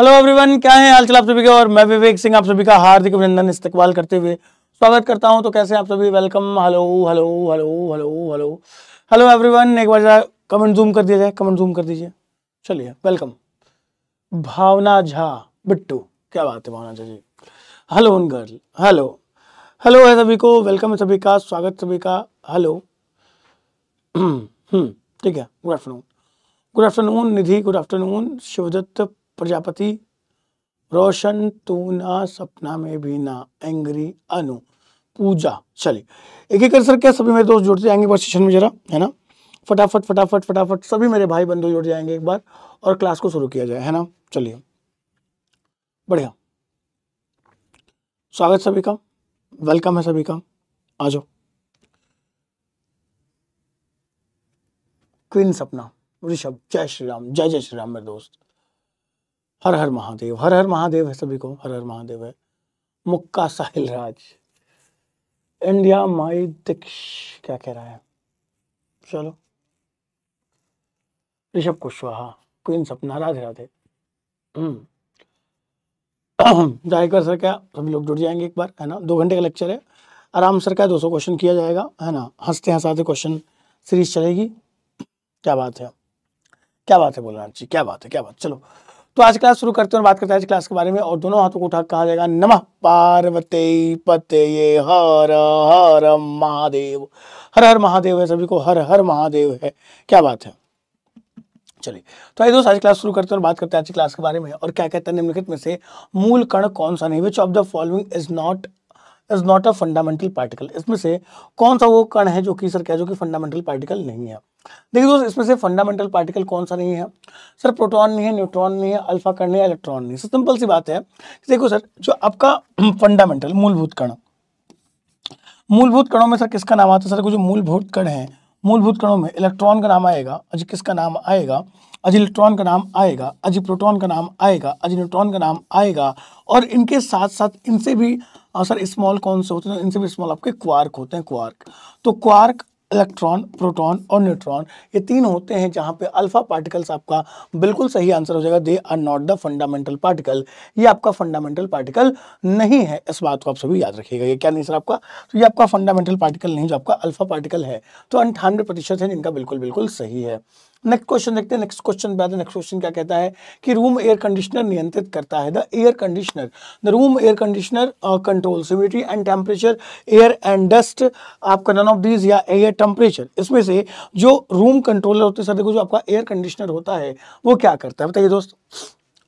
Hello everyone क्या है हालचाल आप सभी के और मैं विवेक सिंह आप सभी का हार्दिक अभिनंदन इस्तकबाल करते हुए स्वागत करता हूं तो कैसे आप सभी welcome hello hello hello hello hello hello everyone एक बार जरा कमेंट जूम कर दिया जाए कमेंट जूम कर दीजिए चलिए वेलकम भावना झा बिट्टू क्या बात है भावना झा जी हेलो उन गर्ल हेलो हेलो है सभी को वेलकम है सभी का स्वागत सभी का हेलो हम्म, ठीक है good afternoon good afternoon Nidhi good afternoon Shivdutt Prajapati Roshan तू ना सपना में भी ना एंग्री अनु पूजा चलिए एक एक सर क्या सभी मेरे दोस्त जुड़ते जाएंगे बस सेशन में जरा है ना फटाफट फटाफट फटाफट सभी मेरे भाई बंधु जुड़ जाएंगे एक बार और क्लास को शुरू किया जाए है ना चलिए बढ़िया स्वागत सभी का वेलकम है सभी का आ जाओ क्वीन सपना ऋषभ जय श्री राम जय जय श्री राम मेरे दोस्त हर हर महादेव हर हर महादेव है सभी को हर हर महादेव है मुक्का साहिल राज इंडिया माई दिक्ष क्या कह रहा है चलो ऋषभ कुशवाहा क्वीन सपना राधे राधे हम्म। जायकर सर क्या सभी लोग जुड़ जाएंगे एक बार है ना दो घंटे का लेक्चर है आराम सर का दो सौ क्वेश्चन किया जाएगा है ना हंसते हंसाते क्वेश्चन सीरीज चलेगी क्या बात है क्या बात है बोलना जी क्या बात है क्या बात चलो तो आज क्लास शुरू करते हैं और बात करते हैं आज क्लास के बारे में और दोनों हाथों को उठा कहा जाएगा नमः पार्वती पते ये हर हर महादेव हर हर महादेव है सभी को हर हर महादेव है क्या बात है चलिए तो आइए दोस्त आज क्लास शुरू करते हैं और बात करते हैं आज क्लास के बारे में और क्या कहते हैं निम्नलिखित में से मूल कण कौन सा नहीं which of the following is not is not a fundamental particle इसमें से कौन सा वो कण है जो कि सर क्या जो कि फंडामेंटल पार्टिकल नहीं है देखिए दोस्तों इसमें से फंडामेंटल पार्टिकल कौन सा नहीं है सर प्रोटॉन नहीं है न्यूट्रॉन नहीं है अल्फा कण नहीं है इलेक्ट्रॉन नहीं है सिंपल सी बात है देखो सर जो आपका फंडामेंटल मूलभूत कण मूलभूत कणों में सर किसका नाम आता है सर जो मूलभूत कण है मूलभूत कणों में इलेक्ट्रॉन का नाम आएगा अज किसका नाम आएगा अज इलेक्ट्रॉन का नाम आएगा अजी प्रोटॉन का नाम आएगा अजी न्यूट्रॉन का नाम आएगा और इनके साथ साथ इनसे भी और हाँ सर स्मॉल कौन से होते हैं इनसे भी स्मॉल आपके क्वार्क होते हैं क्वार्क तो क्वार्क इलेक्ट्रॉन प्रोटॉन और न्यूट्रॉन ये तीन होते हैं जहाँ पे अल्फा पार्टिकल्स आपका बिल्कुल सही आंसर हो जाएगा they are not the fundamental particle ये आपका फंडामेंटल पार्टिकल नहीं है इस बात को आप सभी याद रखिएगा ये क्या नहीं सर आपका तो ये आपका फंडामेंटल पार्टिकल नहीं जो आपका अल्फा पार्टिकल है तो अंठानवे प्रतिशत है जिनका बिल्कुल बिल्कुल सही है नेक्स्ट क्वेश्चन देखते हैं नेक्स्ट क्वेश्चन बाद नेक्स्ट क्वेश्चन क्या कहता है कि रूम एयर कंडीशनर नियंत्रित करता है the air conditioner the room air conditioner control humidity and temperature air and dust आपका नन ऑफ दीज या एयर टेम्परेचर इसमें से जो रूम कंट्रोलर होते हैं सर देखो जो आपका एयर कंडीशनर होता है वो क्या करता है बताइए दोस्त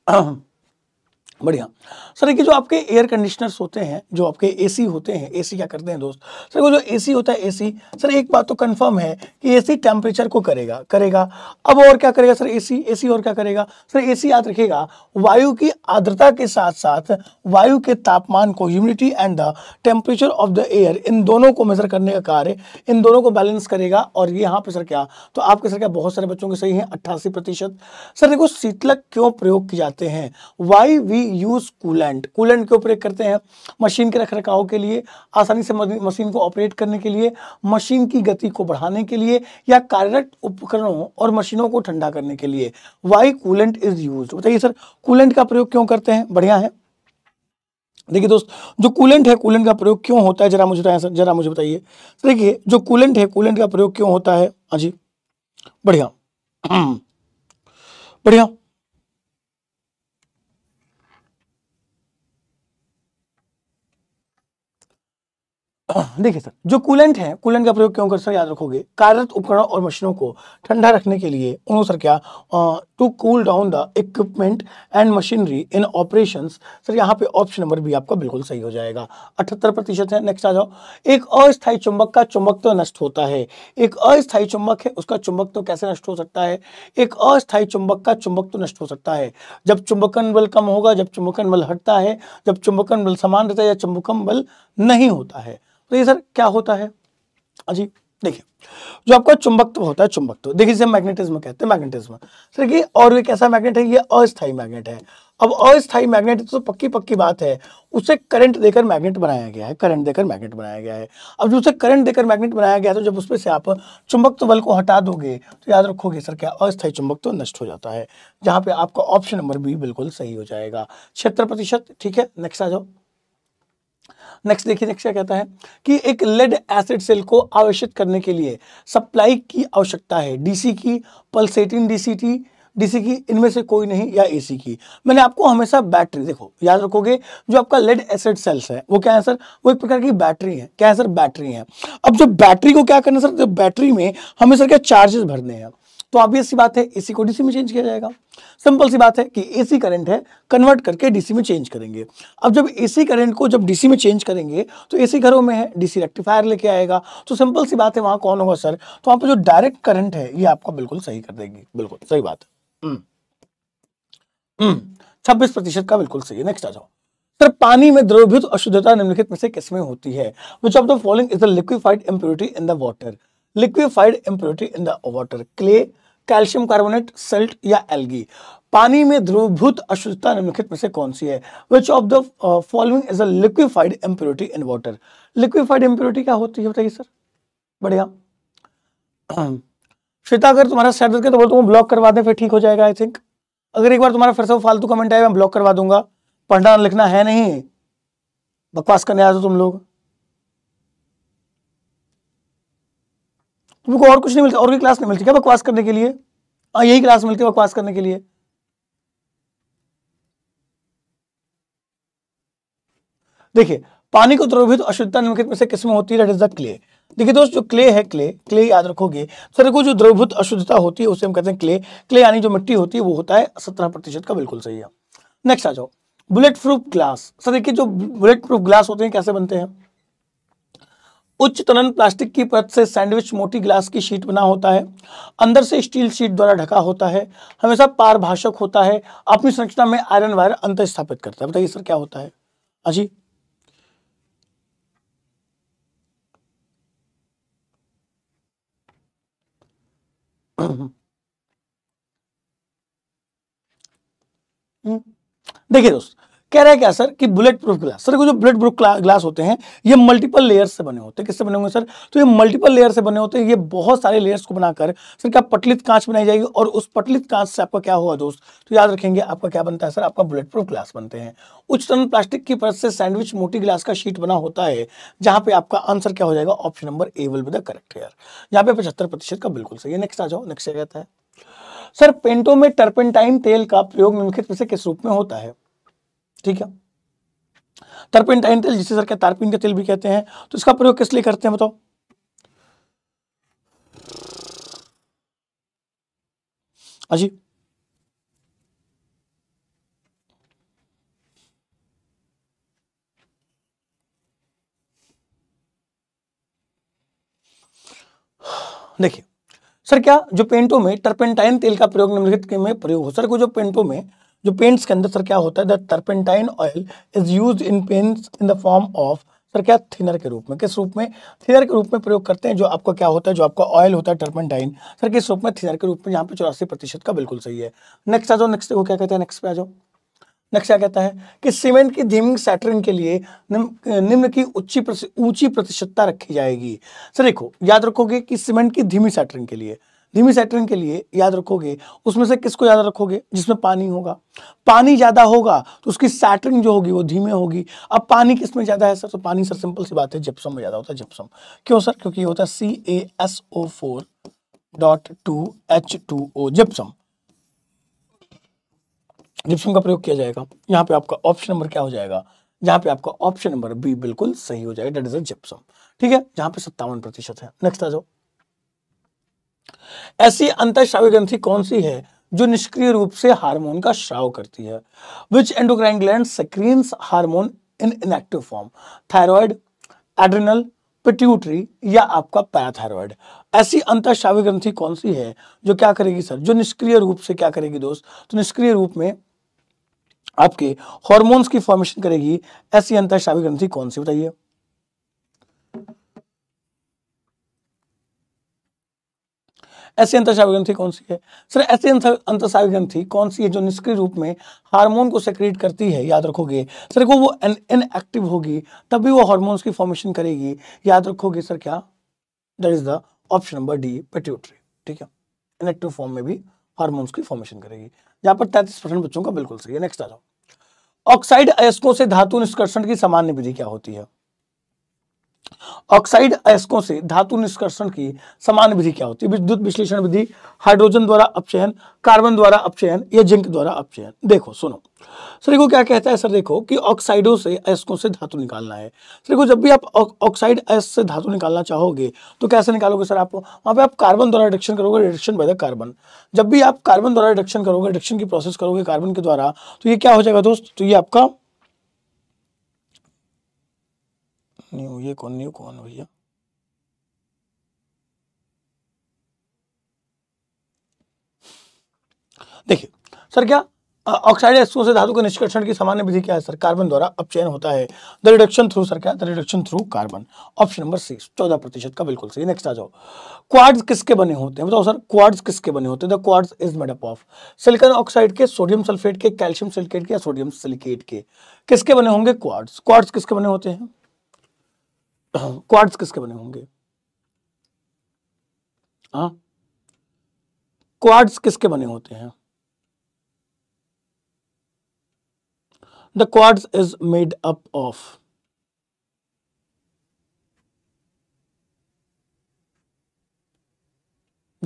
बढ़िया सर देखिए जो आपके एयर कंडीशनर्स होते हैं जो आपके एसी होते हैं एसी क्या करते हैं दोस्त सर वो जो एसी होता है एसी सर एक बात तो कंफर्म है कि एसी टेम्परेचर को करेगा करेगा अब और क्या करेगा सर एसी एसी और क्या करेगा सर एसी याद रखेगा वायु की आर्द्रता के साथ साथ वायु के तापमान को humidity and the temperature of the air इन दोनों को मेजर करने का कार्य इन दोनों को बैलेंस करेगा और ये यहाँ पर सर क्या तो आपके सर क्या बहुत सारे बच्चों के सही हैं अट्ठासी सर देखो शीतलक क्यों प्रयोग किए जाते हैं why we use coolant coolant के ऊपर करते हैं मशीन के रख रखाव के लिए आसानी से मशीन को ऑपरेट करने के लिए मशीन की गति को बढ़ाने के लिए या कार्यरत उपकरणों और मशीनों को ठंडा करने के लिए वाई कूलेंट इज यूज बताइए सर कूलेंट का प्रयोग क्यों करते हैं बढ़िया है देखिए दोस्त जो कूलेंट है कूलेंट का प्रयोग क्यों होता है जरा मुझे बताया सर जरा मुझे बताइए तो देखिए जो कूलेंट है कूलेंट का प्रयोग क्यों होता है हाँ जी बढ़िया बढ़िया देखिए सर जो कूलेंट है कूलेंट का प्रयोग क्यों कर सर याद रखोगे कार्यरत उपकरणों और मशीनों को ठंडा रखने के लिए उन्होंने सर क्या to cool down the equipment and machinery in operation sir यहाँ पे ऑप्शन नंबर भी आपका बिल्कुल सही हो जाएगा अठहत्तर प्रतिशत है नेक्स्ट आ जाओ एक अस्थायी चुंबक का चुंबक तो नष्ट होता है एक अस्थायी चुंबक है उसका चुंबक तो कैसे नष्ट हो सकता है एक अस्थायी चुंबक का चुंबक तो नष्ट हो सकता है जब चुंबकन बल कम होगा जब चुंबकन बल हटता है जब चुंबकन बल समान रहता है या चुंबकन बल नहीं होता है तो ये सर क्या होता है हाँ जी देखिए जो आपका चुंबकत्व होता है चुंबकत्व देखिए जिसे मैग्नेटिज्म कहते हैं मैग्नेटिज्म सर कि और ये कैसा मैग्नेट है ये अस्थाई मैग्नेट है अब अस्थाई मैग्नेट तो पक्की पक्की बात है उसे करंट देकर मैग्नेट बनाया गया है करंट देकर मैग्नेट बनाया गया है अब जो उसे करंट देकर मैग्नेट बनाया गया तो जब उसमें से आप चुंबकत्व बल को हटा दोगे तो याद रखोगे सर क्या अस्थायी चुंबकत्व नष्ट हो जाता है जहां पे आपका ऑप्शन नंबर बी बिल्कुल सही हो जाएगा छिहत्तर प्रतिशत ठीक है नेक्स्ट आ जाओ नेक्स्ट देखिए नेक्स्ट क्या कहता है कि एक लेड एसिड सेल को आवश्यक करने के लिए सप्लाई की आवश्यकता है डीसी की पल्सेटिन डीसीटी डीसी की इनमें से कोई नहीं या एसी की मैंने आपको हमेशा बैटरी देखो याद रखोगे जो आपका लेड एसिड सेल्स है वो क्या है सर वो एक प्रकार की बैटरी है क्या है सर बैटरी है अब जो बैटरी को क्या करना सर जब बैटरी में हमें सर क्या चार्जेस भरने हैं तो ऑब्वियस सी बात है एसी को डीसी में चेंज किया जाएगा सिंपल सी बात है कि एसी करंट है कन्वर्ट करके डीसी में चेंज करेंगे अब जब एसी करंट को जब डीसी में चेंज करेंगे तो एसी घरों में है डीसी रेक्टिफायर लेके आएगा तो सिंपल सी बात है वहां कौन होगा सर तो वहां पर जो डायरेक्ट करंट है ये आपका बिल्कुल सही कर देगी बिल्कुल सही बात हम्म। हम्म। छब्बीस प्रतिशत का बिल्कुल सही है नेक्स्ट आ जाओ सर पानी में द्रवभूत अशुद्धता निम्नलिखित में से किसमें होती है which of the following is the liquefied impurity in the water liquefied impurity in the water clay calcium carbonate salt या एल्गी पानी में ध्रुवभूत अशुद्धता निम्नलिखित में से कौन सी है which of the following is a liquefied impurity in water liquefied impurity क्या होती है बताइए सर बढ़िया श्वेता अगर तुम्हारा सर दर्द तो बोलते हैं ब्लॉक करवा दें फिर ठीक हो जाएगा आई थिंक अगर एक बार तुम्हारा फिर से फालतू कमेंट आया मैं ब्लॉक करवा दूंगा पढ़ना लिखना है नहीं बकवास करने आया तुम लोग तुमको और कुछ नहीं मिलता और कोई क्लास नहीं मिलती क्या बकवास करने के लिए आ, हाँ, यही क्लास मिलती है बकवास करने के लिए देखिए पानी को द्रवित तो अशुद्धता निम्नलिखित में से किस्म होती है दैट क्ले देखिए दोस्त जो क्ले है क्ले क्ले याद रखोगे सर को जो द्रवभूत अशुद्धता होती है उसे हम कहते हैं क्ले क्ले यानी जो मिट्टी होती है वो होता है सत्रह प्रतिशत का बिल्कुल सही है नेक्स्ट आ जाओ बुलेट प्रूफ ग्लास सर देखिए जो बुलेट प्रूफ ग्लास होते हैं कैसे बनते हैं उच्च तनन प्लास्टिक की परत से सैंडविच मोटी ग्लास की शीट बना होता है अंदर से स्टील शीट द्वारा ढका होता है हमेशा पारभाषक होता है अपनी संरचना में आयरन वायर अंत स्थापित करता है बताइए सर क्या होता है अजी हाँ हम्म। देखिए दोस्त कह रहे हैं क्या सर कि बुलेट प्रूफ ग्लास सर जो बुलेट प्रूफ ग्लास होते हैं ये मल्टीपल लेयर से बने होते हैं किससे बने होंगे सर तो ये मल्टीपल लेयर से बने होते हैं ये बहुत सारे लेयर्स को बनाकर सर क्या पटलित कांच बनाई जाएगी और उस पटलित कांच से आपका क्या होगा दोस्त तो याद रखेंगे आपका क्या बनता है सर आपका बुलेट प्रूफ ग्लास बनते हैं उच्च तन प्लास्टिक की परत से सैंडविच मोटी ग्लास का शीट बना होता है जहाँ पे आपका आंसर क्या हो जाएगा option number A will be the correct air यहाँ पे पचहत्तर प्रतिशत का बिल्कुल सही है नेक्स्ट आ जाओ नेक्स्ट कहता है सर पेंटो में टर्पेंटाइन तेल का प्रयोग निम्नलिखित में से किस रूप में होता है ठीक है तरपेंटाइन तेल जिसे सर के तारपिन का तेल भी कहते हैं तो इसका प्रयोग किस लिए करते हैं बताओ अजी हाँ देखिए सर क्या जो पेंटों में टर्पेंटाइन तेल का प्रयोग निम्नलिखित में प्रयोग हो सर को जो पेंटों में जो पेंट्स के अंदर सर क्या होता है the turpentine oil is use in paints in the form of sir क्या थिनर के रूप में किस रूप में थिनर के रूप में प्रयोग करते हैं जो आपका क्या होता है जो आपका ऑयल होता है टर्पेंटाइन सर किस रूप में थिनर के रूप में यहाँ पे चौरासी प्रतिशत का बिल्कुल सही है नेक्स्ट आ जाओ नेक्स्ट वो क्या कहते हैं नेक्स्ट पे आ जाओ नेक्स्ट क्या कहता है कि सीमेंट की धीमिंग सैटरिन के लिए निम्न की ऊंची ऊंची प्रतिशतता रखी जाएगी सर देखो याद रखोगे कि सीमेंट की धीमी सैटरिन के लिए धीमी सैटर्न के लिए याद रखोगे उसमें से किसको याद रखोगे जिसमें पानी होगा पानी ज़्यादा होगा तो उसकी सैटर्न जो होगी वो धीमे होगी अब पानी किस में ज़्यादा है सर तो पानी सर सिंपल सी बात है जिप्सम में ज़्यादा होता है जिप्सम क्यों सर क्योंकि ये होता है C A S O four dot two H two O gypsum gypsum का प्रयोग किया जाएगा यहाँ पे आपका ऑप्शन नंबर क्या हो जाएगा यहाँ पे आपका ऑप्शन नंबर बी बिल्कुल सही हो जाएगा डेट इज अ जिप्सम ठीक है जहां पे सत्तावन प्रतिशत है नेक्स्ट आ जाओ ऐसी अंतःश्रावी ग्रंथि कौन सी है जो निष्क्रिय रूप से हार्मोन का श्राव करती है which endocrine gland hormone in inactive form thyroid adrenal pituitary या आपका पैराथायरॉयड ऐसी अंतःश्रावी ग्रंथि कौन सी है जो क्या करेगी सर जो निष्क्रिय रूप से क्या करेगी दोस्त तो निष्क्रिय रूप में आपके हॉर्मोन्स की फॉर्मेशन करेगी ऐसी अंतःश्रावी ग्रंथि कौन सी बताइए ऐसी अंतरसाविग्रंथी कौन सी है सर ऐसी अंतरसाविग्रंथी कौन सी है जो निष्क्रिय रूप में हार्मोन को सेक्रेट करती है याद रखोगे सर को वो इनएक्टिव होगी तब भी वो हार्मोन्स की फॉर्मेशन करेगी याद रखोगे सर क्या that is the option number D pituitary ठीक है इनएक्टिव फॉर्म में भी हार्मोन्स की फॉर्मेशन करेगी यहाँ पर तैतीस परसेंट बच्चों का बिल्कुल सही है नेक्स्ट आ जाओ ऑक्साइड अयस्कों से धातु निष्कर्षण की सामान्य विधि क्या होती है ऑक्साइड अयस्कों से धातु निष्कर्षण की समान विधि क्या होती है विद्युत विश्लेषण विधि हाइड्रोजन द्वारा अपचयन कार्बन द्वारा अपचयन या जिंक द्वारा अपचयन देखो सुनो सर देखो क्या कहता है सर देखो कि ऑक्साइडों से अयस्कों से धातु निकालना है सर देखो जब भी आप ऑक्साइड अयस्क से धातु निकालना चाहोगे तो कैसे निकालोगे सर आप वहाँ पर आप कार्बन द्वारा रिडक्शन करोगे रिडक्शन बाय द कार्बन जब भी आप कार्बन द्वारा रिडक्शन करोगे रिडक्शन की प्रोसेस करोगे कार्बन के द्वारा तो ये क्या हो जाएगा दोस्त तो ये आपका न्यू ये कौन न्यू कौन भैया देखिए सर क्या ऑक्साइड एसओ से धातु के निष्कर्षण की सामान्य विधि क्या है सर कार्बन द्वारा अपचयन होता है द रिडक्शन थ्रू सर क्या the reduction through carbon option number C चौदह प्रतिशत का बिल्कुल सही नेक्स्ट आ जाओ क्वार्ड्स किसके बने होते हैं बताओ सर क्वार्ड्स किसके बने होते हैं the quartz is made up of silicon oxide के सोडियम सल्फेट के कैल्शियम सिलिकेट के या सोडियम सिलिकेट के किसके बने होंगे क्वार्ड्स क्वार्ड्स किसके बने होते हैं क्वार्ट्स किसके बने होंगे हाँ क्वार्ट्स किसके बने होते हैं the quartz is made up of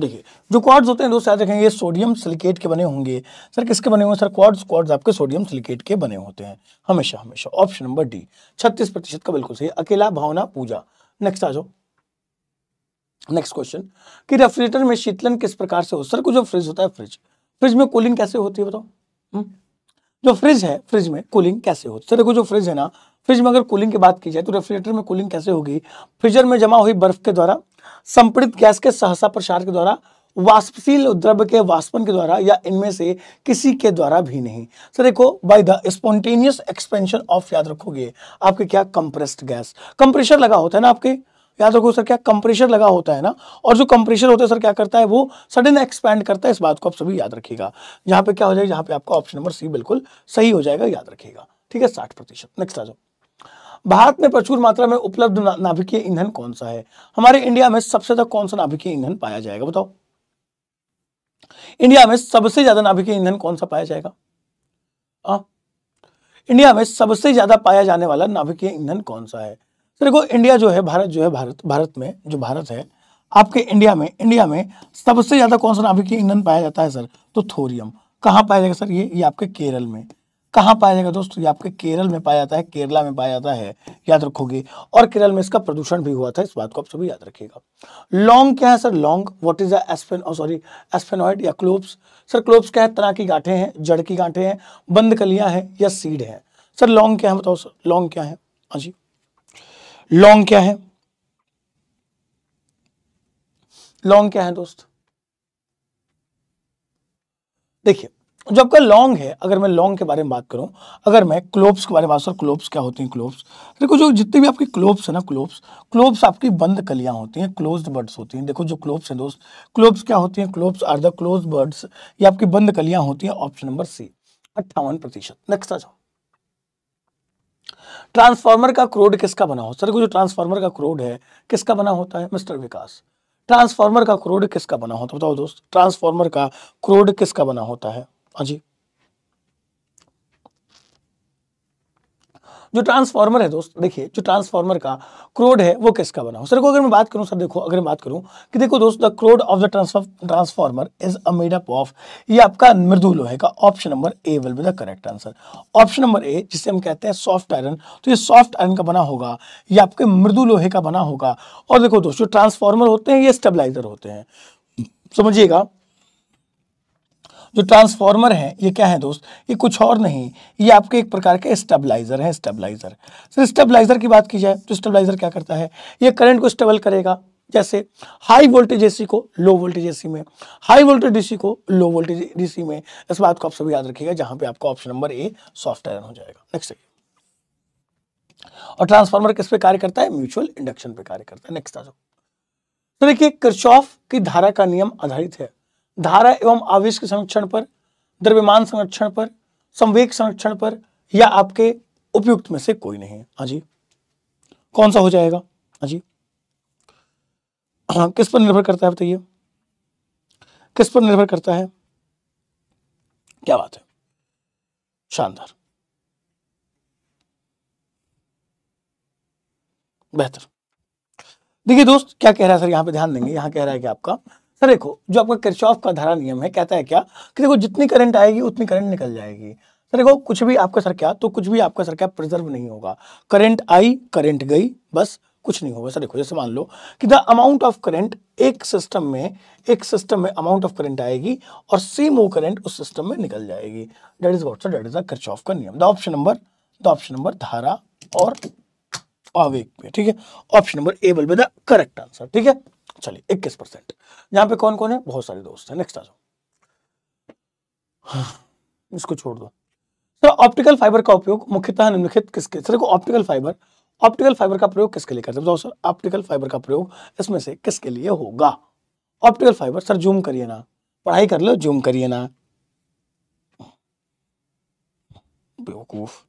देखिए जो क्वार्ड्स होते हैं दोस्तों याद रखेंगे सोडियम सिलिकेट के बने होंगे सर किसके बने होंगे सर क्वार्ड्स क्वार्ड्स आपके सोडियम सिलिकेट के बने होते हैं हमेशा हमेशा ऑप्शन नंबर डी छत्तीस प्रतिशत का बिल्कुल सही अकेला भावना पूजा नेक्स्ट आ जाओ नेक्स्ट क्वेश्चन कि रेफ्रिजरेटर में शीतलन किस प्रकार से हो सर को जो फ्रिज होता है फ्रिज फ्रिज में कूलिंग कैसे होती है बताओ हम्म? जो फ्रिज है फ्रिज में कूलिंग कैसे होती है सर देखो जो फ्रिज है ना फ्रिज में अगर कूलिंग की बात की जाए तो रेफ्रिजरेटर में कूलिंग कैसे होगी फ्रिजर में जमा हुई बर्फ के द्वारा संपीड़ित गैस के सहसा प्रसार के द्वारा वाष्पशील द्रव्य के वाष्पन के द्वारा या इनमें से किसी के द्वारा भी नहीं सर तो देखो by the spontaneous expansion of याद रखोगे आपके क्या कंप्रेस्ड गैस कंप्रेशर लगा होता है ना आपके याद रखो सर क्या कंप्रेशर लगा होता है ना और जो कंप्रेशर होता है सर क्या करता है वो सडन एक्सपेंड करता है इस बात को आप सभी याद रखिएगा यहाँ पे क्या हो जाएगा यहाँ पे आपका ऑप्शन नंबर सी बिल्कुल सही हो जाएगा याद रखिएगा ठीक है साठ प्रतिशत नेक्स्ट आ जाओ भारत में प्रचुर मात्रा में उपलब्ध नाभिकीय ईंधन कौन सा है हमारे इंडिया में सबसे ज्यादा कौन सा नाभिकीय ईंधन पाया जाएगा बताओ इंडिया में सबसे ज्यादा नाभिकीय ईंधन कौन सा पाया जाएगा आ? इंडिया में सबसे ज्यादा पाया जाने वाला नाभिकीय ईंधन कौन सा है तो देखो इंडिया जो है भारत जो है भारत भारत में जो भारत है आपके इंडिया में इंडिया में सबसे ज्यादा कौन सा नाभिकीय ईंधन पाया जाता है सर तो थोरियम कहाँ पाया जाएगा सर ये ये आपके केरल में कहाँ पाया जाएगा दोस्तों ये आपके केरल में पाया जाता है केरला में पाया जाता है याद रखोगे और केरल में इसका प्रदूषण भी हुआ था इस बात को आप सभी याद रखिएगा लॉन्ग क्या है सर लॉन्ग व्हाट इज एस्पेन सॉरी एस्पेनॉइड या क्लोब्स सर क्लोब्स क्या है तरह की गांठे हैं जड़ की गांठे हैं बंद कलियां हैं या सीड है सर लॉन्ग क्या है बताओ सर लॉन्ग क्या है हाँ जी लॉन्ग क्या है लॉन्ग क्या है दोस्त देखिए जो आपका लॉन्ग है अगर मैं लॉन्ग के बारे में बात करूं अगर मैं क्लोब्स के बारे में बात करूँ क्लोब्स क्या होती हैं क्लोब्स देखो जो जितने भी आपके क्लोब्स हैं ना क्लोब्स क्लोब्स आपकी बंद कलियां होती हैं क्लोज बर्ड्स होती हैं देखो जो क्लोब्स हैं दोस्त क्लोब्स क्या होती हैं cloves are the closed buds ये आपकी बंद कलियां होती हैं ऑप्शन नंबर सी अट्ठावन प्रतिशत नेक्स्ट आ जाओ ट्रांसफार्मर का क्रोड किसका बना हो सर जो ट्रांसफार्मर का क्रोड है किसका बना होता है मिस्टर विकास ट्रांसफार्मर का क्रोड किसका बना होता है बताओ दोस्त ट्रांसफार्मर का क्रोड किसका बना होता है हाँ जी जो ट्रांसफार्मर है दोस्त देखिए जो ट्रांसफार्मर का क्रोड है वो किसका बना हो सर को अगर मैं बात करूं सर देखो अगर मैं बात करूं कि देखो दोस्त द क्रोड of the transformer is a made up of ये आपका मृदु लोहे का option number A will be the correct answer option number A जिसे हम कहते हैं सॉफ्ट आयरन तो ये सॉफ्ट आयरन का बना होगा ये आपके मृदु लोहे का बना होगा और देखो दोस्त जो ट्रांसफार्मर होते हैं ये स्टेबलाइजर होते हैं समझिएगा जो ट्रांसफार्मर है ये क्या है दोस्त ये कुछ और नहीं ये आपके एक प्रकार के स्टेबलाइजर है स्टेबलाइजर सर स्टेबलाइजर की बात की जाए तो स्टेबलाइजर क्या करता है ये करंट को स्टेबल करेगा जैसे हाई वोल्टेज एसी को लो वोल्टेज एसी में हाई वोल्टेज डीसी को लो वोल्टेज डीसी में इस बात को आप सभी याद रखिएगा जहां पे आपको option number A soft iron हो जाएगा नेक्स्ट और ट्रांसफार्मर किस पे कार्य करता है म्यूचुअल इंडक्शन पे कार्य करता है नेक्स्ट आ जाओ तो देखिए किरचॉफ की धारा का नियम आधारित है धारा एवं आवेश के संरक्षण पर द्रव्यमान संरक्षण पर संवेग संरक्षण पर या आपके उपयुक्त में से कोई नहीं है हाजी कौन सा हो जाएगा हाजी हाँ किस पर निर्भर करता है बताइए किस पर निर्भर करता है क्या बात है शानदार बेहतर देखिए दोस्त क्या कह रहा है सर यहां पे ध्यान देंगे यहां कह रहा है कि आपका सर देखो जो आपका किरचॉफ का धारा नियम है कहता है क्या कि देखो जितनी करंट आएगी उतनी करंट निकल जाएगी सर देखो कुछ भी आपका सर क्या तो कुछ भी आपका सर क्या प्रिजर्व नहीं होगा करंट आई करंट गई बस कुछ नहीं होगा सर देखो जैसे मान लो कि द अमाउंट ऑफ करंट एक सिस्टम में एक सिस्टम में अमाउंट ऑफ करंट आएगी और सेम वो करंट उस सिस्टम में निकल जाएगी that is what sir that is the of का नियम the option number the option number धारा और आवेग पे ठीक है ऑप्शन नंबर ए बल बे द करेक्ट आंसर ठीक है चलिए इक्कीस परसेंट यहां पर कौन कौन है बहुत सारे दोस्त हैं नेक्स्ट आ जाओ हाँ, इसको छोड़ दो तो ऑप्टिकल फाइबर का उपयोग मुख्यतः निम्नलिखित किसके सर देखो ऑप्टिकल फाइबर ऑप्टिकल फाइबर का प्रयोग किसके लिए करते हैं सर ऑप्टिकल फाइबर का प्रयोग इसमें से किसके लिए होगा ऑप्टिकल फाइबर सर जूम करिए ना पढ़ाई कर लो जूम करिए ना बेवकूफ़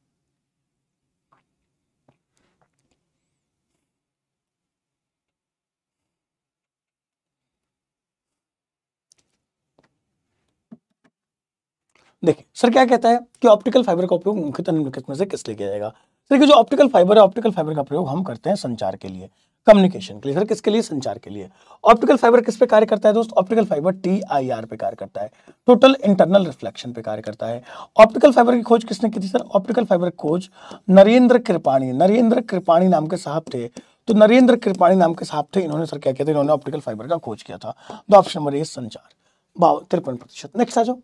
देखिए सर क्या कहता है कि ऑप्टिकल फाइबर का उपयोग मुख्यतः निम्नलिखित में से किस लिए किया जाएगा सर कि जो ऑप्टिकल फाइबर है ऑप्टिकल फाइबर का प्रयोग हम करते हैं संचार के लिए कम्युनिकेशन के लिए सर किसके लिए संचार के लिए ऑप्टिकल फाइबर किस पे कार्य करता है दोस्त optical fibre T I R पे कार्य करता है टोटल इंटरनल रिफ्लेक्शन पे कार्य करता है ऑप्टिकल फाइबर की खोज किसने की थी सर ऑप्टिकल फाइबर की खोज नरेंद्र कृपाणी नरेंद्र कृपाणी नाम के साहब थे तो नरेंद्र कृपाणी नाम के साहब थे इन्होंने सर क्या किया था इन्होंने ऑप्टिकल फाइबर का खोज किया था तो ऑप्शन नंबर ए संचार बावन तिरपन प्रतिशत नेक्स्ट आ जाओ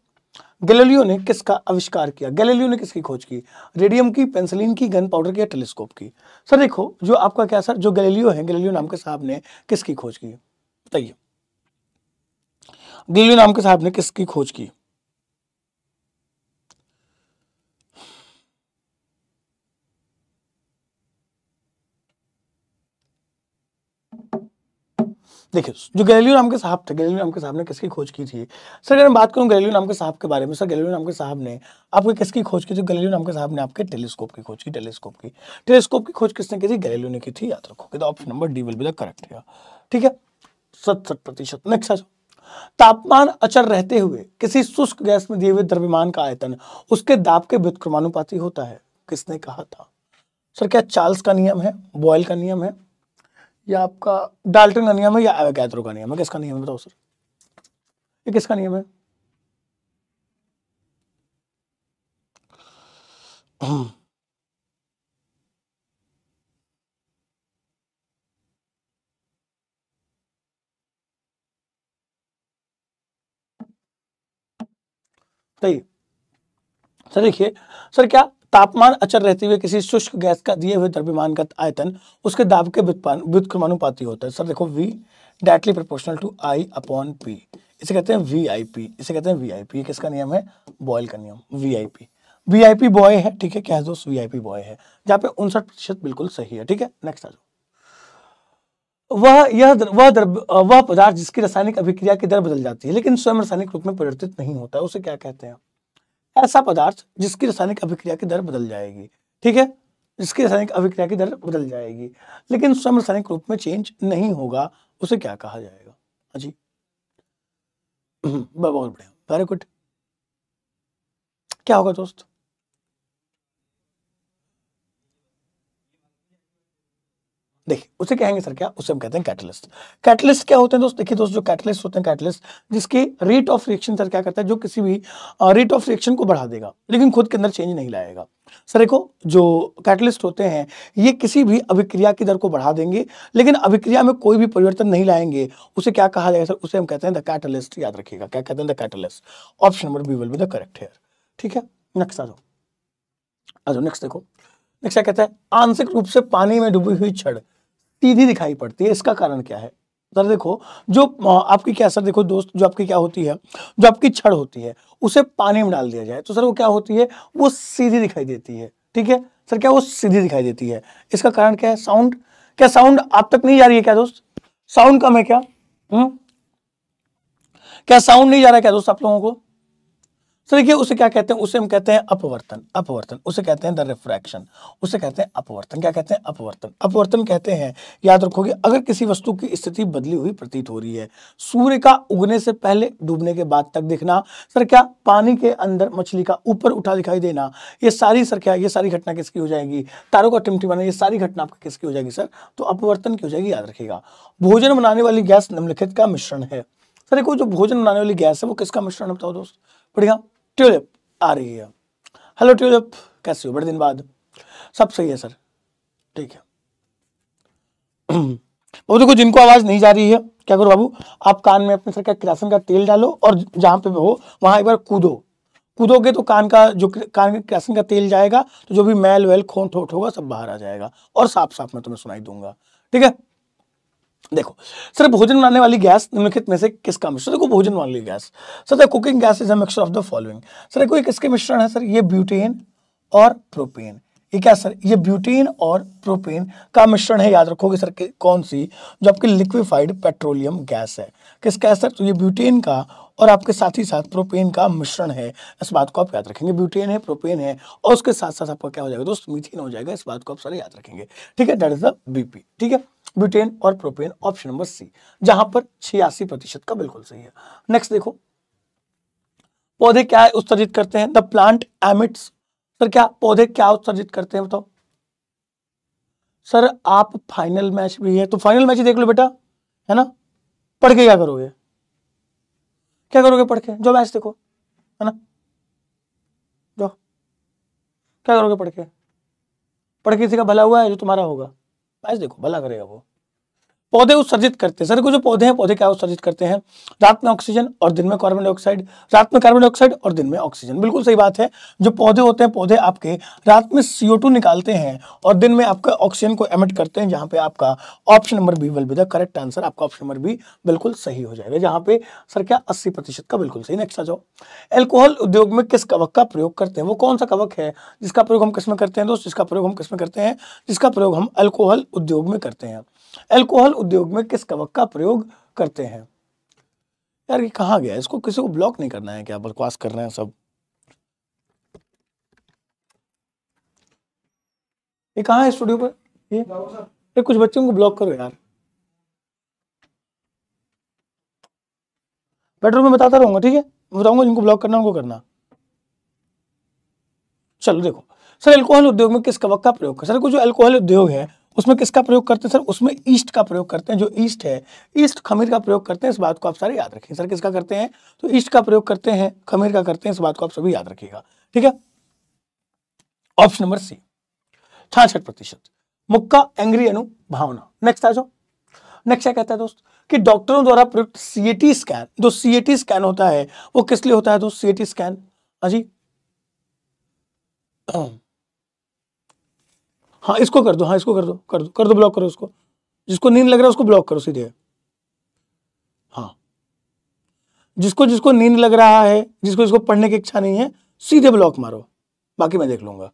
गैलीलियो ने किसका आविष्कार किया गैलीलियो ने किसकी खोज की रेडियम की पेंसिलिन की गन पाउडर की या टेलीस्कोप की सर देखो जो आपका क्या सर जो गैलीलियो है गैलीलियो नाम के साहब ने किसकी खोज की बताइए गैलीलियो नाम के साहब ने किसकी खोज की देखिए जो गैलीलियो नाम के साहब थे गैलीलियो नाम के साहब ने किसकी खोज की थी सर अगर मैं बात करूँ गैलीलियो नाम के साहब के बारे में सर गैलीलियो नाम के साहब ने आपके किसकी खोज की थी गैलीलियो नाम के साहब ने आपके टेलीस्कोप की खोज की टेलीस्कोप की टेलीस्कोप की खोज किसने की थी गैलीलियो ने की थी याद रखोगे तो option number D will be the correct है ठीक है सत्सठ प्रतिशत नेक्स्ट आ तापमान अचर रहते हुए किसी शुष्क गैस में दिए हुए द्रव्यमान का आयतन उसके दाब के व्युतक्रमानुपाती होता है किसने कहा था सर क्या चार्ल्स का नियम है बॉयल का नियम है या आपका डाल्टन का नियम है या एवोगैद्रो का नियम है किसका नियम है बताओ सर ये किसका नियम है सही सर देखिए सर क्या तापमान अचर रहते हुए किसी शुष्क गैस का दिए हुए द्रव्यमान का आयतन उसके दाब के व्युत्क्रमानुपाती होता है सर देखो V directly proportional to I upon P इसे कहते हैं वी आई पी इसे कहते हैं वी आई पी किसका नियम है बॉयल का नियम V I P V I P Boyle है ठीक है क्या है दोस्त वी आई पी बॉय है जहाँ पे उनसठ प्रतिशत बिल्कुल सही है ठीक है नेक्स्ट आ जाओ वह यह वह द्रव्य वह पदार्थ जिसकी रासायनिक अभिक्रिया की दर बदल जाती है लेकिन स्वयं रासायनिक रूप में परिवर्तित नहीं होता उसे क्या कहते हैं ऐसा पदार्थ जिसकी रासायनिक अभिक्रिया की दर बदल जाएगी ठीक है जिसकी रासायनिक अभिक्रिया की दर बदल जाएगी लेकिन स्वयं रासायनिक रूप में चेंज नहीं होगा उसे क्या कहा जाएगा हाँ जी बहुत बढ़िया वेरी गुड क्या होगा दोस्त देखिए उसे कहेंगे सर क्या उसे हम कहते हैं कैटलिस्ट कैटलिस्ट क्या होते हैं दोस्त देखिए दोस्त जो कैटलिस्ट होते हैं कैटलिस्ट जिसकी रेट ऑफ रिएक्शन सर क्या करता है जो किसी भी रेट ऑफ रिएक्शन को बढ़ा देगा लेकिन खुद के अंदर चेंज नहीं लाएगा सर देखो जो कैटलिस्ट होते हैं ये किसी भी अभिक्रिया की दर को बढ़ा देंगे लेकिन अभिक्रिया में कोई भी परिवर्तन नहीं लाएंगे उसे क्या कहा जाएगा सर उसे हम कहते हैं द कैटलिस्ट याद रखिएगा क्या कहते हैं the catalyst option number B will be the correct here ठीक है नेक्स्ट आ जाओ आ जाओ नेक्स्ट देखो नेक्स्ट क्या कहता है आंशिक रूप से पानी में डूबी हुई छड़ सीधी दिखाई पड़ती है इसका कारण क्या है सर देखो जो आपकी क्या सर देखो दोस्त जो आपकी क्या होती है जो आपकी छड़ होती है उसे पानी में डाल दिया जाए तो सर वो क्या होती है वो सीधी दिखाई देती है ठीक है सर क्या वो सीधी दिखाई देती है इसका कारण क्या है साउंड क्या साउंड आप तक नहीं जा रही है क्या दोस्त साउंड कम है क्या हुँ? हम्म? क्या साउंड नहीं जा रहा है क्या दोस्त आप लोगों को तो देखिए उसे क्या कहते हैं उसे हम कहते हैं अपवर्तन अपवर्तन उसे कहते हैं द रिफ्रैक्शन उसे कहते हैं अपवर्तन क्या कहते हैं अपवर्तन अपवर्तन कहते हैं याद रखोगे अगर किसी वस्तु की स्थिति बदली हुई प्रतीत हो रही है सूर्य का उगने से पहले डूबने के बाद तक दिखना सर क्या पानी के अंदर मछली का ऊपर उठा दिखाई देना ये सारी सर क्या ये सारी घटना किसकी हो जाएगी तारों का टिमटिमाना ये सारी घटना आपकी किसकी हो जाएगी सर तो अपवर्तन की हो जाएगी याद रखेगा भोजन बनाने वाली गैस निम्नलिखित का मिश्रण है सर देखो जो भोजन बनाने वाली गैस है वो किसका मिश्रण बताओ दोस्त बढ़िया ट्यूलिप आ रही है हेलो ट्यूलिप कैसे हो बड़े दिन बाद सब सही है सर ठीक है वो देखो जिनको आवाज़ नहीं जा रही है क्या करो बाबू आप कान में अपने सर का किरासन का तेल डालो और जहां पे हो वहां एक बार कूदो कूदोगे तो कान का जो कान के किरासन का तेल जाएगा तो जो भी मैल वैल खोन ठोट होगा सब बाहर आ जाएगा और साफ साफ मैं तुम्हें सुनाई दूंगा ठीक है देखो सर भोजन बनाने वाली गैस निम्नलिखित में से किसका मिश्रण देखो भोजन वाली gas sir the cooking gas is mixture of the following sir देखो किसके मिश्रण है सर ये ब्यूटेन और प्रोपेन ये क्या सर ये ब्यूटेन और प्रोपेन का मिश्रण है याद रखोगे सर कौन सी जो आपकी लिक्विफाइड पेट्रोलियम गैस है किसका है सर तो ये ब्यूटेन का और आपके साथ ही साथ प्रोपेन का मिश्रण है इस बात को आप याद रखेंगे ब्यूटेन है प्रोपेन है और उसके साथ साथ आपका क्या हो जाएगा दोस्त मिथिन हो जाएगा इस बात को आप सारे याद रखेंगे ठीक है डेट इज द बीपी ठीक है ब्यूटेन और प्रोपेन ऑप्शन नंबर सी जहां पर छियासी प्रतिशत का बिल्कुल सही है नेक्स्ट देखो पौधे क्या उत्सर्जित करते हैं द प्लांट एमिट्स सर क्या पौधे क्या उत्सर्जित करते हैं बताओ सर आप फाइनल मैच भी है तो फाइनल मैच ही देख लो बेटा है ना पढ़ के क्या करोगे क्या करोगे पढ़ के जो मैच देखो है ना जो क्या करोगे पढ़ के पढ़ के किसी का भला हुआ है जो तुम्हारा होगा मैच देखो भला करेगा वो पौधे उत्सर्जित करते हैं सर को जो पौधे हैं पौधे क्या उत्सर्जित करते हैं रात में ऑक्सीजन और दिन में कार्बन डाइऑक्साइड रात में कार्बन डाइऑक्साइड और दिन में ऑक्सीजन बिल्कुल सही बात है जो पौधे होते हैं पौधे आपके रात में सीओ निकालते हैं और दिन में आपका ऑक्सीजन को एमिट करते हैं जहां पे आपका option number B will be the correct answer आपका ऑप्शन नंबर बी बिल्कुल सही हो जाएगा जहां पे सर क्या अस्सी प्रतिशत का बिल्कुल सही नेक्स्ट आ जाओ एल्कोहल उद्योग में किस कवक का प्रयोग करते हैं वो कौन सा कवक है जिसका प्रयोग हम किसमें करते हैं दोस्त जिसका प्रयोग हम किसमें करते हैं जिसका प्रयोग हम एल्कोहल उद्योग में करते हैं अल्कोहल उद्योग में किस कवक का प्रयोग करते हैं यार ये कहा गया इसको किसी को ब्लॉक नहीं करना है क्या बकवास कर रहे हैं सब ये कहा है स्टूडियो पर ये ये कुछ बच्चों को ब्लॉक करो यार बेटर में बताता रहूंगा ठीक है बताऊंगा जिनको ब्लॉक करना उनको करना चलो देखो सर अल्कोहल उद्योग में किस कवक का प्रयोग कर सर कुछ जो अल्कोहल उद्योग है उसमें किसका प्रयोग करते हैं सर उसमें ईस्ट का प्रयोग करते हैं जो ईस्ट है ईस्ट खमीर का प्रयोग करते हैं इस बात को आप सारे याद रखें सर किसका करते हैं तो ईस्ट का प्रयोग करते हैं खमीर का करते हैं इस बात को आप सभी याद रखिएगा ठीक है ऑप्शन नंबर सी छाछठ प्रतिशत मुक्का एंग्री अनु भावना नेक्स्ट आ जाओ नेक्स्ट क्या कहता है दोस्त कि डॉक्टरों द्वारा प्रयुक्त सीएटी स्कैन जो सीएटी स्कैन होता है वो किस लिए होता है दोस्त सीएटी स्कैन हाजी हाँ इसको कर दो हाँ इसको कर दो कर दो कर दो ब्लॉक करो उसको जिसको नींद लग रहा है उसको ब्लॉक करो सीधे हाँ जिसको जिसको नींद लग रहा है जिसको जिसको पढ़ने की इच्छा नहीं है सीधे ब्लॉक मारो बाकी मैं देख लूंगा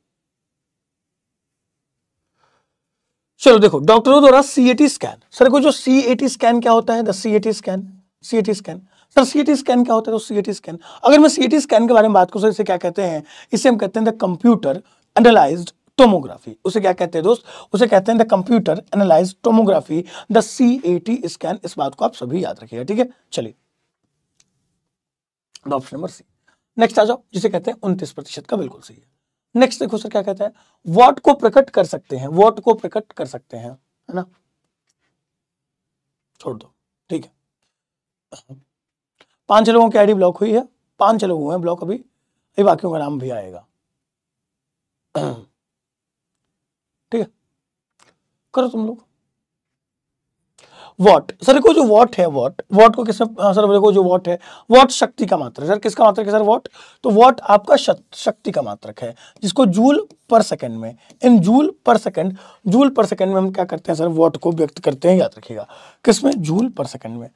चलो देखो डॉक्टरों द्वारा सीएटी स्कैन सर को जो सी स्कैन क्या होता है the CAT scan CAT scan sir CAT scan क्या होता है तो सीएटी स्कैन अगर मैं सीएटी स्कैन के बारे में बात करूं सर इसे क्या कहते हैं इसे हम कहते हैं द कंप्यूटर एनालाइज्ड टोमोग्राफी उसे क्या कहते हैं दोस्त उसे कहते हैं the computer analyse tomography the C A T scan इस बात को आप सभी याद रखिएगा ठीक है चलिए ऑप्शन नंबर सी नेक्स्ट आ जाओ जिसे कहते हैं उनतीस प्रतिशत का बिल्कुल सही है नेक्स्ट देखो सर क्या कहते हैं वॉट को प्रकट कर सकते हैं वॉट को प्रकट कर सकते हैं है ना छोड़ दो ठीक है पांच लोगों की आईडी ब्लॉक हुई है पांच लोग हुए हैं ब्लॉक अभी बाकी का नाम भी आएगा करो तुम लोग वॉट सर को हाँ, जो वॉट है वॉट वॉट को किसमें सर को जो वॉट है वॉट शक्ति का मात्रक सर किसका मात्रक है सर वॉट तो वॉट आपका शक्ति का मात्रक है जिसको जूल पर सेकंड में in joule per second joule per second में हम क्या करते हैं सर वॉट को व्यक्त करते हैं याद रखिएगा किसमें जूल पर सेकंड में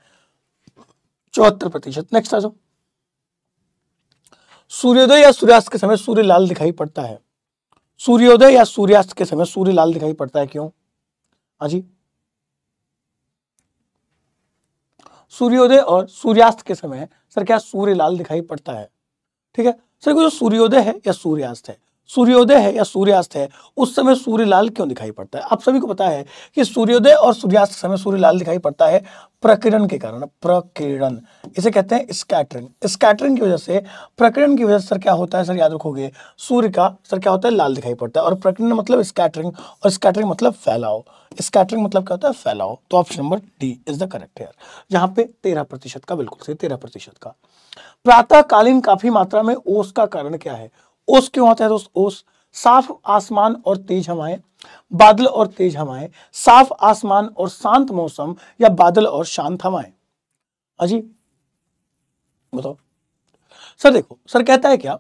चौहत्तर प्रतिशत नेक्स्ट आ जाओ सूर्योदय या सूर्यास्त के समय सूर्य लाल दिखाई पड़ता है सूर्योदय या सूर्यास्त के समय सूर्य लाल दिखाई पड़ता है क्यों हाँ जी सूर्योदय और सूर्यास्त के समय सर क्या सूर्य लाल दिखाई पड़ता है ठीक है सर जो सूर्योदय है या सूर्यास्त है सूर्योदय है या सूर्यास्त है उस समय सूर्य लाल क्यों दिखाई पड़ता है आप सभी को पता है कि सूर्योदय और सूर्यास्त समय सूर्य लाल दिखाई पड़ता है प्रकिरण के कारण प्रकिरण इसे कहते हैं स्कैटरिंग स्कैटरिंग की वजह से प्रकिरण की वजह से सर क्या होता है सर याद रखोगे सूर्य का सर क्या होता है लाल दिखाई पड़ता है और प्रकिरण मतलब स्कैटरिंग और स्कैटरिंग मतलब फैलाओ स्कैटरिंग मतलब क्या होता है फैलाओ तो option number D is the correct air यहाँ पे तेरह प्रतिशत का बिल्कुल सही तेरह प्रतिशत का प्रातःकालीन काफी मात्रा में ओस का कारण क्या है ओस क्यों आता है दोस्त ओस साफ आसमान और तेज हवाएं बादल और तेज हवाएं साफ आसमान और शांत मौसम या बादल और शांत हवाएं अजी हाँ बताओ सर देखो सर कहता है क्या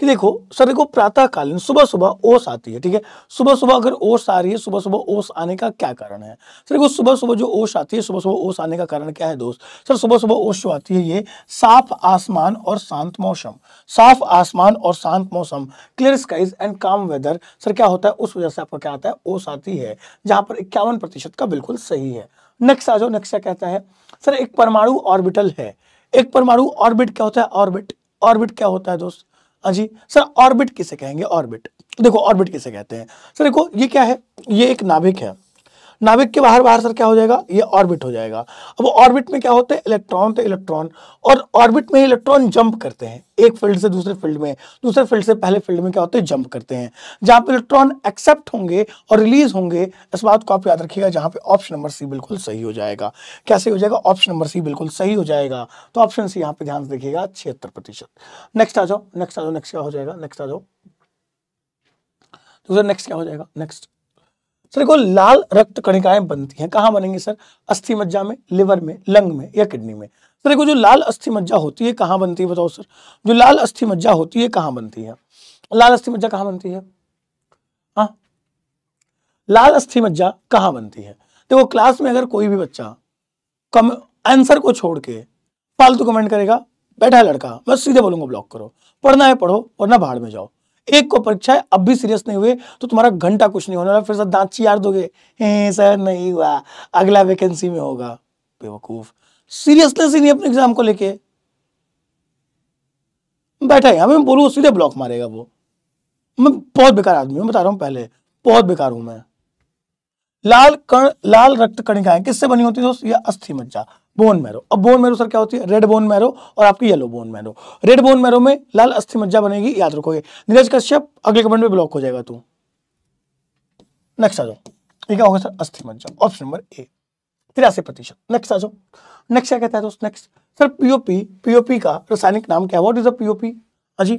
कि देखो सर देखो प्रातःकालीन सुबह सुबह ओस आती है ठीक है सुबह सुबह अगर ओस आ रही है सुबह सुबह ओस आने का क्या कारण है सर देखो सुबह सुबह जो ओस आती है सुबह सुबह ओस आने का कारण क्या है दोस्त सर सुबह सुबह ओस जो आती है ये साफ आसमान और शांत मौसम साफ आसमान और शांत मौसम clear skies and calm weather sir क्या होता है उस वजह से आपका क्या आता है ओस आती है जहां पर इक्यावन का बिल्कुल सही है नेक्स्ट आ जाओ नेक्स्ट कहता है सर एक परमाणु ऑर्बिटल है एक परमाणु ऑर्बिट क्या होता है ऑर्बिट ऑर्बिट क्या होता है दोस्त हाँ जी सर ऑर्बिट किसे कहेंगे ऑर्बिट देखो ऑर्बिट किसे कहते हैं सर देखो ये क्या है ये एक नाभिक है नाभिक के बाहर बाहर सर क्या हो जाएगा ये ऑर्बिट हो जाएगा अब ऑर्बिट में क्या होते हैं इलेक्ट्रॉन तो इलेक्ट्रॉन और ऑर्बिट में इलेक्ट्रॉन जंप करते हैं एक फील्ड से दूसरे फील्ड में दूसरे फील्ड से पहले फील्ड में क्या होते हैं जंप करते हैं जहां पर इलेक्ट्रॉन एक्सेप्ट होंगे और रिलीज होंगे इस बात को आप याद रखिएगा जहां पर ऑप्शन नंबर सी बिल्कुल सही हो जाएगा कैसे हो जाएगा ऑप्शन नंबर सी बिल्कुल सही हो जाएगा तो ऑप्शन सी यहाँ पे ध्यान से देखिएगा छिहत्तर प्रतिशत नेक्स्ट आ जाओ नेक्स्ट आ जाओ नेक्स्ट क्या हो जाएगा नेक्स्ट आ जाओ नेक्स्ट क्या हो जाएगा नेक्स्ट तो देखो लाल रक्त कणिकाएं बनती हैं कहाँ बनेंगी सर अस्थि मज्जा में लिवर में लंग में या किडनी में तो देखो जो लाल अस्थि मज्जा होती है कहाँ बनती है बताओ सर जो लाल अस्थि मज्जा होती है कहाँ बनती है लाल अस्थि मज्जा कहाँ बनती है हाँ लाल अस्थि मज्जा कहाँ बनती है देखो क्लास में अगर कोई भी बच्चा कम आंसर को छोड़ के फालतू कमेंट करेगा बैठा है लड़का मैं सीधे बोलूंगा ब्लॉक करो पढ़ना है पढ़ो और ना बाहर में जाओ एक को परीक्षा अब भी सीरियस नहीं हुए तो तुम्हारा घंटा कुछ नहीं होने वाला फिर सर दांत चार दोगे सर नहीं हुआ अगला वैकेंसी में होगा बेवकूफ सीरियसनेस ही नहीं अपने एग्जाम को लेके बैठा है मैं बोलूँ सीधे ब्लॉक मारेगा वो मैं बहुत बेकार आदमी हूँ बता रहा हूँ पहले बहुत बेकार हूँ मैं लाल कण लाल रक्त कणिकाएं किससे बनी होती है दोस्त अस्थि मज्जा बोन मैरो अब बोन मैरो सर क्या होती है रेड बोन मैरो और आपकी yellow bone marrow red bone marrow में लाल अस्थि मज्जा बनेगी याद रखोगे नीरज कश्यप अगले कमेंट में ब्लॉक हो जाएगा तू नेक्स्ट आ जाओ क्या होगा सर अस्थि मज्जा ऑप्शन नंबर ए तिरासी प्रतिशत नेक्स्ट आ जाओ नेक्स्ट क्या कहता है दोस्त नेक्स्ट सर पीओपी पीओपी का रासायनिक नाम क्या है वॉट इज अ पीओपी अजी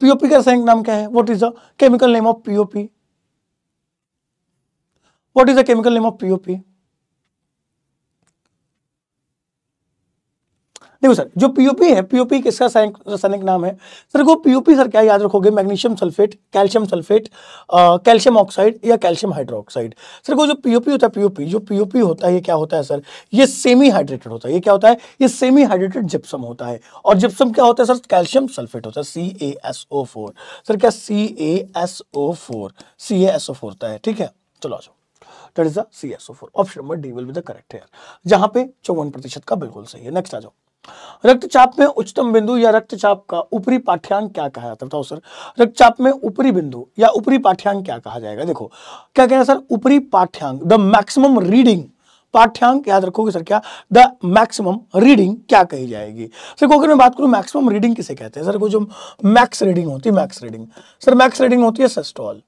पीओपी का रासायनिक नाम क्या है what is a chemical name of POP What is the chemical name of POP देखो सर जो पीओपी है पीओपी किसका रासायनिक नाम है सर वो पीओपी सर क्या याद रखोगे magnesium sulphate calcium sulphate calcium oxide या कैल्शियम हाइड्रोक्साइड सर वो जो पीओपी होता है पीओपी जो पीओपी होता है ये क्या होता है सर ये सेमी हाइड्रेटेड होता है ये क्या होता है ये सेमी हाइड्रेटेड जिप्सम होता है और जिप्सम क्या होता है सर कैल्शियम सल्फेट होता है C A S O four sir क्या C A S O four C A S O four होता है ठीक है चलो आ जाओ that is the C S O four option number D will be the correct है जहां पे चौवन प्रतिशत का बिल्कुल सही है नेक्स्ट आ जाओ रक्तचाप में उच्चतम बिंदु या रक्तचाप का ऊपरी पाठ्यांक क्या कहा जाता है बताओ सर रक्तचाप में ऊपरी बिंदु या ऊपरी पाठ्यांक क्या कहा जाएगा देखो क्या कहना सर ऊपरी पाठ्यांक द मैक्सिमम रीडिंग पाठ्यांक याद रखोगे सर क्या द मैक्सिमम रीडिंग क्या कही जाएगी सर को अगर मैं बात करूं मैक्सिमम रीडिंग किसे कहते हैं सर को जो मैक्स रीडिंग होती है max reading sir max reading होती है सस्टॉल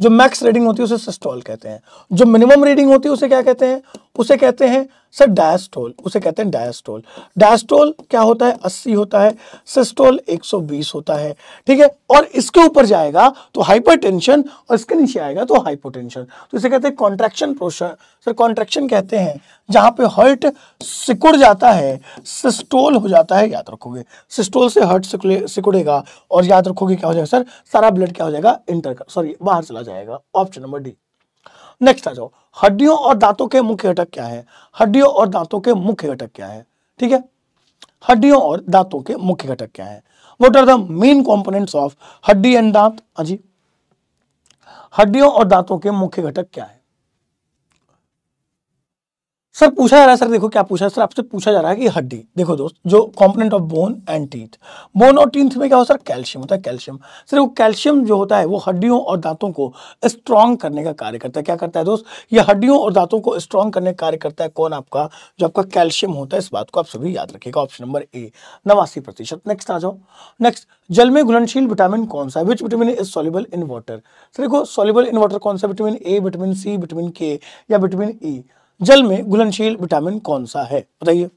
जो मैक्स रीडिंग होती है उसे सिस्टोल कहते हैं जो मिनिमम रीडिंग होती है उसे क्या कहते हैं उसे कहते हैं सर डायस्टोल उसे कहते हैं डायस्टोल डायस्टोल क्या होता है 80 होता है सिस्टोल 120 होता है ठीक है और इसके ऊपर जाएगा तो हाइपरटेंशन और इसके नीचे आएगा तो हाइपोटेंशन तो इसे कहते हैं कॉन्ट्रेक्शन प्रोशन सर कॉन्ट्रेक्शन कहते हैं जहां पे हर्ट सिकुड़ जाता है सिस्टोल हो जाता है याद रखोगे सिस्टोल से हर्ट सिकुड़ेगा और याद रखोगे क्या हो जाएगा सर सारा ब्लड क्या हो जाएगा इंटर सॉरी बाहर चला जाएगा ऑप्शन नंबर डी नेक्स्ट आ जाओ हड्डियों और दांतों के मुख्य घटक क्या है हड्डियों और दांतों के मुख्य घटक क्या है ठीक है हड्डियों और दांतों के मुख्य घटक क्या है what are the main components of हड्डी एंड दांत हाँ जी हड्डियों और दांतों के मुख्य घटक क्या है सर पूछा जा रहा है सर देखो क्या पूछा है सर आपसे पूछा जा रहा है कि हड्डी देखो दोस्त जो component of bone and teeth bone और टीथ में क्या हो सर कैल्शियम होता है कैल्शियम सर वो कैल्शियम जो होता है वो हड्डियों और दांतों को स्ट्रॉन्ग करने का कार्य करता है क्या करता है दोस्त ये हड्डियों और दांतों को स्ट्रॉन्ग करने का कार्य करता है कौन आपका जो आपका कैल्शियम होता है इस बात को आप सभी याद रखेगा ऑप्शन नंबर ए नवासी प्रतिशत नेक्स्ट आ जाओ नेक्स्ट जल में घुलनशील विटामिन कौन सा है which vitamin is soluble in water sir देखो सॉल्युबल इन वाटर कौन सा vitamin A vitamin C vitamin K या विटामिन ई e? जल में घुलनशील विटामिन कौन सा है बताइए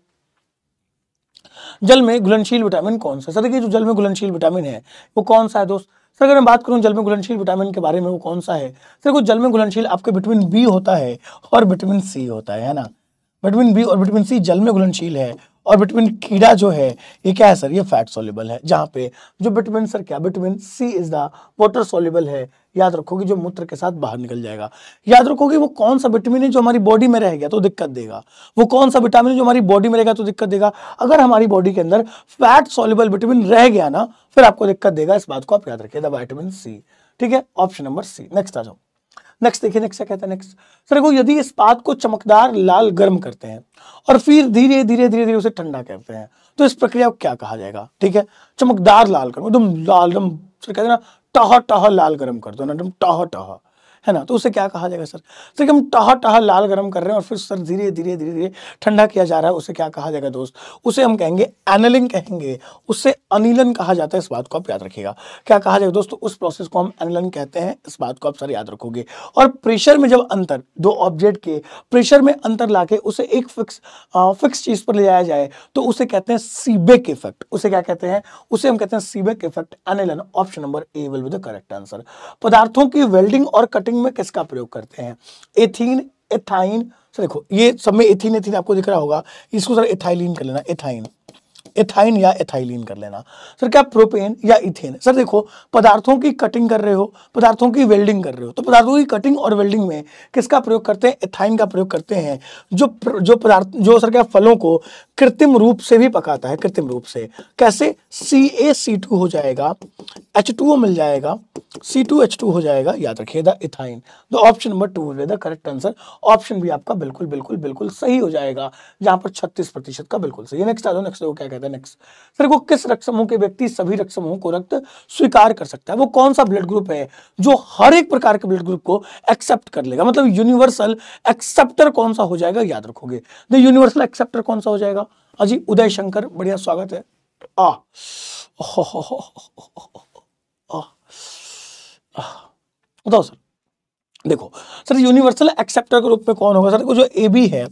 जल में घुलनशील विटामिन कौन सा सर देखिए जो जल में घुलनशील विटामिन है वो कौन सा है दोस्त सर अगर मैं बात करूं जल में घुलनशील विटामिन के बारे में वो कौन सा है सर कुछ जल में घुलनशील आपके विटामिन बी होता है और विटामिन सी होता है ना विटामिन बी और विटामिन सी जल में घुलनशील है और विटामिन कीड़ा जो है ये क्या है सर ये फैट सोल्यूबल है जहाँ पे जो विटामिन सर क्या vitamin C is the water soluble है याद रखोगे जो मूत्र के साथ बाहर निकल जाएगा याद रखोगे वो कौन सा विटामिन है जो हमारी बॉडी में रह गया तो दिक्कत देगा वो कौन सा विटामिन जो हमारी बॉडी में रहेगा तो दिक्कत देगा अगर हमारी बॉडी के अंदर फैट सोल्यूबल विटामिन रह गया ना फिर आपको दिक्कत देगा इस बात को आप याद रखिए द वाइटामिन सी ठीक है ऑप्शन नंबर सी नेक्स्ट आ जाओ नेक्स्ट देखिए नेक्स्ट क्या कहता है नेक्स्ट सर देखो यदि इस पात को चमकदार लाल गर्म करते हैं और फिर धीरे धीरे धीरे धीरे उसे ठंडा करते हैं तो इस प्रक्रिया को क्या कहा जाएगा ठीक है चमकदार लाल गर्म एकदम लाल एकदम सर कहते हैं ना टह टह लाल गर्म कर दो ना एकदम टह टह है ना तो उसे क्या कहा जाएगा सर तो हम टहा टहा लाल गर्म कर रहे हैं और फिर सर धीरे धीरे धीरे धीरे ठंडा किया जा रहा है उसे क्या कहा जाएगा दोस्त उसे हम कहेंगे एनलिंग कहेंगे उससे अनिलन कहा जाता है इस बात को आप याद रखिएगा क्या कहा जाएगा दोस्तों उस प्रोसेस को हम एनलन कहते हैं इस बात को आप सर याद रखोगे और प्रेशर में जब अंतर दो ऑब्जेक्ट के प्रेशर में अंतर ला उसे एक फिक्स आ, फिक्स चीज पर ले जाया जाए तो उसे कहते हैं सीबेक इफेक्ट उसे क्या कहते हैं उसे हम कहते हैं सीबेक इफेक्ट एनलन option number A will be the correct answer पदार्थों की वेल्डिंग और कटिंग मार्केटिंग में किसका प्रयोग करते हैं एथीन एथाइन सर देखो ये सब में एथीन एथीन आपको दिख रहा होगा इसको सर एथाइलिन कर लेना एथाइन एथाइन या एथाइलिन कर लेना सर क्या प्रोपेन या इथेन सर देखो पदार्थों की कटिंग कर रहे हो पदार्थों की वेल्डिंग कर रहे हो तो पदार्थों की कटिंग और वेल्डिंग में किसका प्रयोग करते हैं एथाइन का प्रयोग करते हैं जो जो पदार्थ जो सर क्या फलों को कृत्रिम रूप से भी पकाता है कृत्रिम रूप से कैसे सी ए सी टू हो जाएगा एच टू ओ मिल जाएगा सी टू एच टू हो जाएगा याद रखिए the ethyne the option number two is the correct answer option भी आपका बिल्कुल बिल्कुल बिल्कुल सही हो जाएगा जहां पर छत्तीस प्रतिशत का बिल्कुल सही नेक्स्ट आ जाओ नेक्स्ट क्या कहते हैं एक्स सर को किस रक्त समूह के व्यक्ति सभी रक्त समूहों को रक्त स्वीकार कर सकता है वो कौन सा ब्लड ग्रुप है जो हर एक प्रकार के ब्लड ग्रुप को एक्सेप्ट कर लेगा मतलब यूनिवर्सल एक्सेप्टर कौन सा हो जाएगा याद रखोगे द यूनिवर्सल एक्सेप्टर कौन सा हो जाएगा अजी हाँ उदय शंकर बढ़िया स्वागत है आ बताओ सर देखो सर यूनिवर्सल एक्सेप्टर के रूप में कौन होगा सर देखो जो ए बी है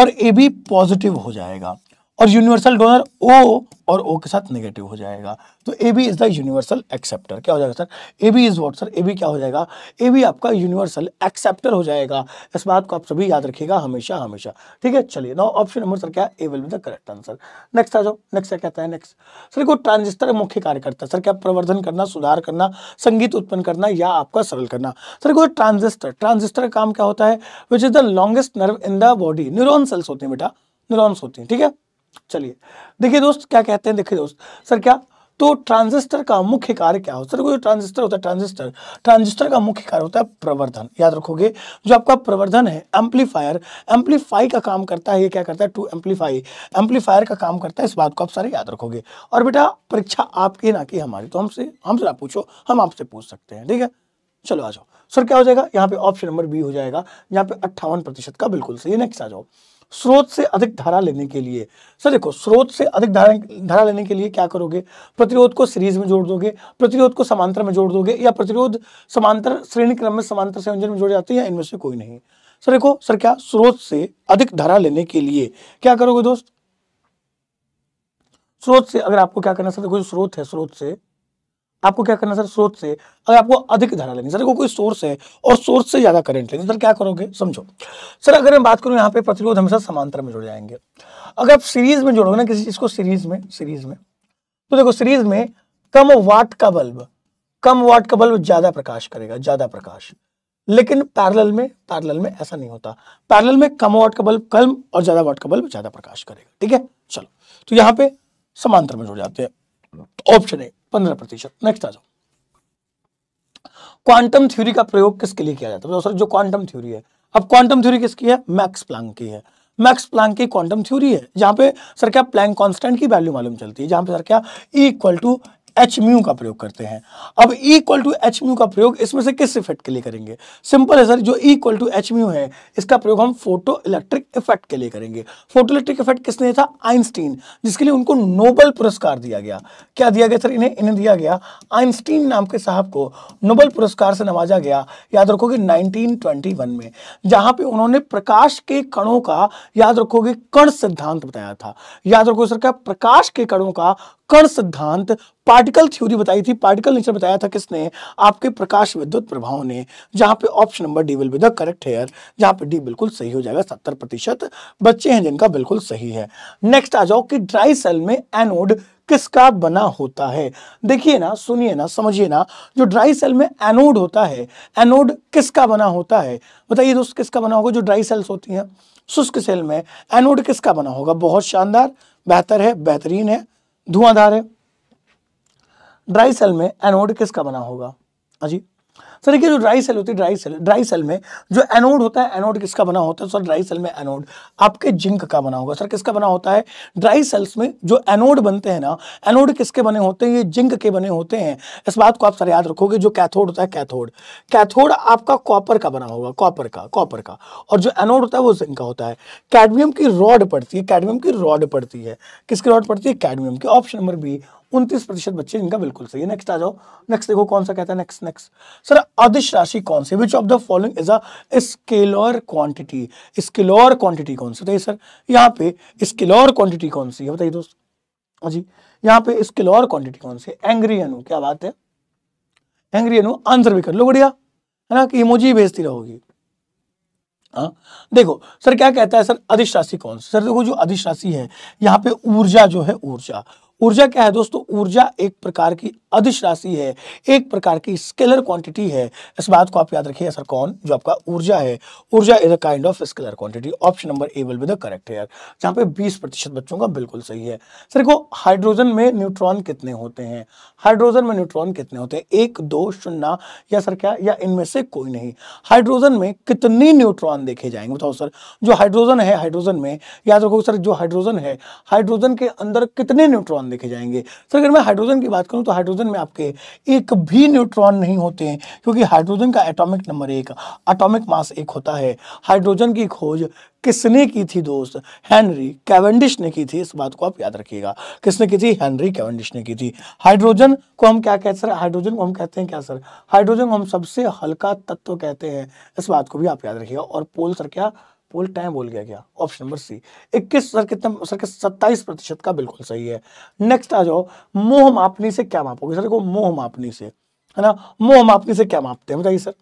और ए बी पॉजिटिव हो जाएगा और यूनिवर्सल डोनर ओ और ओ के साथ नेगेटिव हो जाएगा तो A B is the universal acceptor क्या हो जाएगा sir A B is what sir A B क्या हो जाएगा ए बी आपका यूनिवर्सल एक्सेप्टर हो जाएगा इस बात को आप सभी याद रखिएगा हमेशा हमेशा ठीक है चलिए ना ऑप्शन नंबर सर क्या A will be the correct answer next आ जाओ नेक्स्ट क्या कहता है नेक्स्ट सर को ट्रांजिस्टर मुख्य कार्य करता है सर क्या प्रवर्धन करना सुधार करना संगीत उत्पन्न करना या आपका सरल करना सर को ट्रांजिस्टर ट्रांजिस्टर काम क्या होता है which is the longest nerve in the body neuron cells होते हैं बेटा न्यूरोन्स होते हैं ठीक है चलिए देखिए दोस्त क्या कहते हैं देखिए दोस्त सर क्या तो ट्रांजिस्टर का मुख्य कार्य क्या हो सर कोई ट्रांजिस्टर होता है ट्रांजिस्टर ट्रांजिस्टर का मुख्य कार्य होता है प्रवर्धन याद रखोगे जो आपका प्रवर्धन है एम्पलीफायर एम्पलीफाई का काम करता है ये क्या करता है टू एम्पलीफाई एम्पलीफायर का काम करता है इस बात को आप सारे याद रखोगे और बेटा परीक्षा आपकी ना कि हमारी तो हमसे हमसे आप पूछो हम आपसे पूछ सकते हैं ठीक है चलो आ जाओ सर क्या हो जाएगा यहाँ पे ऑप्शन नंबर बी हो जाएगा यहाँ पे अट्ठावन का बिल्कुल सही नेक्स्ट आ जाओ स्रोत से अधिक धारा लेने के लिए सर देखो स्रोत से अधिक धारा धारा लेने के लिए क्या करोगे प्रतिरोध को सीरीज में जोड़ दोगे प्रतिरोध को समांतर में जोड़ दोगे या प्रतिरोध समांतर श्रेणी क्रम में समांतर संयोजन में जोड़े जाते हैं या इनमें से कोई नहीं सर देखो सर क्या स्रोत से अधिक धारा लेने के लिए क्या करोगे दोस्त स्रोत से अगर आपको क्या करना सर देखो स्रोत है स्रोत से आपको क्या करना सर स्रोत से अगर आपको अधिक धारा लेनी सर को कोई सोर्स है और सोर्स से ज़्यादा करंट लेनी सर क्या करोगे समझो सर अगर मैं बात करूं यहाँ पे प्रतिरोध हमेशा समांतर में जुड़ जाएंगे अगर आप सीरीज में जोड़ोगे ना किसी चीज़ को सीरीज में सीरीज में तो देखो सीरीज में कम वाट का बल्ब कम वाट का बल्ब ज़्यादा प्रकाश करेगा ज़्यादा प्रकाश लेकिन पैरल में पैरल में ऐसा नहीं होता पैरल में कम वाट का बल्ब कम और ज़्यादा वाट का बल्ब ज़्यादा प्रकाश करेगा ठीक है चलो तो यहाँ पे समांतर में जुड़ जाते हैं ऑप्शन है पंद्रह प्रतिशत नेक्स्ट आ जाओ क्वांटम थ्योरी का प्रयोग किसके लिए किया जाता है दोस्तों जो क्वांटम थ्योरी है अब क्वांटम थ्योरी किसकी है मैक्स प्लांक की है मैक्स प्लांक की क्वांटम थ्योरी है जहां पे सर क्या प्लैंक कांस्टेंट की वैल्यू मालूम चलती है जहां पे सर क्या equal e to H mu का प्रयोग करते हैं अब इक्वल टू एच म्यू का प्रयोग इसमें से किस इफेक्ट के लिए करेंगे सिंपल है सर जो इक्वल टू एच म्यू है इसका प्रयोग हम फोटो इलेक्ट्रिक इफेक्ट के लिए करेंगे फोटो इलेक्ट्रिक इफेक्ट किसने था आइंस्टीन जिसके लिए उनको नोबल पुरस्कार दिया गया क्या दिया गया सर इन्हें इन्हें दिया गया आइंस्टीन नाम के साहब को नोबल पुरस्कार से नवाजा गया याद रखोगे 1921 में जहां पर उन्होंने प्रकाश के कणों का याद रखोगे कण सिद्धांत बताया था याद रखोगे सर क्या प्रकाश के कणों का कण सिद्धांत पार्टिकल थ्योरी बताई थी पार्टिकल नेचर बताया था किसने आपके प्रकाश विद्युत प्रभाव ने जहाँ पे option number D will be the correct here जहाँ पे डी बिल्कुल सही हो जाएगा सत्तर प्रतिशत बच्चे हैं जिनका बिल्कुल सही है नेक्स्ट आ जाओ कि ड्राई सेल में एनोड किसका बना होता है देखिए ना सुनिए ना समझिए ना जो ड्राई सेल में एनोड होता है एनोड किसका बना होता है बताइए दोस्त किसका बना होगा जो ड्राई सेल्स होती हैं शुष्क सेल में एनोड किसका बना होगा बहुत शानदार बेहतर है बेहतरीन है धुआंधार है ड्राई सेल में एनोड किसका बना होगा अजी हाँ सर देखिए जो ड्राई सेल होती है ड्राई सेल ड्राई सेल में जो एनोड होता है एनोड किसका बना होता है सर ड्राई सेल में एनोड आपके जिंक का बना होगा सर किसका बना होता है ड्राई सेल्स में जो एनोड बनते हैं ना एनोड किसके बने होते हैं ये जिंक के बने होते हैं इस बात को आप सर याद रखोगे जो कैथोड होता है कैथोड कैथोड आपका कॉपर का बना होगा कॉपर का कॉपर का और जो एनोड होता है वो जिंक का होता है कैडमियम की रॉड पड़ती है कैडमियम की रॉड पड़ती है किसकी रॉड पड़ती है कैडमियम की ऑप्शन नंबर बी उनतीस प्रतिशत बच्चे इनका बिल्कुल सही है नेक्स्ट आ जाओ नेक्स्ट देखो कौन सा कहता है नेक्स्ट नेक्स्ट सर अदिश राशि कौन सी which of the following is a scalar quantity scalar quantity कौन सी बताइए सर यहाँ पे स्केलर क्वांटिटी कौन सी है बताइए दोस्त हाँ जी यहाँ पे स्केलर क्वांटिटी कौन सी है एंग्री अनु क्या बात है एंग्री अनु आंसर भी कर लो बढ़िया है ना कि इमोजी भेजती रहोगी आ, हाँ। देखो सर क्या कहता है सर अधिश राशि कौन सी सर देखो जो अधिश राशि है यहाँ पे ऊर्जा जो है ऊर्जा ऊर्जा क्या है दोस्तों ऊर्जा एक प्रकार की अधिश राशि है एक प्रकार की स्केलर क्वांटिटी है इस बात को आप याद रखिए सर कौन जो आपका ऊर्जा है ऊर्जा is a kind of scalar quantity option number A will be the correct है जहां पे 20 प्रतिशत बच्चों का बिल्कुल सही है सर देखो हाइड्रोजन में न्यूट्रॉन कितने होते हैं हाइड्रोजन में न्यूट्रॉन कितने होते हैं एक दो शून्य या सर क्या या इनमें से कोई नहीं हाइड्रोजन में कितने न्यूट्रॉन देखे जाएंगे बताओ सर जो हाइड्रोजन है हाइड्रोजन में याद रखो सर जो हाइड्रोजन है हाइड्रोजन के अंदर कितने न्यूट्रॉन देखे जाएंगे सर अगर मैं हाइड्रोजन की बात करूँ तो हाइड्रोजन हाइड्रोजन में आपके एक भी न्यूट्रॉन नहीं होते हैं क्योंकि हाइड्रोजन का एटॉमिक नंबर एक एटॉमिक मास एक होता है हाइड्रोजन की खोज किसने की थी दोस्त हेनरी कैवेंडिश ने की थी इस बात को आप याद रखिएगा किसने की थी हेनरी कैवेंडिश ने की थी हाइड्रोजन को हम क्या कहते सर हाइड्रोजन को हम कहते हैं क्या सर हाइड्रोजन को हम सबसे हल्का तत्व कहते हैं इस बात को भी आप याद रखिएगा और पोल सर क्या पोल टाइम बोल गया क्या ऑप्शन नंबर सी इक्कीस सर कितना सर के सत्ताईस प्रतिशत का बिल्कुल सही है नेक्स्ट आ जाओ मोह मापनी से क्या मापोगे सर देखो मोह मापनी से है ना मोह मापनी से क्या मापते हैं बताइए सर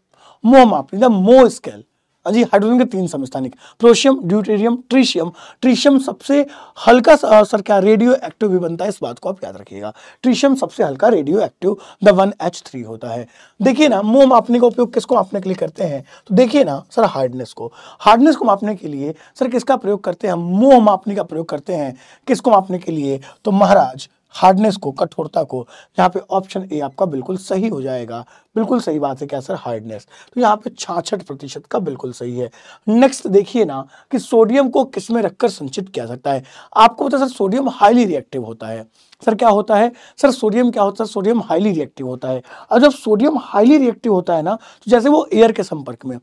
मोह मापनी मोह स्केल हाँ जी हाइड्रोजन के तीन समस्थानिक प्रोशियम ड्यूटेरियम ट्रीशियम ट्रीशियम सबसे हल्का सर क्या रेडियो एक्टिव भी बनता है इस बात को आप याद रखिएगा ट्रीशियम सबसे हल्का radioactive the one H three होता है देखिए ना मोह मापने का उपयोग किसको मापने के लिए करते हैं तो देखिए ना सर हार्डनेस को हार्डनेस को मापने के लिए सर किसका प्रयोग करते हैं हम मोह मापने का प्रयोग करते हैं किसको मापने के लिए तो महाराज हार्डनेस को कठोरता को यहाँ पे ऑप्शन ए आपका बिल्कुल सही हो जाएगा बिल्कुल सही बात है क्या सर हार्डनेस तो यहाँ पे छाछठ प्रतिशत का बिल्कुल सही है नेक्स्ट देखिए ना कि सोडियम को किस में रखकर संचित किया जाता है आपको पता सर सोडियम हाईली रिएक्टिव होता है सर क्या होता है सर सोडियम क्या होता है सोडियम हाईली रिएक्टिव होता है और जब सोडियम हाईली रिएक्टिव होता है ना तो जैसे वो एयर के संपर्क में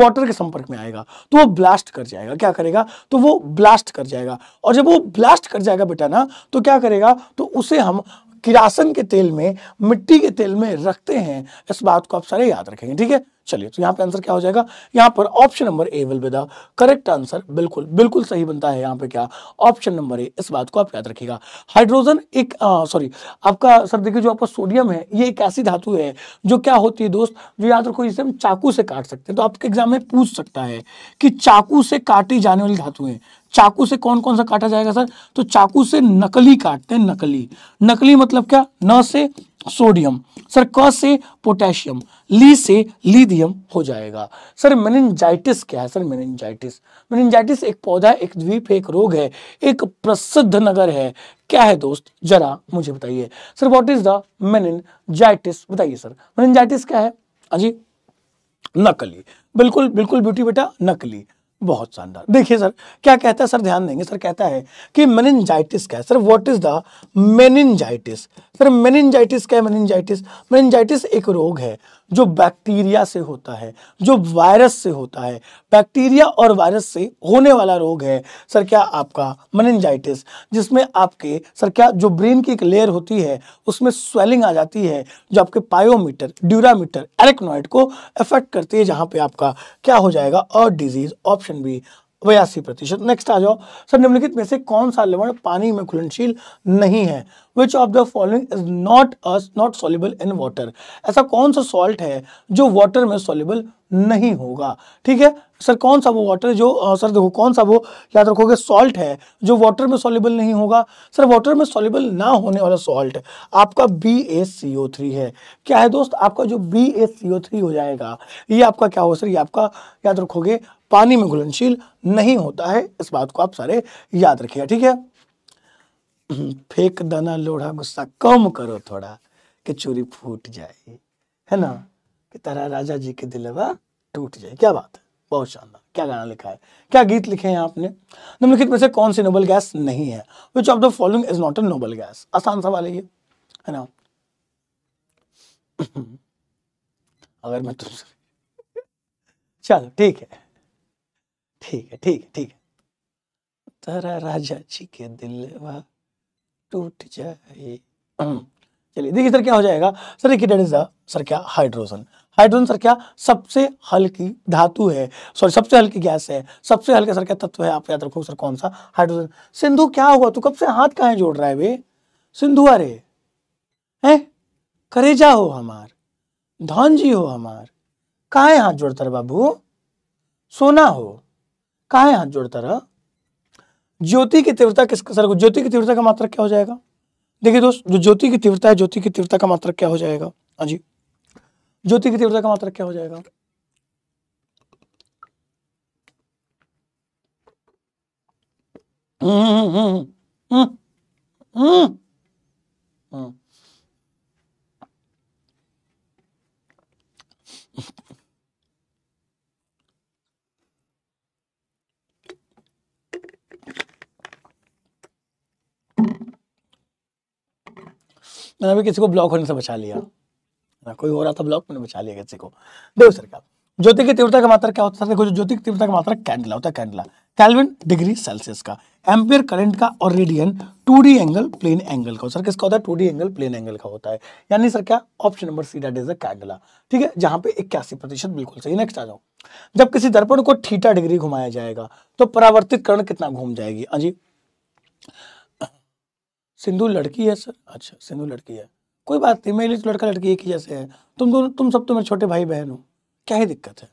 वाटर के संपर्क में आएगा तो वो ब्लास्ट कर जाएगा क्या करेगा तो वो ब्लास्ट कर जाएगा और जब वो ब्लास्ट कर जाएगा बेटा ना तो क्या करेगा तो उसे हम किरासन के तेल में मिट्टी के तेल में रखते हैं इस बात को आप सारे याद रखेंगे ठीक है चलिए तो यहाँ पे आंसर क्या हो जाएगा यहाँ पर option number A will be the correct answer बिल्कुल बिल्कुल सही बनता है यहाँ पे क्या ऑप्शन नंबर ए इस बात को आप याद रखिएगा हाइड्रोजन एक सॉरी आपका सर देखिए जो आपका सोडियम है ये एक ऐसी धातु है जो क्या होती है दोस्त जो याद रखो जिसे हम चाकू से काट सकते हैं तो आपके एग्जाम में पूछ सकता है कि चाकू से काटी जाने वाली धातु चाकू से कौन कौन सा काटा जाएगा सर तो चाकू से नकली काटते हैं नकली नकली मतलब क्या न से सोडियम सर क से पोटेशियम ली से लीदियम हो जाएगा सर मेनिनजाइटिस क्या है सर मेनिनजाइटिस मेनिनजाइटिस एक पौधा एक द्वीप एक रोग है एक प्रसिद्ध नगर है क्या है दोस्त जरा मुझे बताइए sir what is the meningitis बताइए सर मेनिनजाइटिस क्या है अजी नकली बिल्कुल बिल्कुल ब्यूटी बेटा नकली बहुत शानदार देखिए सर क्या कहता है सर ध्यान देंगे सर कहता है कि मेनिनजाइटिस क्या है sir what is the meningitis sir meningitis क्या है मेनिनजाइटिस मेनिनजाइटिस एक रोग है जो बैक्टीरिया से होता है जो वायरस से होता है बैक्टीरिया और वायरस से होने वाला रोग है सर क्या आपका मनंजाइटिस जिसमें आपके सर क्या जो ब्रेन की एक लेयर होती है उसमें स्वेलिंग आ जाती है जो आपके पायोमीटर ड्यूरामीटर एरेक्नॉइड को अफेक्ट करती है जहाँ पे आपका क्या हो जाएगा और डिजीज ऑप्शन भी बयासी प्रतिशत नेक्स्ट आ जाओ सर निम्नलिखित में से कौन सा लवण पानी में घुलनशील नहीं है which of the following is not as not soluble in water ऐसा कौन सा सॉल्ट है जो वाटर में सॉलिबल नहीं होगा ठीक है सर कौन सा वो वाटर जो आ, सर देखो कौन सा वो याद रखोगे सॉल्ट है जो वाटर में सॉलिबल नहीं होगा सर वाटर में सॉलिबल ना होने वाला सॉल्ट आपका बी ए सी ओ थ्री है क्या है दोस्त आपका जो बी ए सी ओ थ्री हो जाएगा ये आपका क्या हो सर ये आपका याद रखोगे पानी में घुलनशील नहीं होता है इस बात को आप सारे याद रखिएगा ठीक है फेंक देना लोढ़ा गुस्सा कम करो थोड़ा कि चोरी फूट जाए है ना कि तारा राजा जी के दिलवा टूट जाए क्या बात है बहुत शानदार क्या गाना लिखा है क्या गीत लिखे हैं आपने निम्नलिखित में से कौन सी नोबल गैस नहीं है which of the following is not a noble gas आसान सवाल है ये है ना अगर मैं तुमसे चलो ठीक है ठीक है ठीक है ठीक है तारा राजा जी के दिलवा टूट जाए चलिए देखिए सर क्या हो जाएगा सर देखिए डेट इज सर क्या हाइड्रोजन हाइड्रोजन सर क्या सबसे हल्की धातु है सॉरी सबसे हल्की गैस है सबसे हल्का सर क्या तत्व है आप याद रखो सर कौन सा हाइड्रोजन सिंधु क्या हुआ तू तो कब से हाथ कहा जोड़ रहा है वे सिंधु अरे है करेजा हो हमार धन जी हो हमार कहा हाथ जोड़ता बाबू सोना हो कहा हाथ जोड़ता रहा ज्योति की तीव्रता किस सर को ज्योति की तीव्रता का मात्रक क्या हो जाएगा देखिए दोस्त जो ज्योति की तीव्रता है ज्योति की तीव्रता का मात्रक क्या हो जाएगा हाँ जी ज्योति की तीव्रता का मात्रक क्या हो जाएगा हम्म, हम्म, हम्म, हम्म मैंने अभी किसी को ब्लॉक होने से बचा लिया ना कोई हो रहा था ब्लॉक मैंने बचा लिया किसी को देव का ज्योति की तीव्रता का मात्रा क्या होता है ज्योति की तीव्रता का मात्रा कैंडला होता है कैंडला कैलविन डिग्री सेल्सियस का एम्पियर करंट का और radian two D angle plane angle का सर किसका होता है two D angle plane angle का होता है यानी सर क्या option number C that is a candela ठीक है जहां पे इक्यासी प्रतिशत बिल्कुल सही नेक्स्ट आ जाओ जब किसी दर्पण को थीटा डिग्री घुमाया जाएगा तो परावर्तित करण कितना घूम जाएगी हाँ जी सिंधु लड़की है सर अच्छा सिंधु लड़की है कोई बात नहीं मेरे लिए तो लड़का लड़की एक ही जैसे है तुम दोनों तुम सब तो मेरे छोटे भाई बहन हो क्या ही दिक्कत है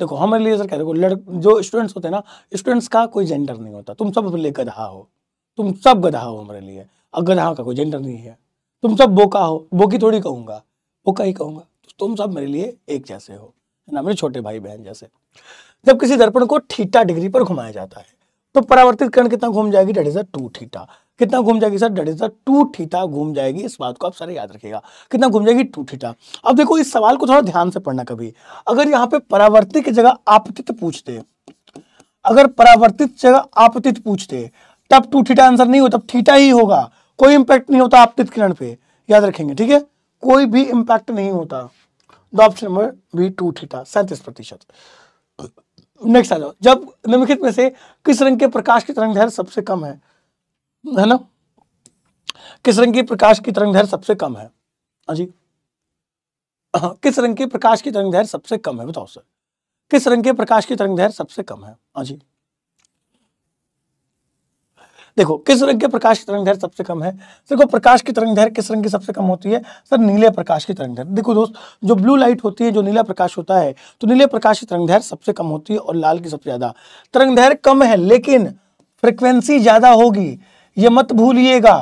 देखो हमारे लिए सर कह देखो लड़ जो स्टूडेंट्स होते हैं ना स्टूडेंट्स का कोई जेंडर नहीं होता तुम सब लिए गधा हो तुम सब गधा हो हमारे लिए और गधा का कोई जेंडर नहीं है तुम सब बोका हो बोकी थोड़ी कहूंगा बोका ही कहूंगा तो तुम सब मेरे लिए एक जैसे हो ना मेरे छोटे भाई बहन जैसे जब किसी दर्पण को ठीटा डिग्री पर घुमाया जाता है तो परावर्तित किरण कितना घूम जाएगी that is a two theta कितना घूम जाएगी sir that is a two theta घूम जाएगी इस बात को आप सारे याद रखिएगा कितना घूम जाएगी टू थीटा अब देखो इस सवाल को थोड़ा ध्यान से पढ़ना कभी अगर यहाँ पे परावर्तित की जगह आपतित पूछते अगर परावर्तित जगह आपतित पूछते तब टू थीटा आंसर नहीं होता थीटा ही होगा कोई इंपैक्ट नहीं होता आपतित किरण पे याद रखेंगे ठीक है कोई भी इंपैक्ट नहीं होता option number B two theta सैंतीस प्रतिशत नेक्स्ट आ जाओ जब निम्नलिखित में से किस रंग के प्रकाश की तरंग धैर्य सबसे कम है है ना किस रंग की प्रकाश की तरंग धैर्य सबसे कम है हाँ जी हाँ, किस रंग के प्रकाश की तरंग धैर्य सबसे कम है बताओ सर किस रंग के प्रकाश की तरंग धैर्य सबसे कम है हाँ जी देखो किस रंग के प्रकाश की तरंग सबसे कम है सर को प्रकाश की तरंग किस रंग की सबसे कम होती है सर नीले प्रकाश की तरंग देखो दोस्त जो ब्लू लाइट होती है जो नीला प्रकाश होता है तो नीले प्रकाश की तरंग सबसे कम होती है और लाल की सबसे ज़्यादा तरंग कम है लेकिन फ्रिक्वेंसी ज़्यादा होगी ये मत भूलिएगा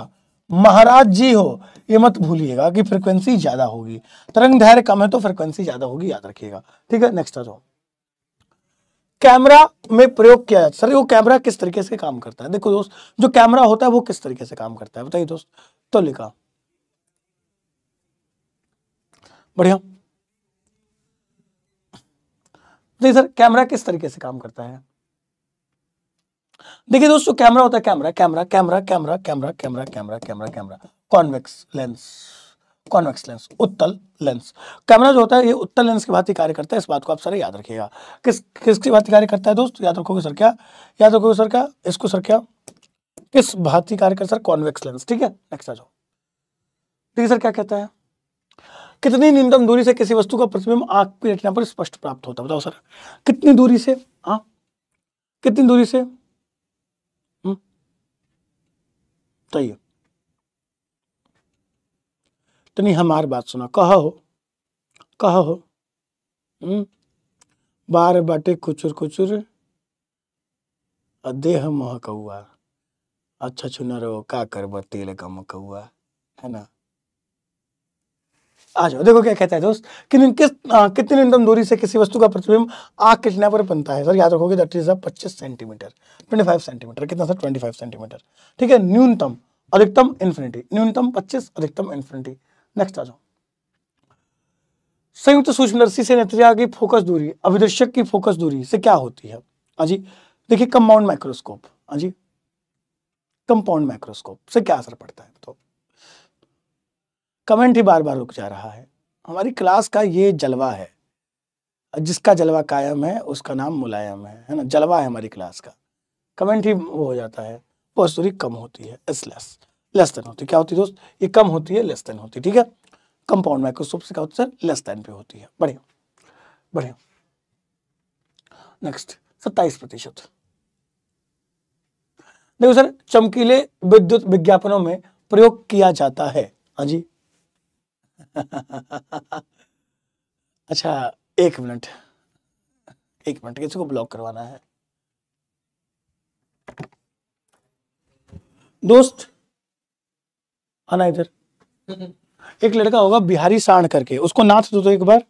महाराज जी हो ये मत भूलिएगा कि फ्रिक्वेंसी ज़्यादा होगी तरंग धैर्य कम है तो फ्रिक्वेंसी ज़्यादा होगी याद रखिएगा ठीक है नेक्स्ट आ जाओ कैमरा में प्रयोग किया जाता है सर वो कैमरा किस तरीके से काम करता है देखो दोस्त जो कैमरा होता है वो किस तरीके से काम करता है बताइए दोस्त तो लिखा बढ़िया नहीं सर कैमरा किस तरीके से काम करता है देखिए दोस्तों कैमरा होता है camera camera camera camera camera camera camera camera camera convex lens convex lens उत्तल लेंस कैमरा जो होता है ये उत्तल लेंस के भांति कार्य करता है इस बात को आप सर याद रखिएगा किस किसकी भांति कार्य करता है दोस्त याद रखोगे सर क्या याद रखोगे सर क्या इसको सर क्या किस भांति कार्य करता है सर कॉन्वेक्स लेंस ठीक है नेक्स्ट आ जाओ ठीक है सर क्या कहता है कितनी न्यूनतम दूरी से किसी वस्तु का प्रतिबिंब आंख की रचना पर स्पष्ट प्राप्त होता है बताओ सर कितनी दूरी से हा कितनी दूरी से चाहिए हम्म? तो तनी हमार बात सुना कह हो कह हो हम्म? बार बाटे कुचुर कुचुर देह मह कौआ अच्छा चुना रहो का करब तेल का मकौआ है ना आ जाओ देखो क्या कहता है दोस्त कि दिन किस आ, कितनी न्यूनतम दूरी से किसी वस्तु का प्रतिबिंब आग किचना पर बनता है सर याद रखोगे that is a 25 centimetre 25 centimetre कितना सर 25 सेंटीमीटर ठीक है न्यूनतम अधिकतम इन्फिनिटी न्यूनतम 25 अधिकतम इन्फिनिटी नेक्स्ट आ जाओ संयुक्त सूक्ष्मदर्शी से नेत्रिया की फोकस दूरी अभिदर्शक की फोकस दूरी से क्या होती है हाँ जी देखिए कंपाउंड माइक्रोस्कोप हाँ जी कंपाउंड माइक्रोस्कोप से क्या असर पड़ता है तो कमेंट ही बार बार रुक जा रहा है हमारी क्लास का ये जलवा है जिसका जलवा कायम है उसका नाम मुलायम है है ना जलवा है हमारी क्लास का कमेंट ही वो हो जाता है पोस्तुरी कम होती है इसलेस लेस देन होती है क्या होती है दोस्त ये कम होती है लेस देन होती है ठीक है कंपाउंड माइक्रोस्कोप से क्या होती है सर लेस देन पे होती है बढ़िया बढ़िया नेक्स्ट सत्ताईस प्रतिशत देखो सर चमकीले विद्युत विज्ञापनों में प्रयोग किया जाता है हाँ जी अच्छा एक मिनट एक मिनट किसी को ब्लॉक करवाना है दोस्त आना इधर हम्म। एक लड़का होगा बिहारी साण करके उसको नाथ तो दो तो एक बार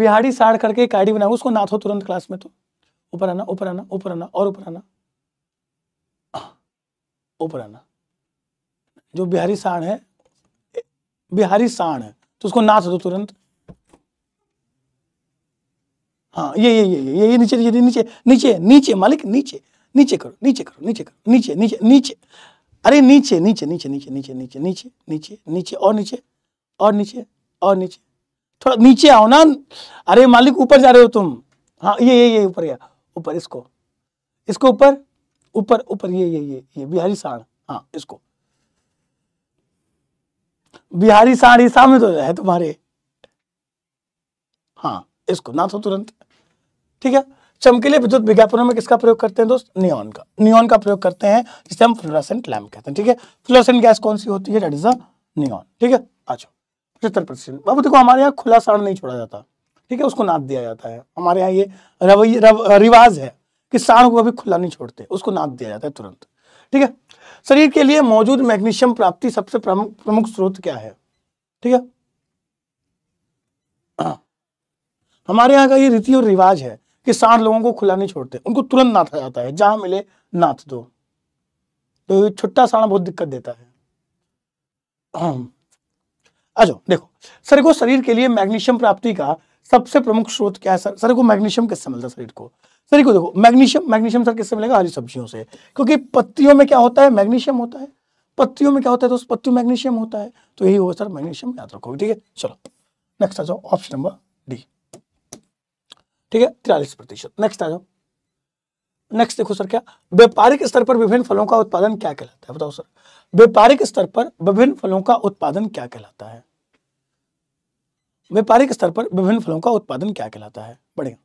बिहारी साण करके एक आईडी बनाओ उसको नाथ हो तुरंत क्लास में तो ऊपर आना ऊपर आना ऊपर आना और ऊपर आना ऊपर आना जो बिहारी साण है बिहारी साण है तो उसको नाथ दो तुरंत हाँ ये ये ये ये ये नीचे नीचे नीचे नीचे नीचे मालिक नीचे नीचे करो नीचे करो नीचे करो नीचे नीचे नीचे अरे नीचे नीचे नीचे नीचे नीचे नीचे नीचे नीचे नीचे और नीचे और नीचे और नीचे थोड़ा नीचे आओ ना अरे मालिक ऊपर जा रहे हो तुम हाँ ये ये ये ऊपर गया ऊपर इसको इसको ऊपर ऊपर ऊपर ये ये ये ये बिहारी साण हाँ इसको बिहारी साण ये सामने तो है तुम्हारे हाँ इसको ना तो तुरंत ठीक है चमकीले विद्युत विज्ञापनों में किसका प्रयोग करते हैं दोस्त नियॉन का नियॉन का प्रयोग करते हैं जिसे हम फ्लोरसेंट लैम्प कहते हैं ठीक है फ्लोरसेंट गैस कौन सी होती है डेट इज अ नियॉन ठीक है अच्छा पचहत्तर प्रतिशत बाबू देखो हमारे यहाँ खुला साड़ नहीं छोड़ा जाता ठीक है उसको नाद दिया जाता है हमारे यहाँ ये रिवाज है कि साड़ को अभी खुला नहीं छोड़ते उसको नाद दिया जाता है तुरंत ठीक है शरीर के लिए मौजूद मैग्नीशियम प्राप्ति सबसे प्रमुख स्रोत क्या है ठीक है हमारे यहाँ का ये रीति और रिवाज है साठ लोगों को खुला नहीं छोड़ते उनको तुरंत नाथा जाता है जहां मिले नाथ दो तो छुट्टा साड़ा बहुत दिक्कत देता है अच्छा देखो सर को शरीर के लिए मैग्नीशियम प्राप्ति का सबसे प्रमुख स्रोत क्या है सर सर को मैग्नीशियम किससे मिलता है शरीर को सर को देखो मैग्नीशियम मैग्नीशियम सर किससे मिलेगा हरी सब्जियों से क्योंकि पत्तियों में क्या होता है मैग्नीशियम होता है पत्तियों में क्या होता है तो उस पत्तियों मैग्नीशियम होता है तो यही हो सर मैग्नीशियम याद रखोगे ठीक है चलो नेक्स्ट आ जाओ ऑप्शन नंबर ठीक है तिरालीस प्रतिशत नेक्स्ट आ जाओ नेक्स्ट देखो सर क्या व्यापारिक स्तर पर विभिन्न फलों का उत्पादन क्या कहलाता है बताओ सर व्यापारिक स्तर पर विभिन्न फलों का उत्पादन क्या कहलाता है व्यापारिक स्तर पर विभिन्न फलों का उत्पादन क्या कहलाता है बढ़िया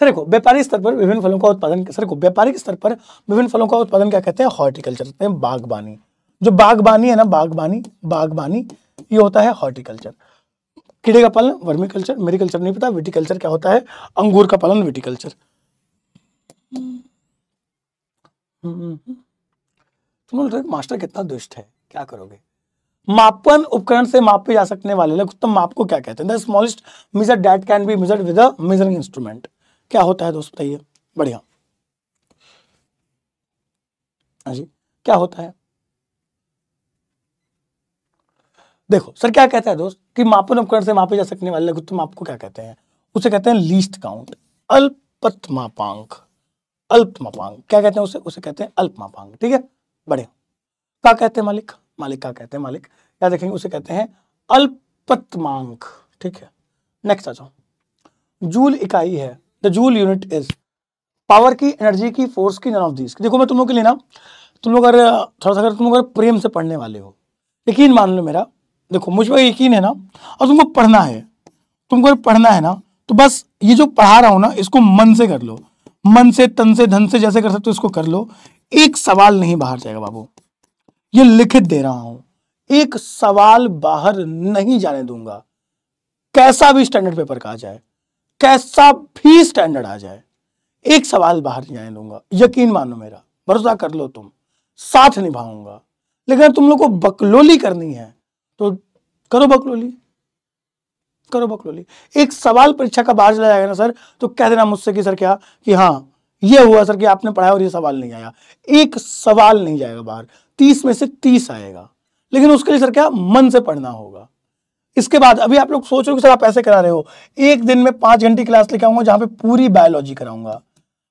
सर देखो व्यापारिक स्तर पर विभिन्न फलों का उत्पादन सर देखो व्यापारिक स्तर पर विभिन्न फलों का उत्पादन क्या कहते हैं हॉर्टिकल्चर कहते हैं बागबानी जो बागबानी है ना बागबानी बागबानी ये होता है हॉर्टिकल्चर कीड़े का पालन वर्मी कल्चर मेरी कल्चर नहीं पता विटी कल्चर क्या होता है अंगूर का पालन विटी कल्चर हम्म, हम्म, हम्म। तुम बोल रहे तो मास्टर कितना दुष्ट है क्या करोगे मापन उपकरण से मापे जा सकने वाले लघुत्तम तो माप को क्या कहते हैं the smallest measure that can be measure with measuring instrument क्या होता है दोस्त बताइए बढ़िया हाँ जी क्या होता है देखो सर क्या कहता है दोस्त कि मापन उपकरण से मापे जा सकने वाले लघुत्तम तो माप को क्या कहते हैं उसे कहते हैं लीस्ट काउंट अल्पत मापांक अल्प मापांक क्या कहते हैं उसे उसे कहते हैं अल्प मापांक ठीक है बड़े क्या कहते हैं मालिक मालिक क्या कहते हैं मालिक क्या देखेंगे उसे कहते हैं अल्पतमांक ठीक है नेक्स्ट आ जाओ जूल इकाई है the joule unit is power की एनर्जी की फोर्स की नन ऑफ दीज देखो मैं तुम लोग के लिए ना तुम लोग अगर थोड़ा सा अगर तुम लोग प्रेम से पढ़ने वाले हो यकीन मान लो मेरा देखो मुझ पर यकीन है ना और तुमको पढ़ना है तुमको पढ़ना है ना तो बस ये जो पढ़ा रहा हूं ना इसको मन से कर लो मन से तन से धन से जैसे कर सकते हो इसको कर लो एक सवाल नहीं बाहर जाएगा बाबू ये लिखित दे रहा हूं एक सवाल बाहर नहीं जाने दूंगा कैसा भी स्टैंडर्ड पेपर का आ जाए कैसा भी स्टैंडर्ड आ जाए एक सवाल बाहर नहीं जाने दूंगा यकीन मानो मेरा भरोसा कर लो तुम साथ निभाऊंगा लेकिन तुम लोग को बकलोली करनी है तो करो बकलोली करो बकलोली एक सवाल परीक्षा का बाहर चला जाएगा ना सर तो कह देना मुझसे कि सर क्या कि हाँ ये हुआ सर कि आपने पढ़ाया और ये सवाल नहीं आया एक सवाल नहीं जाएगा बाहर तीस में से तीस आएगा लेकिन उसके लिए सर क्या मन से पढ़ना होगा इसके बाद अभी आप लोग सोच रहे हो कि सर आप ऐसे करा रहे हो एक दिन में पांच घंटे क्लास लेके आऊंगा जहां पे पूरी बायोलॉजी कराऊंगा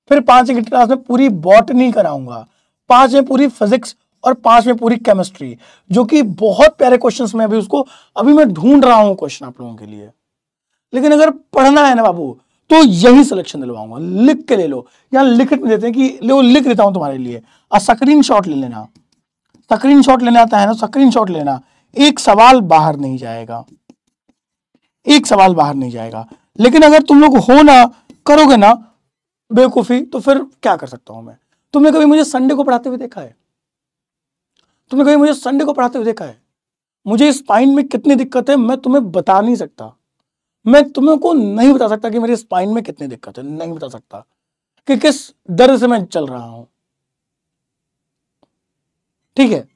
फिर पांच घंटे क्लास में पूरी बॉटनी कराऊंगा पांच में पूरी फिजिक्स और पांच में पूरी केमिस्ट्री जो कि बहुत प्यारे क्वेश्चन में अभी उसको अभी मैं ढूंढ रहा हूं क्वेश्चन आप लोगों के लिए लेकिन अगर पढ़ना है ना बाबू तो यही सिलेक्शन दिलवाऊंगा लिख के ले लो या लिखित में देते हैं कि लो लिख देता हूं तुम्हारे लिए और स्क्रीन शॉट ले लेना स्क्रीन शॉट लेने आता है ना स्क्रीन शॉट लेना एक सवाल बाहर नहीं जाएगा एक सवाल बाहर नहीं जाएगा लेकिन अगर तुम लोग हो ना करोगे ना बेवकूफ़ी तो फिर क्या कर सकता हूं मैं तुमने कभी मुझे संडे को पढ़ाते हुए देखा है तुमने कभी मुझे संडे को पढ़ाते हुए देखा है मुझे स्पाइन में कितनी दिक्कत है मैं तुम्हें बता नहीं सकता मैं तुम्हें को नहीं बता सकता कि मेरे स्पाइन में कितनी दिक्कत है नहीं बता सकता कि किस दर्द से मैं चल रहा हूं ठीक है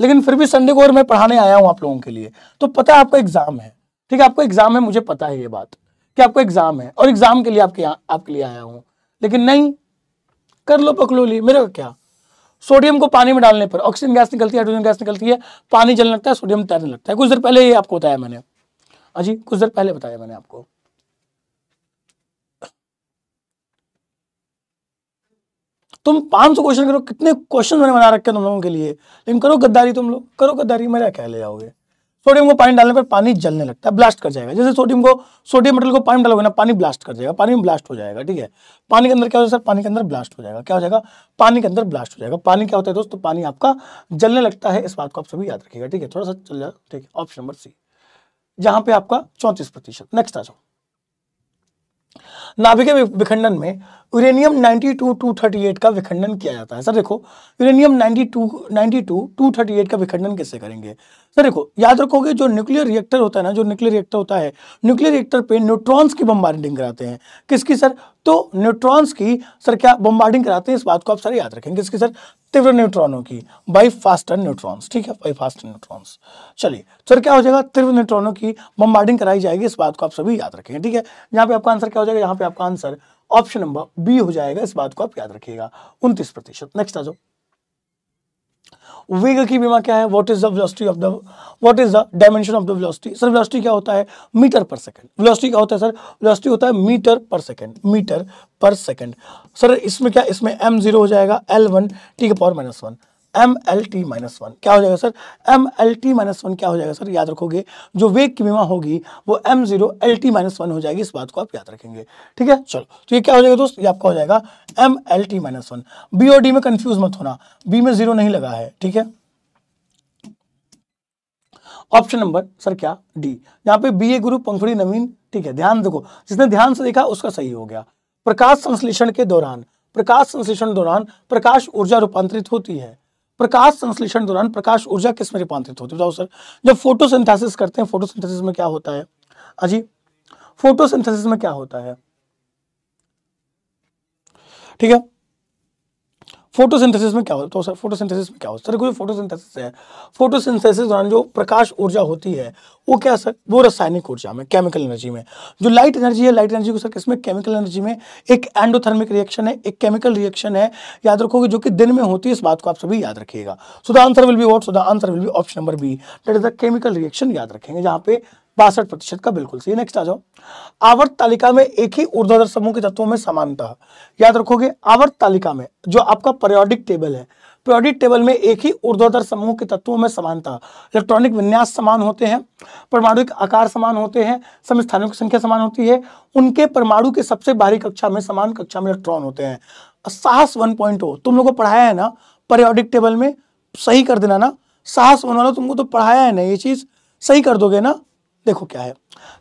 लेकिन फिर भी संडे को और मैं पढ़ाने आया हूं आप लोगों के लिए तो पता है आपका एग्जाम है ठीक है आपको एग्जाम है मुझे पता है ये बात कि आपको एग्जाम है और एग्जाम के लिए आपके आपके लिए आया हूं लेकिन नहीं कर लो पकड़ो ली मेरे को क्या सोडियम को पानी में डालने पर ऑक्सीजन गैस निकलती है हाइड्रोजन गैस निकलती है पानी जलने लगता है सोडियम तैरने लगता है कुछ देर पहले ये आपको बताया मैंने अजी हाँ कुछ देर पहले बताया मैंने आपको तुम 500 सौ क्वेश्चन करो कितने क्वेश्चन मैंने बना रखे तुम लोगों के लिए लेकिन करो गद्दारी तुम लोग करो गद्दारी मेरा क्या ले जाओगे सोडियम को पानी डालने पर पानी जलने लगता है ब्लास्ट कर जाएगा जैसे सोडियम को सोडियम मेटल को पानी डालोगे ना पानी ब्लास्ट कर जाएगा पानी में ब्लास्ट हो जाएगा ठीक है पानी के अंदर क्या हो है सर पानी के अंदर ब्लास्ट हो जाएगा क्या हो जाएगा पानी के अंदर ब्लास्ट हो जाएगा पानी क्या होता है दोस्तों तो पानी आपका जलने लगता है इस बात को आप सभी याद रखिएगा ठीक है थोड़ा सा चल जाए ठीक है ऑप्शन नंबर सी जहां पर आपका चौंतीस प्रतिशत नेक्स्ट आ जाओ नाभिकीय विखंडन में यूरेनियम 92 238 का विखंडन किया जाता है सर देखो यूरेनियम 92 92 238 का विखंडन कैसे करेंगे सर देखो याद रखोगे जो न्यूक्लियर रिएक्टर होता है ना जो न्यूक्लियर रिएक्टर होता है न्यूक्लियर रिएक्टर पे न्यूट्रॉन्स की बम्बार्डिंग कराते हैं किसकी सर तो न्यूट्रॉन्स की सर क्या बम्बार्डिंग कराते हैं इस बात को आप सर याद रखेंगे किसकी सर तीव्र न्यूट्रॉनों की बाई फास्टर न्यूट्रॉन्स ठीक है बाई फास्टर न्यूट्रॉन्स चलिए सर क्या हो जाएगा तीव्र न्यूट्रॉनों की बम्बार्डिंग कराई जाएगी इस बात को आप सभी याद रखेंगे ठीक है यहाँ पे आपका आंसर क्या हो जाएगा यहाँ पे आपका आंसर ऑप्शन नंबर बी हो जाएगा इस बात को आप याद रखिएगा उन्तीस प्रतिशत नेक्स्ट आ जाओ वेग की बीमा क्या है what is the velocity of the what is the dimension of the velocity sir velocity क्या होता है मीटर पर सेकंड वेलोसिटी क्या होता है सर वेलोसिटी होता है metre per second metre per second sir इसमें क्या इसमें m जीरो हो जाएगा l वन टी के power minus one M L T minus one क्या हो जाएगा sir M L T minus one क्या हो जाएगा सर याद रखोगे जो वेग की बीमा होगी वो M zero L T minus one हो जाएगी इस बात को आप याद रखेंगे ठीक है चलो तो ये क्या हो जाएगा दोस्त ये आपका हो जाएगा M L T minus one B और डी में कंफ्यूज मत होना बी में जीरो नहीं लगा है ठीक है ऑप्शन नंबर सर क्या डी यहाँ पे बी ए गुरु पंखुड़ी नवीन ठीक है ध्यान देखो जिसने ध्यान से देखा उसका सही हो गया प्रकाश संश्लेषण के दौरान प्रकाश संश्लेषण दौरान प्रकाश ऊर्जा रूपांतरित होती है प्रकाश संश्लेषण दौरान प्रकाश ऊर्जा किस में रूपांतरित होती है बताओ सर जब फोटोसिंथेसिस करते हैं फोटोसिंथेसिस में क्या होता है अजी हाँ फोटोसिंथेसिस में क्या होता है ठीक है फोटोसिंथेसिस में क्या होता है तो सर फोटोसिंथेसिस में क्या होता है सर कोई फोटोसिंथेसिस है फोटोसिंथेसिस दौरान जो प्रकाश ऊर्जा होती है वो क्या सर वो रासायनिक ऊर्जा में केमिकल एनर्जी में जो लाइट एनर्जी है लाइट एनर्जी को सर किसमें केमिकल एनर्जी में एक एंडोथर्मिक रिएक्शन है एक केमिकल रिएक्शन है याद रखोगे जो कि दिन में होती है इस बात को आप सभी याद रखिएगा so the answer will be what so the answer will be option number B that is the chemical reaction याद रखेंगे जहाँ पे बासठ प्रतिशत का बिल्कुल सही नेक्स्ट आ जाओ आवर्त तालिका में एक ही ऊर्ध्वाधर समूह के तत्वों में समानता याद रखोगे आवर्त तालिका में जो आपका पर्योडिक टेबल है पर्योडिक टेबल में एक ही ऊर्ध्वाधर समूह के तत्वों में समानता इलेक्ट्रॉनिक विन्यास समान होते हैं परमाणु आकार समान होते हैं समस्थानों की संख्या समान होती है उनके परमाणु के सबसे बाहरी कक्षा में समान कक्षा में इलेक्ट्रॉन होते हैं साहस वन पॉइंट हो तुम लोग को पढ़ाया है ना पर्योडिक टेबल में सही कर देना ना साहस वन वाला तुमको तो पढ़ाया है ना ये चीज़ सही कर दोगे ना देखो क्या है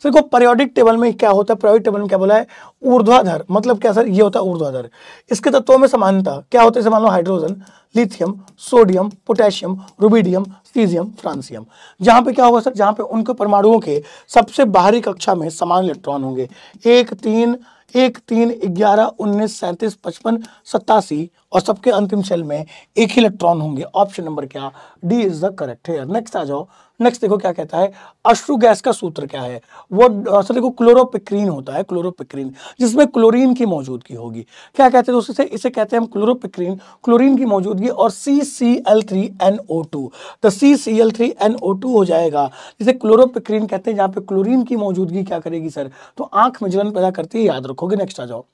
सर को पर्योडिक टेबल में क्या होता है पीरियोडिक टेबल में क्या बोला है ऊर्ध्वाधर मतलब क्या सर ये होता है ऊर्ध्वाधर इसके तत्वों में समानता क्या होते हैं मान लो hydrogen lithium sodium potassium rubidium caesium francium जहां पे क्या होगा सर जहां पे उनके परमाणुओं के सबसे बाहरी कक्षा में समान इलेक्ट्रॉन होंगे एक तीन एक तीन ग्यारह उन्नीस सैंतीस पचपन सत्तासी और सबके अंतिम सेल में एक ही इलेक्ट्रॉन होंगे ऑप्शन नंबर क्या डी इज द करेक्ट है नेक्स्ट आ जाओ नेक्स्ट देखो क्या कहता है अश्रु गैस का सूत्र क्या है वो सर देखो क्लोरोपिक्रीन होता है क्लोरोपिक्रीन जिसमें क्लोरीन की मौजूदगी होगी क्या कहते हैं दोस्तों इसे इसे कहते हैं हम क्लोरोपिक्रीन क्लोरीन की मौजूदगी और C C L three N O two तो C C L three N O two हो जाएगा जिसे क्लोरोपिक्रीन कहते हैं जहाँ पे क्लोरीन की मौजूदगी क्या करेगी सर तो आंख में जलन पैदा करती है याद रखोगे नेक्स्ट आ जाओ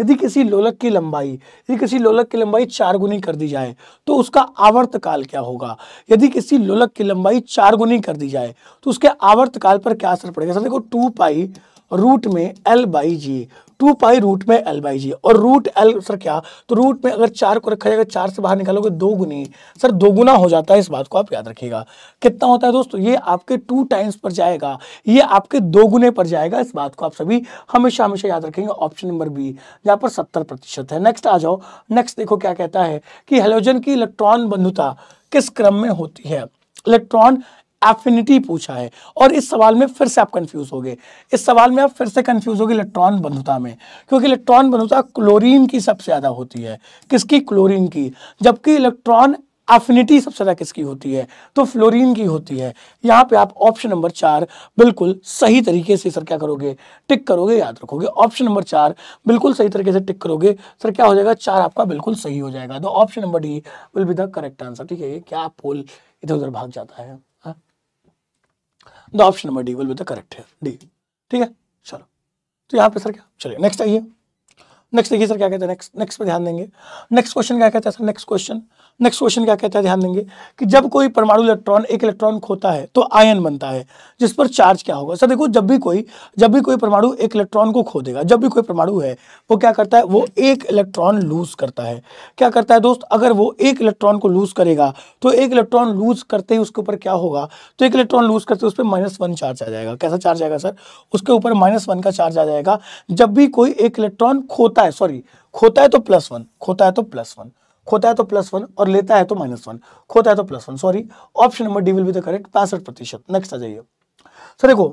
यदि किसी लोलक की लंबाई यदि किसी लोलक की लंबाई चार गुनी कर दी जाए तो उसका आवर्त काल क्या होगा यदि किसी लोलक की लंबाई चार गुनी कर दी जाए तो उसके आवर्त काल पर क्या असर पड़ेगा सर देखो टू पाई रूट में L by G two pi root में एल बाई जी और रूट एल सर क्या तो रूट में अगर चार को रखा जाएगा चार से बाहर निकालोगे दो गुनी सर दो गुना हो जाता है इस बात को आप याद रखिएगा कितना होता है दोस्तों ये आपके टू टाइम्स पर जाएगा ये आपके दो गुने पर जाएगा इस बात को आप सभी हमेशा हमेशा याद रखेंगे ऑप्शन नंबर बी यहाँ पर सत्तर प्रतिशत है नेक्स्ट आ जाओ नेक्स्ट देखो क्या कहता है कि हेलोजन की इलेक्ट्रॉन बंधुता किस क्रम में होती है इलेक्ट्रॉन एफिनिटी पूछा है और इस सवाल में फिर से आप कंफ्यूज हो गए इस सवाल में आप फिर से कंफ्यूज हो गए इलेक्ट्रॉन बंधुता में क्योंकि इलेक्ट्रॉन बंधुता क्लोरीन की सबसे ज़्यादा होती है किसकी क्लोरीन की जबकि इलेक्ट्रॉन एफिनिटी सबसे ज़्यादा किसकी होती है तो फ्लोरीन की होती है यहाँ पे आप ऑप्शन नंबर चार बिल्कुल सही तरीके से सर क्या करोगे टिक करोगे याद रखोगे ऑप्शन नंबर चार बिल्कुल सही तरीके से टिक करोगे सर क्या हो जाएगा चार आपका बिल्कुल सही हो जाएगा तो option number D will be the correct answer ठीक है क्या पोल इधर उधर भाग जाता है the option number D will be the correct है डी ठीक है चलो तो यहाँ पे सर क्या चलिए नेक्स्ट आइए नेक्स्ट देखिए सर क्या कहते हैं नेक्स्ट नेक्स्ट पर ध्यान देंगे नेक्स्ट क्वेश्चन क्या कहता है sir next question next question क्या कहता है ध्यान देंगे कि जब कोई परमाणु इलेक्ट्रॉन एक इलेक्ट्रॉन खोता है तो आयन बनता है जिस पर चार्ज क्या होगा सर देखो जब भी कोई जब भी कोई परमाणु एक इलेक्ट्रॉन को खो देगा जब भी कोई परमाणु है वो क्या करता है वो एक इलेक्ट्रॉन लूज करता है क्या करता है दोस्त अगर वो एक इलेक्ट्रॉन को लूज करेगा तो एक इलेक्ट्रॉन लूज करते ही उसके ऊपर क्या होगा तो एक इलेक्ट्रॉन लूज करते उस पर माइनस वन चार्ज आ जाएगा कैसा चार्ज आएगा सर उसके ऊपर माइनस वन का चार्ज आ जाएगा जब भी कोई एक इलेक्ट्रॉन खोता खोता है सॉरी खोता है तो प्लस वन खोता है तो प्लस वन खोता है तो प्लस वन और लेता है तो माइनस वन खोता है तो plus one sorry option number D will be the correct पैंसठ प्रतिशत नेक्स्ट आ जाइए सर देखो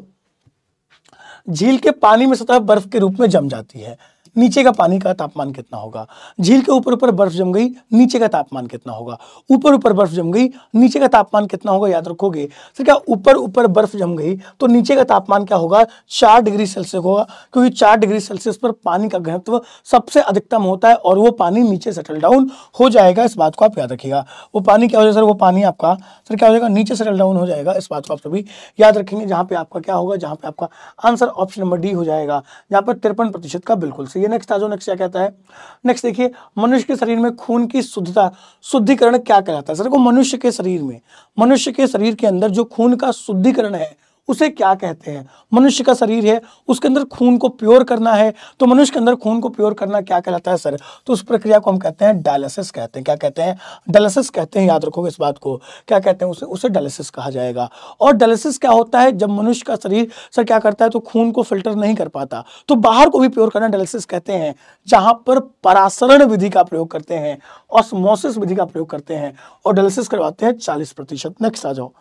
झील के पानी में सतह बर्फ के रूप में जम जाती है नीचे का पानी का तापमान कितना होगा झील के ऊपर ऊपर बर्फ जम गई नीचे का तापमान कितना होगा ऊपर ऊपर बर्फ जम गई नीचे का तापमान कितना होगा याद रखोगे फिर तो क्या ऊपर ऊपर बर्फ जम गई तो नीचे का तापमान क्या होगा चार डिग्री सेल्सियस होगा क्योंकि चार डिग्री सेल्सियस पर पानी का घनत्व सबसे अधिकतम होता है और वो पानी नीचे सेटल डाउन हो जाएगा इस बात को आप याद रखिएगा वो पानी क्या हो जाएगा सर वो पानी आपका सर क्या हो जाएगा नीचे सेटल डाउन हो जाएगा इस बात को आप सभी याद रखेंगे जहां पर आपका क्या होगा जहां पर आपका आंसर ऑप्शन नंबर डी हो जाएगा जहां पर तिरपन प्रतिशत का बिल्कुल सही ये नेक्स्ट आज नेक्स्ट क्या कहता है नेक्स्ट देखिए मनुष्य के शरीर में खून की शुद्धता शुद्धिकरण क्या कहलाता है सर को मनुष्य के शरीर में मनुष्य के शरीर के अंदर जो खून का शुद्धिकरण है उसे क्या कहते हैं मनुष्य का शरीर है उसके अंदर खून को प्योर करना है तो मनुष्य के अंदर खून को प्योर करना क्या कहलाता है सर तो उस प्रक्रिया को हम कहते हैं डायलिसिस कहते हैं क्या कहते हैं डायलिसिस कहते हैं याद रखोगे इस बात को क्या कहते हैं उसे उसे डायलिसिस कहा जाएगा और डायलिसिस क्या होता है जब मनुष्य का शरीर सर क्या करता है तो खून को फिल्टर नहीं कर पाता तो बाहर को भी प्योर करना डायलिसिस कहते हैं जहां पर परासरण विधि का प्रयोग करते हैं ऑस्मोसिस विधि का प्रयोग करते हैं और डायलिसिस करवाते हैं चालीस प्रतिशत नेक्स्ट आ जाओ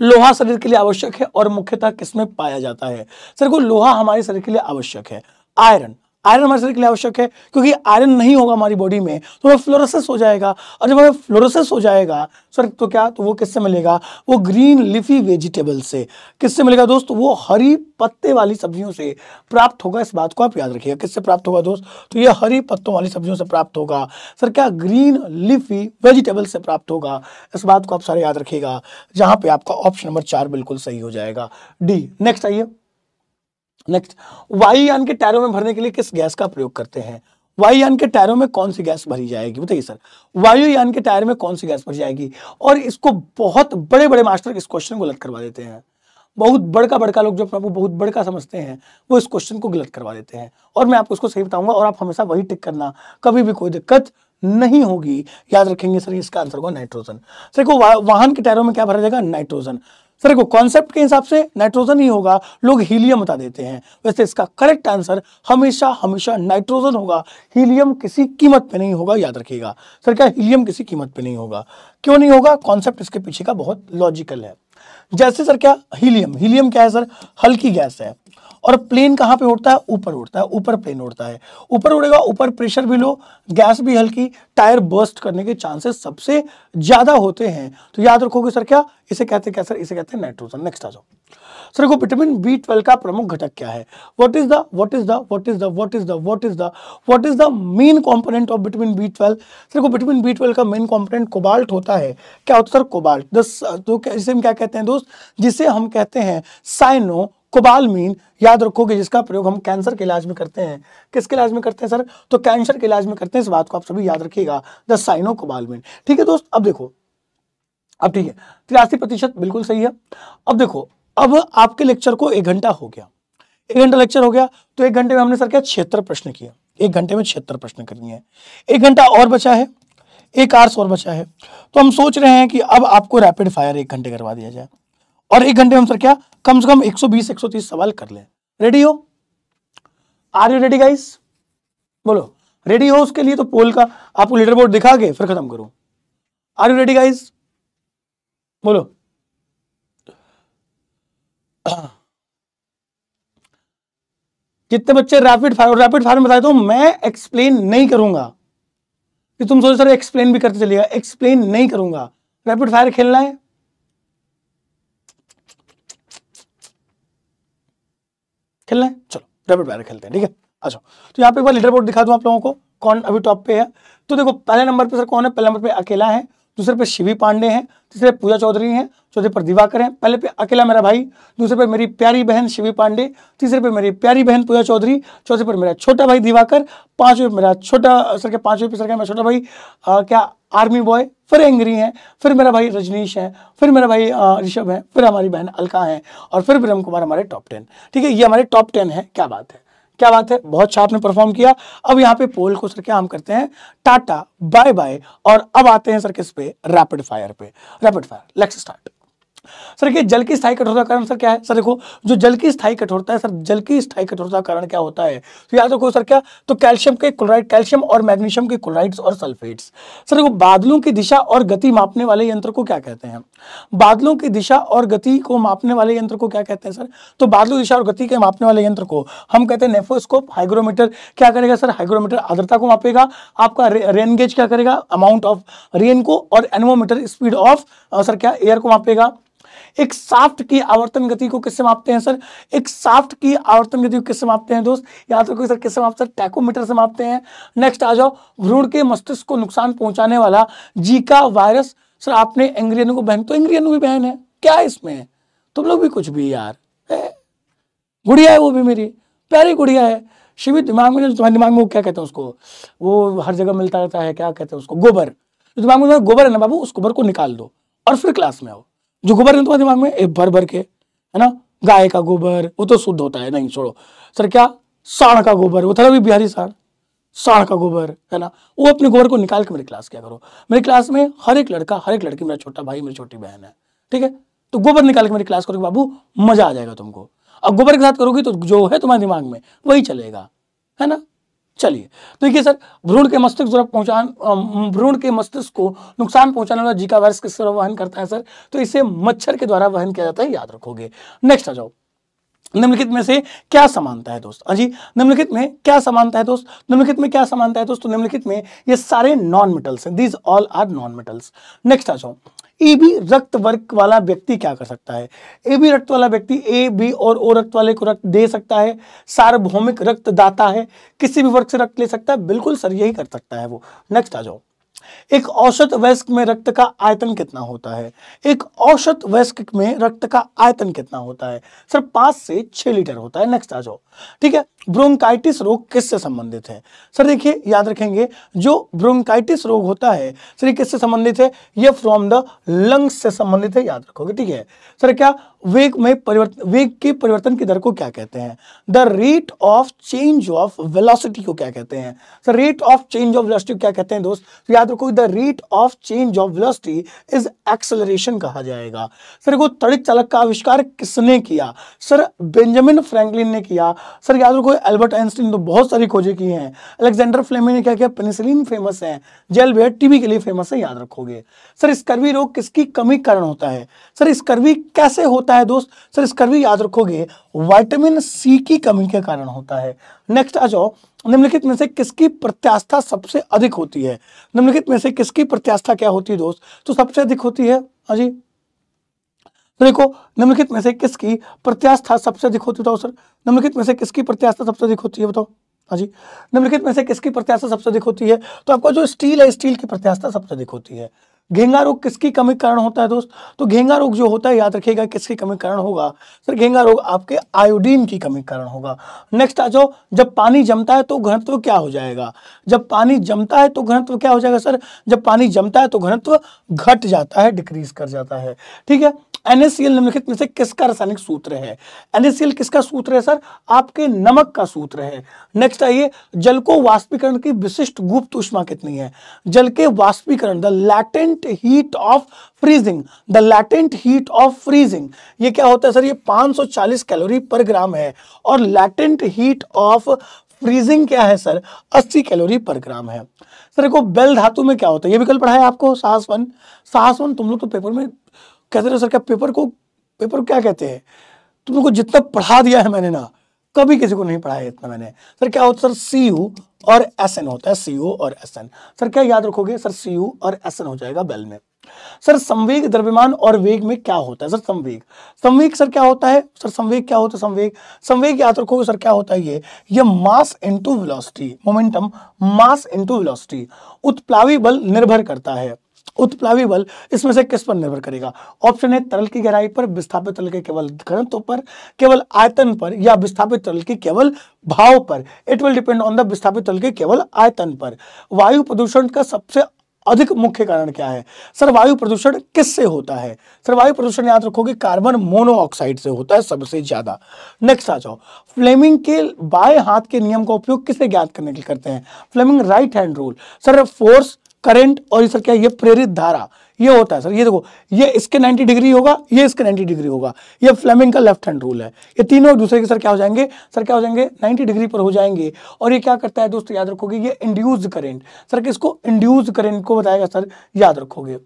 लोहा शरीर के लिए आवश्यक है और मुख्यतः किसमें पाया जाता है सर को लोहा हमारे शरीर के लिए आवश्यक है आयरन आयरन हमारे शरीर के लिए आवश्यक है क्योंकि आयरन नहीं होगा हमारी बॉडी में तो हमें फ्लोरोसिस हो जाएगा और जब हमें फ्लोरोसिस हो जाएगा सर तो क्या तो वो किससे मिलेगा वो ग्रीन लिफी वेजिटेबल से किससे मिलेगा दोस्त वो हरी पत्ते वाली सब्जियों से प्राप्त होगा इस बात को आप याद रखिएगा किससे प्राप्त होगा दोस्त तो ये हरी पत्तों वाली सब्जियों से प्राप्त होगा सर क्या ग्रीन लिफी वेजिटेबल से प्राप्त होगा इस बात को आप सारे याद रखिएगा जहाँ पर आपका ऑप्शन नंबर चार बिल्कुल सही हो जाएगा डी नेक्स्ट आइए नेक्स्ट वायुयान के टायरों में भरने के लिए किस गैस का प्रयोग करते हैं वायुयान के टायरों में कौन सी गैस भरी जाएगी बताइए सर वायुयान के टायर में कौन सी गैस भरी जाएगी और इसको बहुत बड़े बड़े मास्टर इस क्वेश्चन को गलत करवा देते हैं बहुत बड़का बड़का लोग जो आपको बहुत बड़का समझते हैं वो इस क्वेश्चन को गलत करवा देते हैं और मैं आपको इसको सही बताऊंगा और आप हमेशा वही टिक करना कभी भी कोई दिक्कत नहीं होगी याद रखेंगे सर इसका आंसर होगा नाइट्रोजन सर वाहन के टायरों में क्या भरा जाएगा नाइट्रोजन सर देखो कॉन्सेप्ट के हिसाब से नाइट्रोजन ही होगा लोग हीलियम बता देते हैं वैसे इसका करेक्ट आंसर हमेशा हमेशा नाइट्रोजन होगा हीलियम किसी कीमत पे नहीं होगा याद रखिएगा सर क्या हीलियम किसी कीमत पे नहीं होगा क्यों नहीं होगा कॉन्सेप्ट इसके पीछे का बहुत लॉजिकल है जैसे सर क्या हीलियम हीलियम क्या है सर हल्की गैस है और प्लेन कहाँ पे उड़ता है ऊपर उड़ता है ऊपर प्लेन उड़ता है ऊपर उड़ेगा ऊपर प्रेशर भी लो गैस भी हल्की टायर बर्स्ट करने के चांसेस सबसे ज़्यादा होते हैं तो याद रखोगे सर क्या इसे कहते हैं क्या सर इसे कहते हैं नाइट्रोजन नेक्स्ट आ जाओ सर को विटामिन बी ट्वेल्व का प्रमुख घटक क्या है what is the what is the what is the what is the what is the what is the main component of vitamin B twelve sir को vitamin B twelve का main component cobalt होता है क्या होता है sir cobalt दस तो जिसे हम क्या कहते हैं दोस्त जिसे हम कहते हैं साइनो कुबालमीन याद रखोगे जिसका प्रयोग हम कैंसर के इलाज में करते हैं किसके इलाज में करते हैं सर तो कैंसर के इलाज में करते हैं इस बात को आप सभी याद रखिएगा द साइनो कुबालमीन ठीक है दोस्त अब देखो अब ठीक है तिरासी प्रतिशत बिल्कुल सही है अब देखो अब आपके लेक्चर को एक घंटा हो गया एक घंटा लेक्चर हो गया तो एक घंटे में हमने सर क्या छिहत्तर प्रश्न किया एक घंटे में छिहत्तर प्रश्न करनी है एक घंटा और बचा है एक आर्स और बचा है तो हम सोच रहे हैं कि अब आपको रैपिड फायर एक घंटे करवा दिया जाए और एक घंटे में हम सर क्या कम से कम 120 130 सवाल कर ले रेडी हो आर यू रेडी गाइस बोलो रेडी हो उसके लिए तो पोल का आपको लीडर बोर्ड दिखा के फिर खत्म करो आर यू रेडी गाइस बोलो कितने बच्चे रैपिड फायर रैपिड फायर में बताए तो मैं एक्सप्लेन नहीं करूंगा कि तुम सोचो सर एक्सप्लेन भी करते चलेगा एक्सप्लेन नहीं करूंगा रैपिड फायर खेलना है खेलना है चलो रैपिड फायर खेलते हैं ठीक है अच्छा तो यहाँ पे एक बार लीडर बोर्ड दिखा दूँ आप लोगों को कौन अभी टॉप पे है तो देखो पहले नंबर पे सर कौन है पहले नंबर पे अकेला है दूसरे पे शिवी पांडे हैं तीसरे पूजा चौधरी हैं चौथे पर दिवाकर हैं पहले पे अकेला मेरा भाई दूसरे पे मेरी प्यारी बहन शिवी पांडे तीसरे पे मेरी प्यारी बहन पूजा चौधरी चौथे पर मेरा छोटा भाई दिवाकर पांचवें मेरा छोटा सर के पांचवे पे सर का मेरा छोटा भाई आ, क्या आर्मी बॉय फिर एंग्री हैं फिर मेरा भाई रजनीश है फिर मेरा भाई ऋषभ है फिर हमारी बहन अलका है और फिर ब्रह्म कुमार हमारे टॉप टेन ठीक है ये हमारे टॉप टेन है क्या बात है क्या बात है बहुत अच्छा आपने परफॉर्म किया अब यहाँ पे पोल को सर क्या हम करते हैं टाटा बाय बाय और अब आते हैं सर किस पे रैपिड फायर पे rapid fire let's start sir देखिए जल की स्थायी कठोरता कारण सर क्या है सर देखो जो जल की स्थायी कठोरता है सर जल की स्थायी कठोरता कारण क्या होता है तो याद रखो सर क्या तो कैल्शियम के क्लोराइड कैल्शियम और मैग्नीशियम के क्लोराइड्स और सल्फेट्स सर देखो बादलों की दिशा और गति मापने वाले यंत्र को क्या कहते हैं बादलों की दिशा और गति को मापने वाले यंत्र को क्या कहते हैं सर तो बादलों दिशा और गति के मापने वाले यंत्र को हम कहते हैं नेफोस्कोप हाइग्रोमीटर क्या करेगा सर हाइग्रोमीटर आर्द्रता को मापेगा आपका रेन गेज क्या करेगा अमाउंट ऑफ रेन को और एनवोमीटर स्पीड ऑफ सर क्या एयर को मापेगा एक साफ्ट की आवर्तन गति को किससे मापते हैं सर एक साफ्ट की आवर्तन गति को किससे मापते हैं दोस्त याद रखो सर किससे मापते हैं टैकोमीटर से मापते हैं नेक्स्ट आ जाओ भ्रूण के मस्तिष्क को नुकसान पहुंचाने वाला जीका वायरस सर आपने एंग्रियन को बहन तो एंग्रियन भी बहन है क्या है इसमें तुम लोग भी कुछ भी यार गुड़िया है वो भी मेरी प्यारी गुड़िया है शिविर दिमाग में जो तुम्हारे दिमाग में वो क्या कहते हैं उसको वो हर जगह मिलता रहता है क्या कहते हैं उसको गोबर जो दिमाग में गोबर है ना बाबू उस गोबर को निकाल दो और फिर क्लास में आओ जो गोबर है तुम्हारे दिमाग में भर भर के है ना गाय का गोबर वो तो शुद्ध होता है नहीं छोड़ो सर क्या साढ़ का गोबर वो था भी बिहारी साढ़ साढ़ का गोबर है ना वो अपने गोबर को निकाल के मेरी क्लास क्या करो मेरी क्लास में हर एक लड़का हर एक लड़की मेरा छोटा भाई मेरी छोटी बहन है ठीक है तो गोबर निकाल के मेरी क्लास करोगे बाबू मजा आ जाएगा तुमको अब गोबर के साथ करोगी तो जो है तुम्हारे दिमाग में वही चलेगा है ना चलिए तो देखिए सर भ्रूण के मस्तिष्क द्वारा पहुंचा भ्रूण के मस्तिष्क को नुकसान पहुंचाने वाला जीका वायरस किस तरह वहन करता है सर तो इसे मच्छर के द्वारा वहन किया जाता है याद रखोगे नेक्स्ट आ जाओ निम्नलिखित में से क्या समानता है दोस्त हाँ जी निम्नलिखित में क्या समानता है दोस्त निम्नलिखित में क्या समानता है दोस्त तो निम्नलिखित में ये सारे नॉन मेटल्स हैं these all are non metals next आ जाओ ए बी रक्त वर्ग वाला व्यक्ति क्या कर सकता है ए बी रक्त वाला व्यक्ति ए बी और ओ रक्त वाले को रक्त दे सकता है सार्वभौमिक रक्तदाता है किसी भी वर्ग से रक्त ले सकता है बिल्कुल सर यही कर सकता है वो नेक्स्ट आ जाओ एक औसत वयस्क में रक्त का आयतन कितना होता है एक औसत वयस्क में रक्त का आयतन कितना होता है सर पांच से छह लीटर होता है नेक्स्ट आ जाओ ठीक है ब्रोंकाइटिस रोग किससे संबंधित है सर देखिए याद रखेंगे जो ब्रोंकाइटिस रोग होता है सर किससे संबंधित है ये फ्रॉम द लंग्स से संबंधित है याद रखोगे ठीक है सर क्या वेग में परिवर्तन वेग के परिवर्तन की दर को क्या कहते हैं the rate of change of velocity को क्या कहते हैं sir rate of change of velocity क्या कहते हैं दोस्त तो याद रखो the rate of change of velocity is acceleration कहा जाएगा सर वो तड़ित चालक का आविष्कार किसने किया सर बेंजामिन फ्रैंकलिन ने किया सर याद रखो देखो एल्बर्ट आइंस्टीन तो बहुत सारी खोजें की हैं अलेक्जेंडर फ्लेमिंग ने क्या किया पेनिसिलिन फेमस है जेल बेयर टीबी के लिए फेमस है याद रखोगे सर स्कर्वी रोग किसकी कमी कारण होता है सर स्कर्वी कैसे होता है दोस्त सर स्कर्वी याद रखोगे वाइटामिन सी की कमी के कारण होता है नेक्स्ट आ जाओ निम्नलिखित में से किसकी प्रत्यास्था सबसे अधिक होती है निम्नलिखित में से किसकी प्रत्यास्था क्या होती है दोस्त तो सबसे अधिक होती है हाँ जी तो देखो निम्नलिखित में से किसकी प्रत्यास्था सबसे अधिक होती बताओ सर निम्नलिखित में से किसकी प्रत्यास्था सबसे अधिक होती है बताओ हाँ जी निम्नलिखित में से किसकी प्रत्याशा सबसे अधिक होती है तो आपका जो स्टील है स्टील की प्रत्याशा सबसे अधिक होती है घेंगा रोग किसकी कमी कारण होता है दोस्त तो घेंगा रोग जो होता है याद रखिएगा किसकी कमी कारण होगा सर घेंगा रोग आपके आयोडीन की कमी कारण होगा नेक्स्ट आ जाओ जब पानी जमता है तो घनत्व क्या हो जाएगा जब पानी जमता है तो घनत्व क्या हो जाएगा सर जब पानी जमता है तो घनत्व घट जाता है डिक्रीज कर जाता है ठीक है एनएसीएल निम्नलिखित में से किसका रासायनिक सूत्र है एनएसीएल किसका सूत्र है सर आपके नमक का सूत्र है नेक्स्ट आइए जल को वाष्पीकरण की विशिष्ट गुप्त उष्मा कितनी है जल के वाष्पीकरण the latent heat of freezing the latent heat of freezing ये क्या होता है सर ये 540 कैलोरी पर ग्राम है और लैटेंट हीट ऑफ फ्रीजिंग क्या है सर 80 कैलोरी पर ग्राम है सर देखो बेल धातु में क्या होता है ये विकल्प पढ़ा है आपको साहस वन साहस वन तुम लोग तो पेपर में कहते रहे सर क्या पेपर को पेपर को क्या कहते हैं तुम लोग को जितना पढ़ा दिया है मैंने ना कभी किसी को नहीं पढ़ाया इतना मैंने सर क्या होता सर सी यू और एस एन होता है सी यू और एस एन सर क्या याद रखोगे सर सी यू और एस एन हो जाएगा बेल में सर संवेग द्रव्यमान और वेग में क्या होता है सर संवेग संवेग सर क्या होता है सर संवेग क्या होता है संवेग संवेग याद रखोगे सर क्या होता है ये ये mass into velocity momentum mass into velocity उत्प्लावी बल निर्भर करता है उत्प्लावी बल इसमें से किस पर निर्भर करेगा ऑप्शन है तरल की गहराई पर विस्थापित तरल के केवल घनत्व पर केवल आयतन पर या विस्थापित तरल के केवल भाव पर it will depend on the विस्थापित तरल के केवल आयतन पर वायु प्रदूषण का सबसे अधिक मुख्य कारण क्या है सर वायु प्रदूषण किससे होता है सर वायु प्रदूषण याद रखो कि कार्बन मोनोऑक्साइड से होता है सबसे ज्यादा नेक्स्ट आ जाओ फ्लेमिंग के बाएं हाथ के नियम का उपयोग किसने ज्ञात करने के लिए करते हैं Fleming right hand rule sir force current और ये सर क्या ये प्रेरित धारा ये होता है सर ये देखो ये इसके 90 डिग्री होगा ये इसके 90 डिग्री होगा ये फ्लेमिंग का लेफ्ट हैंड रूल है ये तीनों एक दूसरे के सर क्या हो जाएंगे सर क्या हो जाएंगे 90 डिग्री पर हो जाएंगे और ये क्या करता है दोस्तों याद रखोगे ये इंड्यूज करेंट सर किसको इंड्यूज करेंट को बताएगा सर याद रखोगे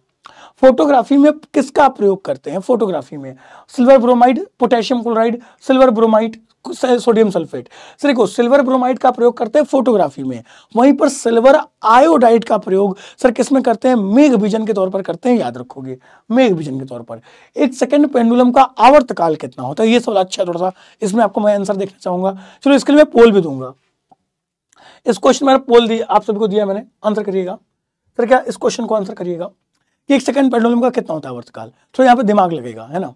फोटोग्राफी में किसका प्रयोग करते हैं फोटोग्राफी में silver bromide potassium chloride silver bromide sodium sulphate sir देखो सिल्वर ब्रोमाइड का प्रयोग करते हैं फोटोग्राफी में वहीं पर सिल्वर आयोडाइड का प्रयोग सर किसमें करते हैं मेघ विजन के तौर पर करते हैं याद रखोगे मेघ विजन के तौर पर एक सेकंड पेंडुलम का आवर्त काल कितना होता है ये सवाल अच्छा थोड़ा सा इसमें आपको मैं आंसर देखना चाहूंगा चलो इसके लिए मैं पोल भी दूंगा इस क्वेश्चन में पोल दिया आप सभी को दिया मैंने आंसर करिएगा सर क्या इस क्वेश्चन को आंसर करिएगा कि एक सेकंड पेंडुलम का कितना होता है आवर्तकाल थोड़ा यहाँ पे दिमाग लगेगा है ना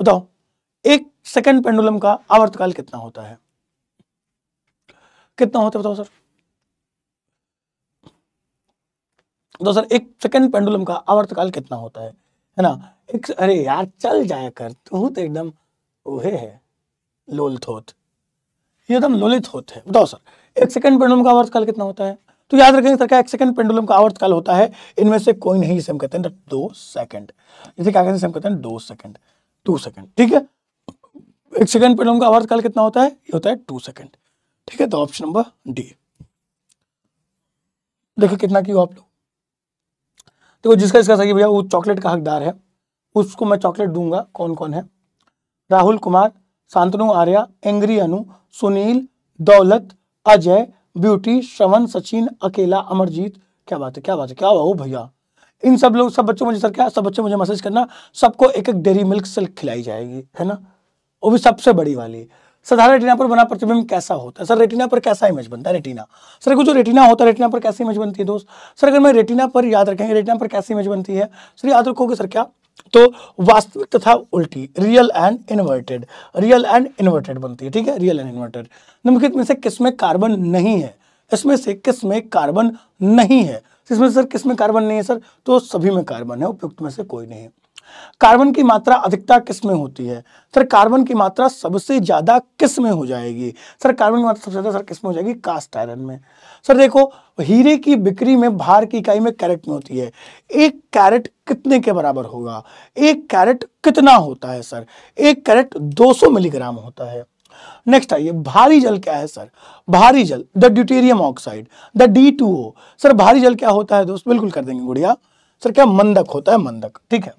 बताओ एक सेकेंड पेंडुलम का आवर्तकाल कितना होता है कितना होता है बताओ सर तो सर एक सेकेंड पेंडुलम का आवर्तकाल कितना होता है है ना एक अरे यार चल जाया कर तू तो एकदम ओहे है लोलित होत एकदम लोलित होत है बताओ सर एक सेकेंड पेंडुलम का आवर्तकाल कितना होता है तो याद रखेंगे सर क्या एक सेकंड पेंडुलम का आवर्तकाल होता है इनमें से कोई नहीं इसे हम कहते हैं दो सेकंड इसे क्या कहते हैं हम कहते हैं दो सेकंड टू सेकंड ठीक है एक सेकेंड पेंडुलम का आवर्तकाल कितना होता है ये होता है टू सेकंड ठीक है तो ऑप्शन नंबर डी देखो कितना की आप लोग देखो जिसका इसका सही भैया वो चॉकलेट का हकदार है उसको मैं चॉकलेट दूंगा कौन कौन है राहुल कुमार शांतनु आर्या एंग्री अनु सुनील दौलत अजय ब्यूटी श्रवण सचिन अकेला अमरजीत क्या बात है क्या बात है क्या हुआ भैया इन सब लोग सब बच्चों मुझे सर क्या सब बच्चे मुझे मैसेज करना सबको एक एक डेरी मिल्क सिल्क खिलाई जाएगी है ना वो भी सबसे बड़ी वाली साधारण रेटिना पर बना प्रतिबिंब कैसा होता है सर रेटिना पर कैसा इमेज बनता है रेटिना सर जो रेटिना होता है रेटिना पर कैसी इमेज बनती है दोस्त सर अगर मैं रेटिना पर याद रखेंगे रेटिना पर कैसी इमेज बनती है सर याद रखोगे सर क्या तो वास्तविक तथा उल्टी real and inverted real and inverted बनती है ठीक है रियल एंड इन्वर्टेड निम्नलिखित में से किसमें कार्बन नहीं है इसमें से किसमें कार्बन नहीं है इसमें सर किसमें कार्बन नहीं है सर तो सभी में कार्बन है उपयुक्त में से कोई नहीं है कार्बन की मात्रा अधिकता किस में होती है सर कार्बन की मात्रा सबसे ज़्यादा किस में हो जाएगी सर कार्बन की मात्रा सबसे ज़्यादा सर किस में हो जाएगी कास्ट आयरन में सर देखो हीरे की बिक्री में भार की इकाई में कैरेट में होती है एक कैरेट कितने के बराबर होगा एक कैरेट कितना होता है सर एक कैरेट 200 मिलीग्राम होता है नेक्स्ट आइए भारी जल क्या है सर भारी जल the deuterium oxide the D sir भारी जल क्या होता है दोस्त बिल्कुल कर देंगे गुड़िया सर क्या मंदक होता है मंदक ठीक है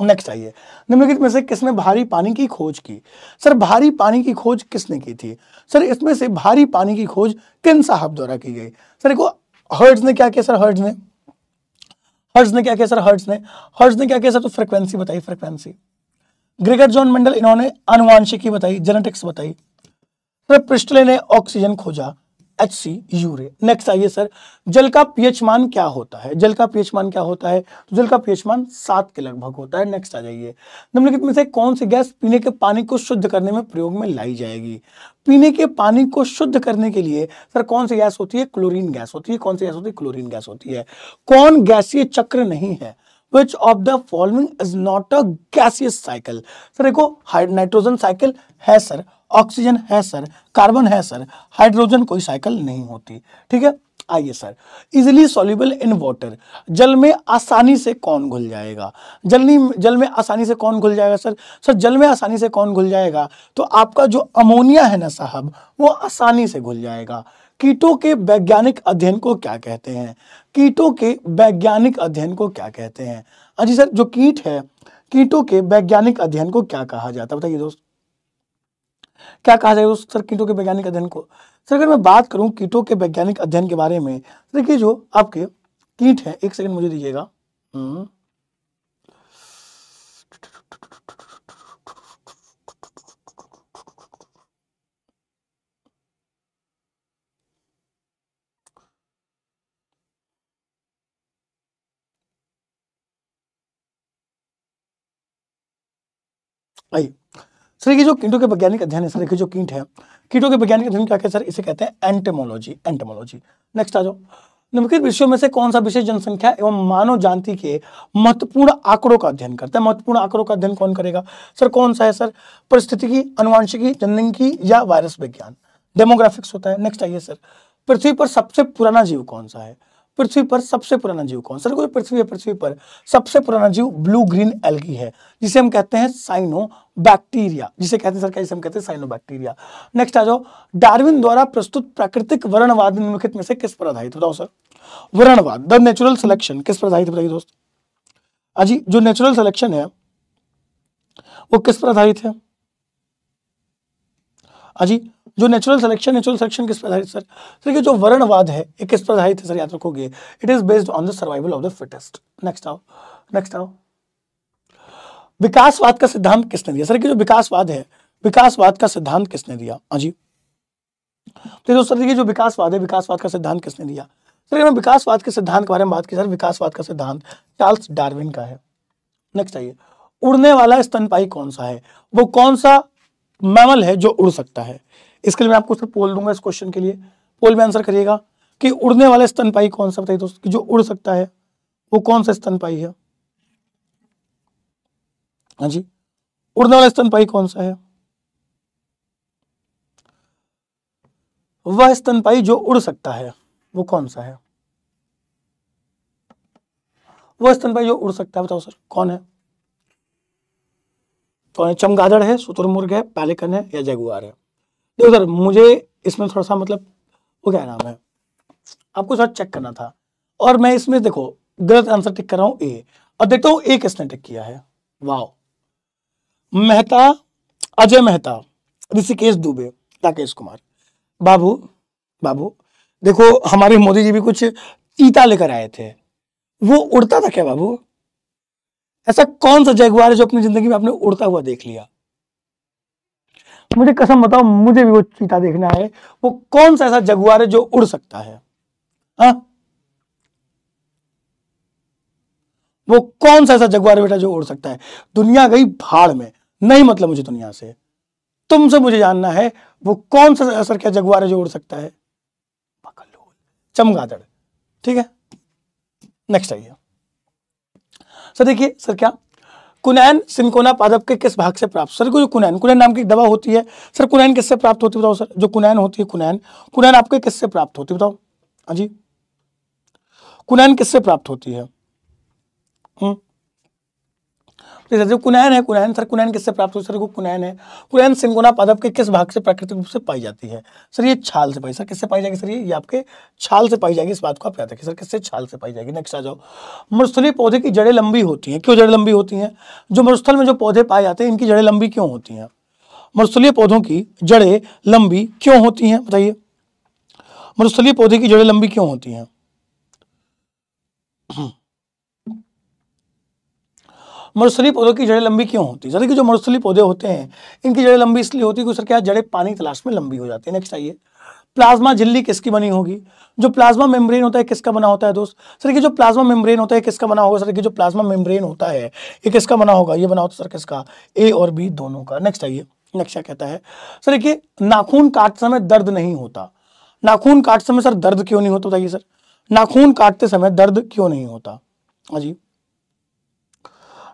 नेक्स्ट आइए निम्नलिखित में से किसने भारी पानी की खोज की सर भारी पानी की खोज किसने की थी सर इसमें से भारी पानी की खोज किन साहब द्वारा की गई सर देखो हर्ट्ज ने क्या किया सर हर्ट्ज ने हर्ट्ज ने क्या किया सर हर्ट्ज ने हर्ट्ज ने क्या किया सर तो फ्रिक्वेंसी बताई फ्रिक्वेंसी ग्रेगर जॉन मंडल इन्होंने अनुवांशिकी बताई जेनेटिक्स बताई सर पृष्ठले ने ऑक्सीजन खोजा एच सी यूरे नेक्स्ट आइए सर जल का पीएच मान क्या होता है जल का पीएच मान क्या होता है तो जल का पीएच मान सात के लगभग होता है नेक्स्ट आ जाइए निम्नलिखित में से कौन सी गैस पीने के पानी को शुद्ध करने में प्रयोग में लाई जाएगी पीने के पानी को शुद्ध करने के लिए सर कौन सी गैस होती है क्लोरीन गैस होती है कौन सी गैस होती है क्लोरीन गैस होती है कौन गैसीय चक्र नहीं है which of the following is not a gaseous cycle sir देखो नाइट्रोजन साइकिल है सर ऑक्सीजन है सर कार्बन है सर हाइड्रोजन कोई साइकिल नहीं होती ठीक है आइए sir easily soluble in water जल में आसानी से कौन घुल जाएगा नहीं जल में आसानी से कौन घुल जाएगा सर सर जल में आसानी से कौन घुल जाएगा तो आपका जो अमोनिया है ना साहब वो आसानी से घुल जाएगा कीटों के वैज्ञानिक अध्ययन को क्या कहते हैं कीटों के वैज्ञानिक अध्ययन को क्या कहते हैं अजी हाँ सर जो कीट है कीटों के वैज्ञानिक अध्ययन को क्या कहा जाता है बताइए दोस्त क्या कहा जाए उस सर कीटों के वैज्ञानिक अध्ययन को सर अगर मैं बात करूं कीटों के वैज्ञानिक अध्ययन के बारे में देखिए जो आपके कीट है एक सेकेंड मुझे दीजिएगा हम्म। आई सर ये जो कीटों के वैज्ञानिक अध्ययन है सर ये जो कीट है कीटों के वैज्ञानिक अध्ययन क्या कहते हैं सर इसे कहते हैं एंटेमोलॉजी एंटेमोलॉजी नेक्स्ट आ जाओ निम्नलिखित विषयों में से कौन सा विषय जनसंख्या एवं मानव जानती के महत्वपूर्ण आंकड़ों का अध्ययन करता है महत्वपूर्ण आंकड़ों का अध्ययन कौन करेगा सर कौन सा है सर परिस्थितिकी अनुवांशिकी जनलिंगी या वायरस विज्ञान डेमोग्राफिक्स होता है नेक्स्ट आइए सर पृथ्वी पर सबसे पुराना जीव कौन सा है पृथ्वी पर सबसे पुराना जीव कौन सर कोई पृथ्वी है पृथ्वी पर सबसे पुराना जीव ब्लू ग्रीन एल्गी है जिसे हम कहते हैं साइनो बैक्टीरिया जिसे कहते हैं सर क्या जिसे हम कहते हैं साइनो बैक्टीरिया नेक्स्ट आ जाओ डार्विन द्वारा प्रस्तुत प्राकृतिक वर्णवाद निम्नलिखित में से किस पर आधारित बताओ सर वर्णवाद द नेचुरल सिलेक्शन किस पर आधारित बताइए दोस्त अजी हाँ जो नेचुरल सिलेक्शन है वो किस पर आधारित है अजी हाँ जो नेचुरल सिलेक्शन नेचुरल सिलेक्शन किस पर आधारित सर सर ये जो वर्णवाद है ये किस पर आधारित है सर याद रखोगे it is based on the survival of the fittest next आओ नेक्स्ट आओ विकासवाद का सिद्धांत किसने दिया सर ये जो विकासवाद है विकासवाद का सिद्धांत किसने दिया हाँ जी तो जो सर देखिए जो विकासवाद है विकासवाद का सिद्धांत किसने दिया सर अगर विकासवाद के सिद्धांत के बारे में बात की सर विकासवाद का सिद्धांत चार्ल्स डार्विन का है नेक्स्ट आइए उड़ने वाला स्तनपाई कौन सा है वो कौन सा मैमल है जो उड़ सकता है इसके लिए मैं आपको पोल दूंगा इस क्वेश्चन के लिए पोल में आंसर करिएगा कि उड़ने वाले स्तनपाई कौन सा बताइए दोस्तों जो उड़ सकता है वो कौन सा स्तनपाई है हाँ जी उड़ने वाला स्तनपाई कौन सा है वह स्तनपाई जो उड़ सकता है वो कौन सा है वह स्तनपाई जो उड़ सकता है बताओ सर कौन है कौन तो है चमगादड़ है शुतुरमुर्ग है पैलिकन है या जगुआर है देखो तो सर मुझे इसमें थोड़ा सा मतलब वो क्या नाम है आपको सर चेक करना था और मैं इसमें देखो गलत आंसर टिक कर रहा हूं ए और देखता हूं ए किसने टिक किया है वाह मेहता अजय मेहता ऋषिकेश दुबे राकेश कुमार बाबू बाबू देखो हमारे मोदी जी भी कुछ चीता लेकर आए थे वो उड़ता था क्या बाबू ऐसा कौन सा जगवार है जो अपनी जिंदगी में आपने उड़ता हुआ देख लिया मुझे कसम बताओ मुझे भी वो चीता देखना है वो कौन सा ऐसा जगुआर है जो उड़ सकता है हा? वो कौन सा ऐसा जगुआर बेटा जो उड़ सकता है दुनिया गई भाड़ में नहीं मतलब मुझे दुनिया से तुमसे मुझे जानना है वो कौन सा असर क्या जगुआर है जो उड़ सकता है चमगादड़ ठीक है नेक्स्ट आइए सर देखिए सर क्या कुनैन सिंकोना पादप के किस भाग से प्राप्त सर जो कुनैन कुनैन नाम की दवा होती है सर कुनैन किससे प्राप्त होती बताओ सर जो कुनैन होती है कुनैन कुनैन आपके किससे प्राप्त होती बताओ हाँ जी कुनैन किससे प्राप्त होती है हुँ? हम्म। जैसे जो कुनैन है कुनैन सर कुनैन किससे प्राप्त हुई सर को कुनैन है कुनैन सिंगोना पादप के किस भाग से प्राकृतिक रूप से पाई जाती है सर ये छाल से पाई सर किससे पाई जाएगी सर ये आपके छाल से पाई जाएगी इस बात को आप याद रखिए सर किससे छाल से पाई जाएगी नेक्स्ट आ जाओ मरुस्थली पौधे की जड़ें लंबी होती हैं क्यों जड़ें लंबी होती हैं जो मरुस्थल में जो पौधे पाए जाते हैं इनकी जड़ें लंबी क्यों होती हैं मरुस्थलीय पौधों की जड़ें लंबी क्यों होती हैं बताइए मरुस्थलीय पौधे की जड़ें लंबी क्यों होती हैं मरुस्थली पौधों की जड़ें लंबी क्यों होती है जैसे कि जो मरुस्थली पौधे होते हैं इनकी जड़ें लंबी इसलिए होती है कि सर क्या जड़ें पानी तलाश में लंबी हो जाती है नेक्स्ट आइए प्लाज्मा झिल्ली किसकी बनी होगी जो प्लाज्मा मेम्ब्रेन होता है किसका बना होता है दोस्त सर कि जो प्लाज्मा मेम्ब्रेन होता है किसका बना होगा सर कि जो प्लाज्मा मेम्ब्रेन होता है ये किसका बना होगा ये बना होता तो है सर किसका ए और बी दोनों का नेक्स्ट आइए नक्शा कहता है सर देखिए नाखून काटते समय दर्द नहीं होता नाखून काटते समय सर दर्द क्यों नहीं होता बताइए सर नाखून काटते समय दर्द क्यों नहीं होता हाँ जी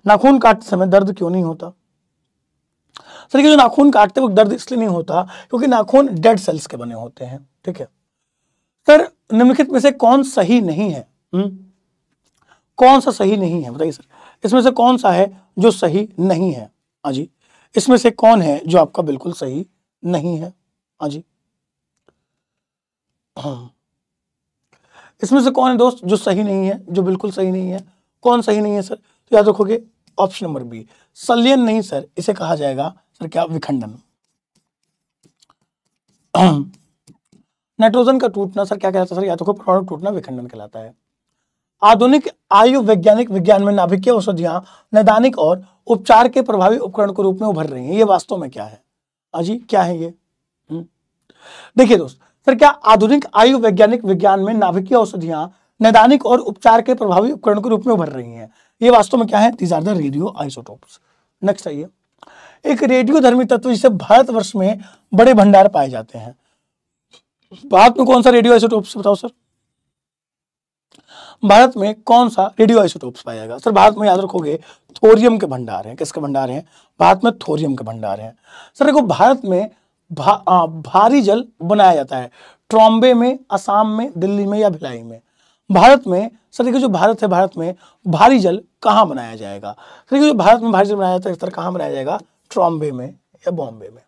नाखून काटते समय दर्द क्यों नहीं होता सर ये जो नाखून काटते वक्त दर्द इसलिए नहीं होता क्योंकि नाखून डेड सेल्स के बने होते हैं ठीक है सर निम्नलिखित में से कौन सही नहीं है हुँ? हम्म? कौन सा सही नहीं है बताइए सर इसमें से कौन सा है जो सही नहीं है हाँ जी इसमें से कौन है जो आपका बिल्कुल सही नहीं है हाँ जी हाँ। इसमें से कौन है दोस्त जो सही नहीं है जो बिल्कुल सही नहीं है कौन सही नहीं है सर तो याद रखोगे ऑप्शन नंबर बी सलियन नहीं सर इसे कहा जाएगा सर क्या विखंडन नाइट्रोजन का टूटना सर क्या कहलाता है सर याद रखो प्रोडक्ट टूटना विखंडन कहलाता है आधुनिक आयु वैज्ञानिक विज्ञान में नाभिकीय औषधियां नैदानिक और उपचार के प्रभावी उपकरण के रूप में उभर रही हैं ये वास्तव में क्या है अजी हाँ क्या है ये हम्म। देखिए दोस्त सर क्या आधुनिक आयु वैज्ञानिक विज्ञान में नाभिकीय औषधियां नैदानिक और उपचार के प्रभावी उपकरण के रूप में उभर रही हैं ये वास्तव में क्या है these are the radio isotope next आइए एक रेडियो धर्मी तत्व जिसे भारतवर्ष में बड़े भंडार पाए जाते हैं भारत में कौन सा रेडियो आइसोटोप बताओ सर भारत में कौन सा रेडियो आइसोटोप्स पाया जाएगा सर भारत में याद रखोगे थोरियम के भंडार हैं किसके भंडार हैं भारत में थोरियम के भंडार हैं सर देखो भारत में भा, आ, भारी जल बनाया जाता है ट्रॉम्बे में असम में दिल्ली में या भिलाई में भारत में सर देखिए जो भारत है भारत में भारी जल कहाँ बनाया जाएगा सर देखिए जो भारत में भारी जल बनाया जाता है कहाँ बनाया जाएगा ट्रॉम्बे में या बॉम्बे में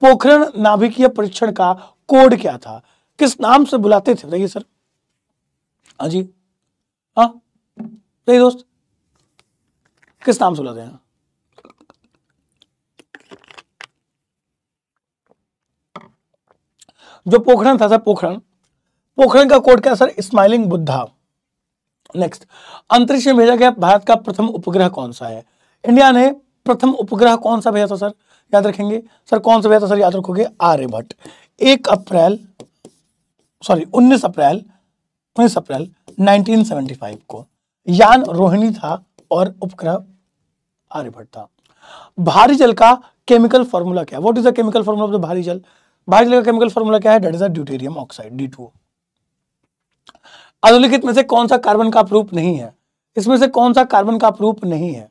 पोखरण नाभिकीय परीक्षण का कोड क्या था किस नाम से बुलाते थे बताइए सर हाँ जी हाँ नहीं दोस्त किस नाम से बुलाते हैं जो पोखरण था सर पोखरण पोखरण का कोड क्या सर स्माइलिंग बुद्धा नेक्स्ट अंतरिक्ष में भेजा गया भारत का प्रथम उपग्रह कौन सा है इंडिया ने प्रथम उपग्रह कौन सा भेजा था सर याद रखेंगे सर कौन सा भेजा था सर याद रखोगे आर्यभट्ट एक अप्रैल सॉरी उन्नीस अप्रैल उन्नीस अप्रैल 1975 को यान रोहिणी था और उपग्रह आर्यभट्ट था भारी जल का केमिकल फॉर्मूला क्या है what is the chemical formula of the भारी जल भारी जल का केमिकल फॉर्मूला क्या है that is deuterium oxide D two अधोलिखित में से कौन सा कार्बन का प्रूफ नहीं है इसमें से कौन सा कार्बन का प्रूफ नहीं है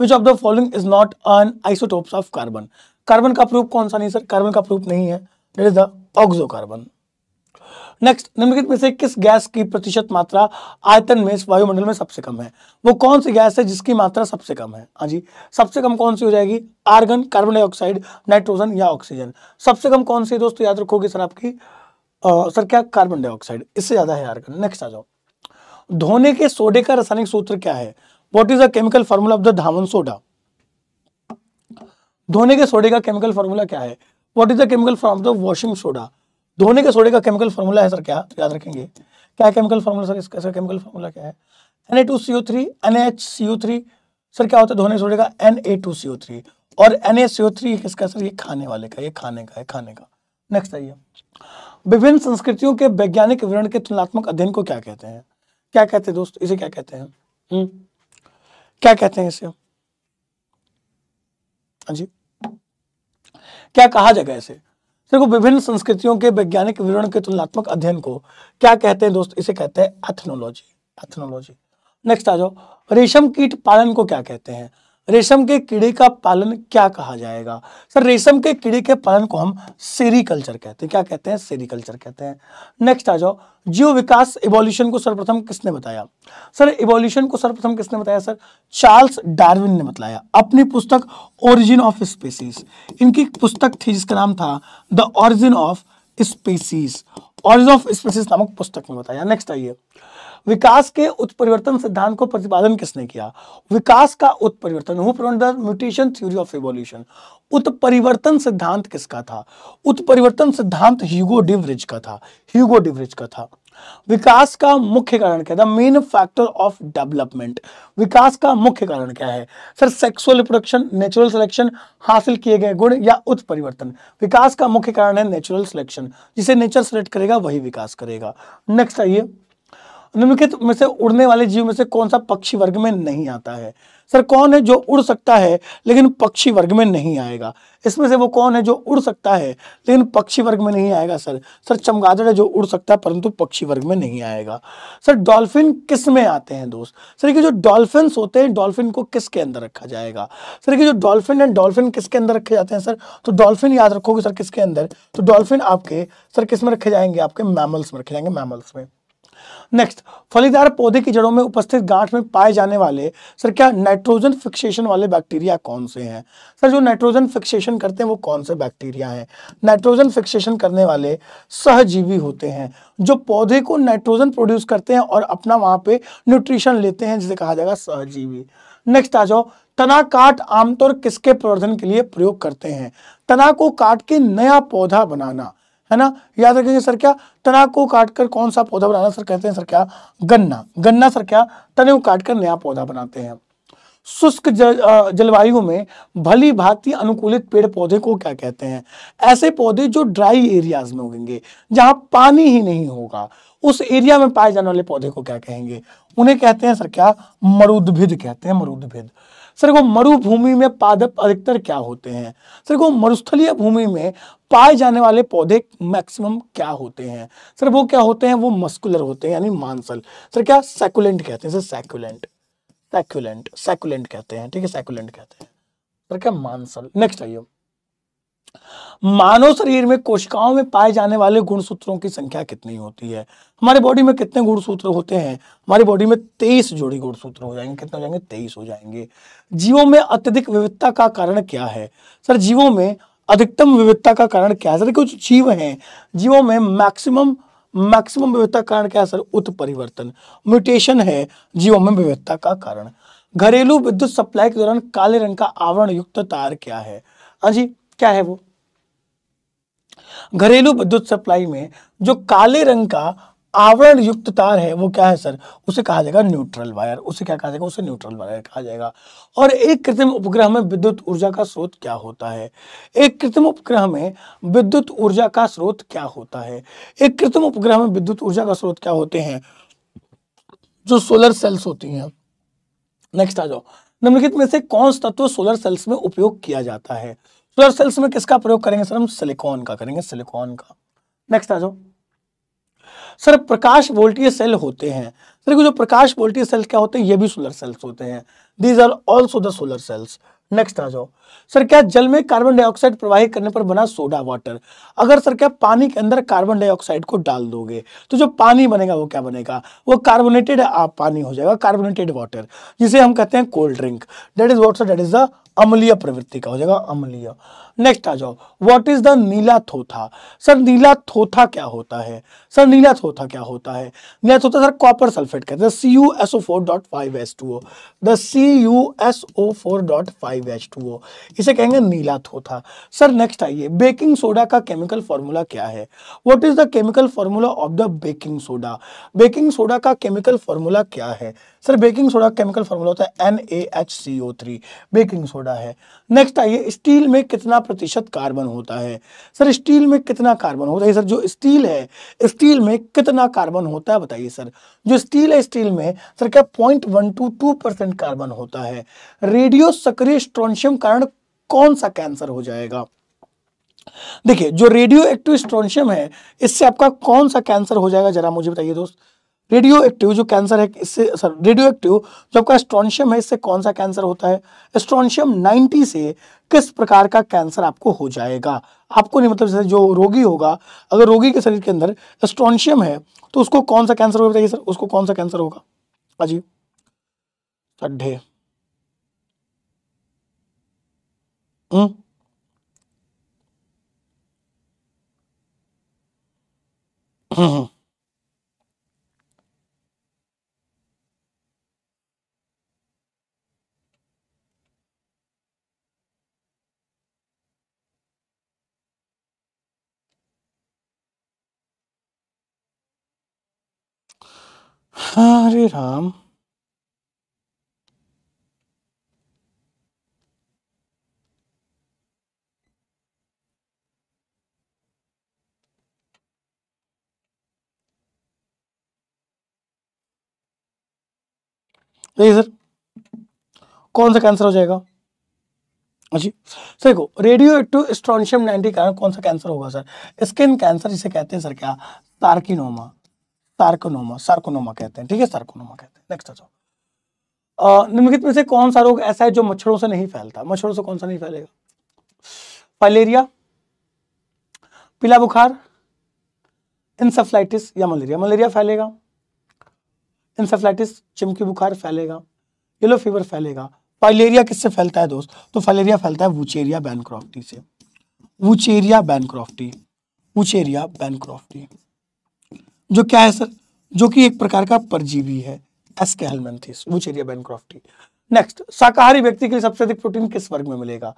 which of the following is not an isotope of carbon carbon का प्रूफ कौन सा नहीं सर कार्बन का प्रूफ नहीं है that is the oxo carbon next निम्नलिखित में से किस गैस की प्रतिशत मात्रा आयतन में वायुमंडल में सबसे कम है वो कौन सी गैस है जिसकी मात्रा सबसे कम है हाँ जी सबसे कम कौन सी हो जाएगी आर्गन कार्बन डाइऑक्साइड नाइट्रोजन या ऑक्सीजन सबसे कम कौन सी दोस्तों याद रखोगे सर आपकी सर क्या कार्बन डाइऑक्साइड इससे ज़्यादा है आर्गन नेक्स्ट आ जाओ धोने के सोडे का रासायनिक सूत्र क्या है what is the chemical formula of the धामन सोडा धोने के सोडे का केमिकल फॉर्मूला क्या है what is the chemical form of the washing soda धोने के सोडे का केमिकल फॉर्मूला है सर क्या याद रखेंगे क्या केमिकल फॉर्मूला सर इसका सर केमिकल फॉर्मूला क्या है N A two C O three N H C O three sir क्या होता है धोने सोडे का N A two C O three और N A C O three किसका सर ये खाने वाले का ये खाने का है खाने का नेक्स्ट आइए विभिन्न संस्कृतियों के वैज्ञानिक विवरण के तुलनात्मक अध्ययन को क्या कहते हैं क्या कहते हैं दोस्त इसे क्या कहते हैं हम्म? क्या कहते हैं इसे हाँ जी क्या कहा जाएगा इसे देखो विभिन्न संस्कृतियों के वैज्ञानिक विवरण के तुलनात्मक अध्ययन को क्या कहते हैं दोस्त इसे कहते हैं एथनोलॉजी एथनोलॉजी नेक्स्ट आ जाओ रेशम कीट पालन को क्या कहते हैं रेशम के कीड़े का पालन क्या कहा जाएगा सर रेशम के कीड़े के पालन को हम सेरिकल्चर कहते हैं क्या कहते हैं सेरिकल्चर कहते हैं नेक्स्ट आ जाओ जीव विकास इवोल्यूशन को सर्वप्रथम किसने बताया सर इवोल्यूशन को सर्वप्रथम किसने बताया सर चार्ल्स डार्विन ने बताया अपनी पुस्तक ओरिजिन ऑफ स्पीसीज इनकी पुस्तक थी जिसका नाम था the origin of species origin of species नामक पुस्तक में बताया नेक्स्ट आइए विकास के उत्परिवर्तन सिद्धांत को प्रतिपादन किसने किया विकास का उत्परिवर्तन म्यूटेशन थ्योरी ऑफ एवोल्यूशन उत्परिवर्तन सिद्धांत किसका था उत्परिवर्तन सिद्धांत ह्यूगो डिवरिज का था ह्यूगो डिवरिज का था विकास का मुख्य कारण क्या था मेन फैक्टर ऑफ डेवलपमेंट विकास का मुख्य कारण क्या है sir sexual reproduction natural selection हासिल किए गए गुण या उत्परिवर्तन विकास का मुख्य कारण है नेचुरल सिलेक्शन जिसे नेचर सिलेक्ट करेगा वही विकास करेगा नेक्स्ट आइए निम्नलिखित में से उड़ने वाले जीव में से कौन सा पक्षी वर्ग में नहीं आता है सर कौन है जो उड़ सकता है लेकिन पक्षी वर्ग में नहीं आएगा इसमें से वो कौन है जो उड़ सकता है लेकिन पक्षी वर्ग में नहीं आएगा सर सर चमगादड़ है जो उड़ सकता है परंतु पक्षी वर्ग में नहीं आएगा सर डॉल्फिन किस में आते हैं दोस्त सर कि जो डॉल्फिन होते हैं डॉल्फिन को किसके अंदर रखा जाएगा सर कि जो डॉल्फिन है डॉल्फिन किसके अंदर रखे जाते हैं सर तो डॉल्फिन याद रखोगे सर किसके अंदर तो डॉल्फिन आपके सर किस में रखे जाएंगे आपके मैमल्स में रखे जाएंगे मैमल्स में नेक्स्ट फलीदार पौधे की जड़ों में उपस्थित गांठ में पाए जाने वाले सर क्या नाइट्रोजन फिक्सेशन वाले बैक्टीरिया कौन से हैं सर जो नाइट्रोजन फिक्सेशन करते हैं वो कौन से बैक्टीरिया हैं नाइट्रोजन फिक्सेशन करने वाले सहजीवी होते हैं जो पौधे को नाइट्रोजन प्रोड्यूस करते हैं और अपना वहाँ पे न्यूट्रिशन लेते हैं जिसे कहा जाएगा सहजीवी नेक्स्ट आ जाओ तना काट आमतौर किसके प्रवर्धन के लिए प्रयोग करते हैं तना को काट के नया पौधा बनाना है ना याद रखेंगे सर क्या तना को काटकर कौन सा पौधा बनाना सर कहते हैं सर क्या गन्ना गन्ना सर क्या तने को काटकर नया पौधा बनाते हैं शुष्क जल, जलवायु में भली भांति अनुकूलित पेड़ पौधे को क्या कहते हैं ऐसे पौधे जो ड्राई एरियाज में उगेंगे जहां पानी ही नहीं होगा उस एरिया में पाए जाने वाले पौधे को क्या कहेंगे उन्हें कहते हैं सर क्या मरुद्भिद कहते हैं मरुदभिद सर को मरुभूमि में पादप अधिकतर क्या होते हैं सर को मरुस्थलीय भूमि में पाए जाने वाले पौधे मैक्सिमम क्या होते हैं सर वो क्या होते हैं वो मस्कुलर होते हैं यानी मानसल सर क्या सेकुलेंट कहते हैं सर सैकुलेंट सैकुलेंट सैकुलेंट कहते हैं ठीक है सैकुलेंट कहते हैं सर क्या मानसल नेक्स्ट आइए मानव शरीर में कोशिकाओं में पाए जाने वाले गुणसूत्रों की संख्या कितनी होती है हमारे बॉडी में कितने गुणसूत्र होते हैं हमारी बॉडी में तेईस जोड़ी गुणसूत्र हो जाएंगे कितने हो जाएंगे तेईस हो जाएंगे जीवों में अत्यधिक विविधता का कारण क्या है सर जीवों में अधिकतम विविधता का कारण क्या है सर कुछ जीव हैं जीवों में मैक्सिमम मैक्सिमम विविधता कारण क्या है सर उत्परिवर्तन म्यूटेशन है जीवों में विविधता का कारण घरेलू विद्युत सप्लाई के दौरान काले रंग का आवरण युक्त तार क्या है हाँ जी क्या है वो घरेलू विद्युत सप्लाई में जो काले रंग का आवरण युक्त तार है वो क्या है सर उसे कहा जाएगा न्यूट्रल वायर उसे क्या कहा जाएगा उसे न्यूट्रल वायर कहा जाएगा और एक कृत्रिम उपग्रह में विद्युत ऊर्जा का स्रोत क्या होता है एक कृत्रिम उपग्रह में विद्युत ऊर्जा का स्रोत क्या होता है एक कृत्रिम उपग्रह में विद्युत ऊर्जा का स्रोत क्या होते हैं जो सोलर सेल्स होती हैं नेक्स्ट आ जाओ निम्नलिखित में से कौन सा तत्व सोलर सेल्स में उपयोग किया जाता है सोलर सेल्स में किसका प्रयोग करेंगे सर हम सिलिकॉन का करेंगे सिलिकॉन का नेक्स्ट आ जाओ सर प्रकाश वोल्टीय सेल होते हैं सर जो प्रकाश वोल्टीय सेल क्या होते हैं ये भी सोलर सेल्स होते हैं these are also the solar cells next आ जाओ सर क्या जल में कार्बन डाइऑक्साइड प्रवाहित करने पर बना सोडा वाटर अगर सर क्या पानी के अंदर कार्बन डाइऑक्साइड को डाल दोगे तो जो पानी बनेगा वो क्या बनेगा वो कार्बोनेटेड पानी हो जाएगा कार्बोनेटेड वाटर जिसे हम कहते हैं cold drink that is what sir that is the अम्लीय प्रवृत्ति का हो जाएगा अम्लीय नेक्स्ट आ जाओ व्हाट इज द नीला थोथा सर नीला थोथा क्या होता है सर नीला थोथा क्या होता है नीला थोथा सर कॉपर सल्फेट कहते हैं C U S O four dot five H two O the C U S O four dot five H two O इसे कहेंगे नीला थोथा सर नेक्स्ट आइए बेकिंग सोडा का केमिकल फॉर्मूला क्या है what is the chemical formula of the baking soda baking soda का chemical formula क्या है sir baking soda chemical formula होता है N A H C O three baking soda है नेक्स्ट आइए स्टील में कितना प्रतिशत कार्बन होता है सर स्टील में कितना कार्बन होता है सर जो स्टील है स्टील में कितना कार्बन होता है बताइए सर जो स्टील है स्टील में सर क्या point one two two percent carbon होता है रेडियो सक्रिय स्ट्रॉनशियम कारण कौन सा कैंसर हो जाएगा देखिए जो रेडियो एक्टिव स्ट्रॉनशियम है इससे आपका कौन सा कैंसर हो जाएगा जरा मुझे बताइए दोस्त रेडियो एक्टिव जो कैंसर है इससे सॉरी रेडियो एक्टिव जो आपका एस्ट्रॉनशियम है इससे कौन सा कैंसर होता है एस्ट्रॉनशियम 90 से किस प्रकार का कैंसर आपको हो जाएगा आपको नहीं मतलब जैसे जो रोगी होगा अगर रोगी के शरीर के अंदर एस्ट्रॉनशियम है तो उसको कौन सा कैंसर होगा बताइए सर उसको कौन सा कैंसर होगा अजी अड्ढे हम्म, हम्म, हम्म। हरे राम देखिए सर कौन सा कैंसर हो जाएगा हाँ जी सर देखो रेडियो एक्टिव स्ट्रॉनशियम नाइनटी कारण कौन सा कैंसर होगा सर स्किन कैंसर जिसे कहते हैं सर क्या तार्किनोमा सार्कोनोमा सार्कोनोमा कहते हैं ठीक है सार्कोनोमा कहते हैं नेक्स्ट आ निम्नलिखित में से कौन सा रोग ऐसा है जो मच्छरों से नहीं फैलता मच्छरों से कौन सा नहीं फैलेगा फाइलेरिया पीला बुखार इंसेफ्लाइटिस या मलेरिया मलेरिया फैलेगा इंसेफ्लाइटिस चिमकी बुखार फैलेगा येलो फीवर फैलेगा फाइलेरिया किससे फैलता है दोस्त तो फाइलेरिया फैलता है वुचेरिया बैनक्रॉफ्टी से वुचेरिया बैनक्रॉफ्टी वुचेरिया बैनक्रॉफ्टी जो क्या है सर जो कि एक प्रकार का परजीवी है एस्केलमेंथिस वुचेरिया बैनक्रॉफ्टी नेक्स्ट शाकाहारी व्यक्ति के लिए सबसे अधिक प्रोटीन किस वर्ग में मिलेगा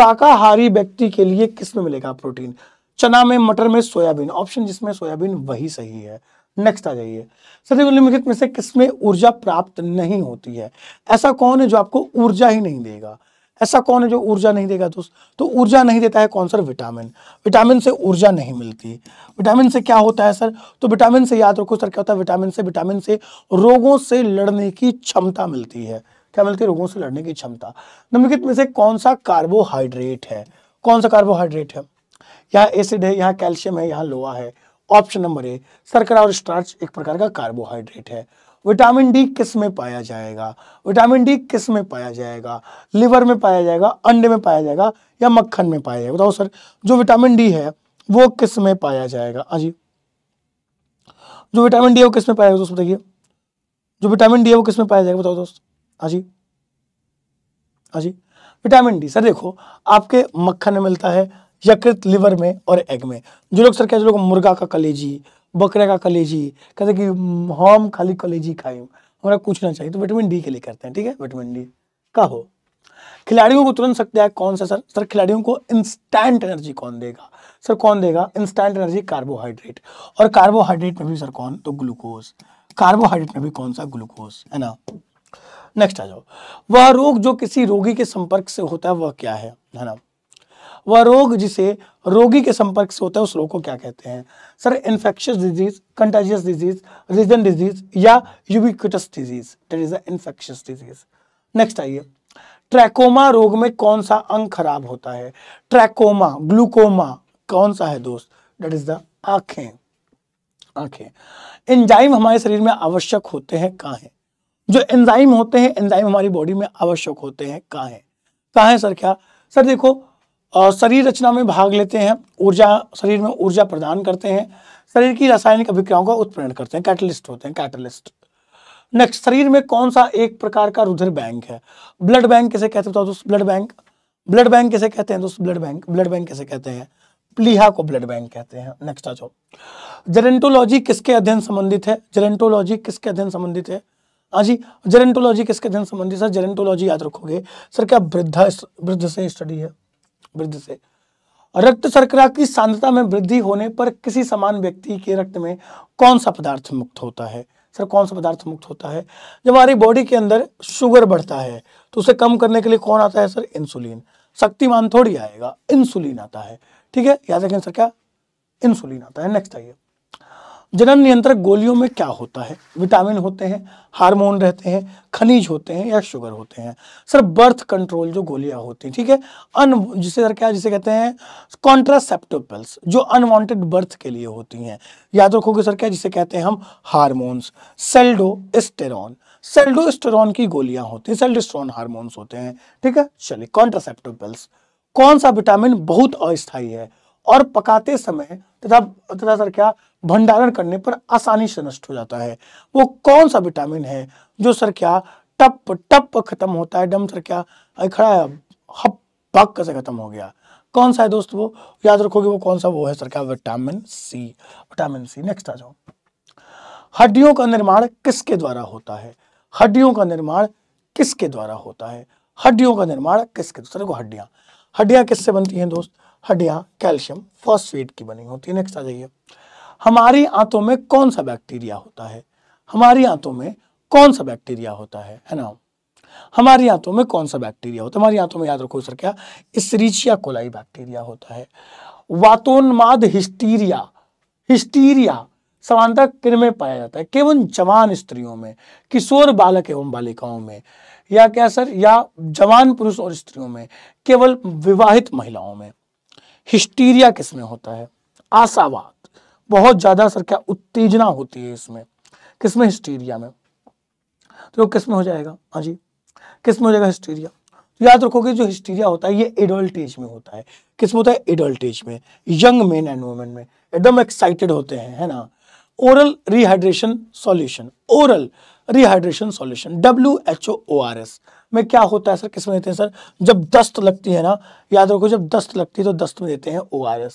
शाकाहारी व्यक्ति के लिए किस में मिलेगा प्रोटीन चना में मटर में सोयाबीन ऑप्शन जिसमें सोयाबीन वही सही है नेक्स्ट आ जाइए सदैव में से किसमें ऊर्जा प्राप्त नहीं होती है ऐसा कौन है जो आपको ऊर्जा ही नहीं देगा ऐसा कौन है जो ऊर्जा नहीं देगा दोस्त तो ऊर्जा नहीं देता है कौन सर विटामिन विटामिन से ऊर्जा नहीं मिलती विटामिन से क्या होता है सर तो विटामिन से याद रखो सर क्या होता है विटामिन से विटामिन से रोगों से लड़ने की क्षमता मिलती है क्या मिलती है रोगों से लड़ने की क्षमता निम्नलिखित में से कौन सा कार्बोहाइड्रेट है कौन सा कार्बोहाइड्रेट है यहाँ एसिड है यहाँ कैल्शियम है यहाँ लोहा है ऑप्शन नंबर ए सरकरा और स्टार्च एक प्रकार का कार्बोहाइड्रेट है विटामिन डी किस में पाया जाएगा विटामिन डी किस में पाया जाएगा लिवर में पाया जाएगा अंडे में पाया जाएगा या मक्खन में पाया जाएगा बताओ सर जो विटामिन डी है वो किस में पाया जाएगा हाँ जी जो विटामिन डी है वो किस में पाया जाएगा दोस्तों बताइए जो विटामिन डी है वो किस में पाया जाएगा बताओ दोस्त हाँ जी हाँ जी विटामिन डी सर देखो आपके मक्खन में मिलता है यकृत लिवर में और एग में जो लोग सर क्या जो लोग मुर्गा का कलेजी बकरे का कलेजी कहते कि हम खाली कलेजी खाएं हमारा कुछ ना चाहिए तो विटामिन डी के लिए करते हैं ठीक है विटामिन डी का हो खिलाड़ियों को तुरंत सकते हैं कौन सा सर सर खिलाड़ियों को इंस्टेंट एनर्जी कौन देगा सर कौन देगा इंस्टेंट एनर्जी कार्बोहाइड्रेट और कार्बोहाइड्रेट में भी सर कौन तो ग्लूकोज कार्बोहाइड्रेट में भी कौन सा ग्लूकोज है ना नेक्स्ट आ जाओ वह रोग जो किसी रोगी के संपर्क से होता है वह क्या है है ना वह रोग जिसे रोगी के संपर्क से होता है उस रोग को क्या कहते हैं sir infectious disease contagious disease region disease या ubiquitous disease that is infectious disease next आइए ट्रैकोमा रोग में कौन सा अंग खराब होता है ट्रैकोमा ग्लूकोमा कौन सा है दोस्त डेट इज द आंखें आंखें एंजाइम हमारे शरीर में आवश्यक होते हैं कहा है जो एंजाइम होते हैं एंजाइम हमारी बॉडी में आवश्यक होते हैं कहा है कहा है सर क्या सर देखो शरीर रचना में भाग लेते हैं ऊर्जा शरीर में ऊर्जा प्रदान करते हैं शरीर की रासायनिक अभिक्रियाओं का उत्प्रेरण करते हैं कैटलिस्ट होते हैं कैटलिस्ट नेक्स्ट शरीर में कौन सा एक प्रकार का रुधिर बैंक है ब्लड बैंक कैसे कहते हैं दोस्तों ब्लड बैंक ब्लड बैंक कैसे कहते हैं दोस्तों ब्लड बैंक ब्लड बैंक कैसे कहते हैं प्लीहा को ब्लड बैंक कहते हैं नेक्स्ट आ जाओ जेरेंटोलॉजी किसके अध्ययन संबंधित है जेरेंटोलॉजी किसके अध्ययन संबंधित है हाँ जी जेरेंटोलॉजी किसके अध्ययन संबंधित है जेरेंटोलॉजी याद रखोगे सर क्या वृद्धा वृद्ध से स्टडी है वृद्धि से रक्त शर्करा की सांद्रता में वृद्धि होने पर किसी समान व्यक्ति के रक्त में कौन सा पदार्थ मुक्त होता है सर कौन सा पदार्थ मुक्त होता है जब हमारी बॉडी के अंदर शुगर बढ़ता है तो उसे कम करने के लिए कौन आता है सर इंसुलिन शक्तिमान थोड़ी आएगा इंसुलिन आता है ठीक है याद रखें सर क्या इंसुलिन आता है नेक्स्ट आइए जनन नियंत्रक गोलियों में क्या होता है विटामिन होते हैं हार्मोन रहते हैं खनिज होते हैं या शुगर होते हैं सर बर्थ कंट्रोल जो गोलियां होती हैं ठीक है अन जिसे सर क्या जिसे कहते हैं कॉन्ट्रासेप्टोपल्स जो अनवांटेड बर्थ के लिए होती हैं याद रखोगे सर क्या जिसे कहते हैं हम हारमोन्स सेल्डो एस्टेरॉन सेल्डोस्टेरॉन की गोलियां होती हैं सेल्डोस्टेरॉन हारमोन्स होते हैं ठीक है चलिए कॉन्ट्रासेप्टोपल्स कौन सा विटामिन बहुत अस्थायी है और पकाते समय तथा तथा सर क्या भंडारण करने पर आसानी से नष्ट हो जाता है वो कौन सा विटामिन है जो सर क्या टप टप खत्म होता है डम सर क्या खड़ा है हप पक कैसे खत्म हो गया कौन सा है दोस्त वो याद रखोगे वो कौन सा वो है सर क्या vitamin C vitamin C next आ जाओ हड्डियों का निर्माण किसके द्वारा होता है हड्डियों का निर्माण किसके द्वारा होता है हड्डियों का निर्माण किसके देखो हड्डियां हड्डियां किससे बनती हैं दोस्त हड्डियां कैल्शियम फॉस्फेट की बनी होती है नेक्स्ट आ जाइए हमारी आंतों में कौन सा बैक्टीरिया होता है हमारी आंतों में कौन सा बैक्टीरिया होता है है ना हमारी आंतों में कौन सा बैक्टीरिया होता है हमारी आंतों में याद रखो सर क्या इसरीचिया कोलाई बैक्टीरिया होता है वातोन्माद हिस्टीरिया हिस्टीरिया समानता किन में पाया जाता है केवल जवान स्त्रियों में किशोर बालक एवं बालिकाओं में या क्या सर या जवान पुरुष और स्त्रियों में केवल विवाहित महिलाओं में हिस्टीरिया किसमें होता है आशावाद बहुत ज़्यादा सर क्या उत्तेजना होती है इसमें किसमें हिस्टीरिया में तो किसमें हो जाएगा हाँ जी किसमें हो जाएगा हिस्टीरिया तो याद रखोगे जो हिस्टीरिया होता है ये एडल्ट एज में होता है किसमें होता है एडल्ट एज में यंग मेन एंड वुमेन में एकदम एक्साइटेड होते हैं है ना oral rehydration solution oral rehydration solution W H O R S में क्या होता है सर किसमें देते हैं सर जब दस्त लगती है ना याद रखो जब दस्त लगती है तो दस्त में देते हैं ओ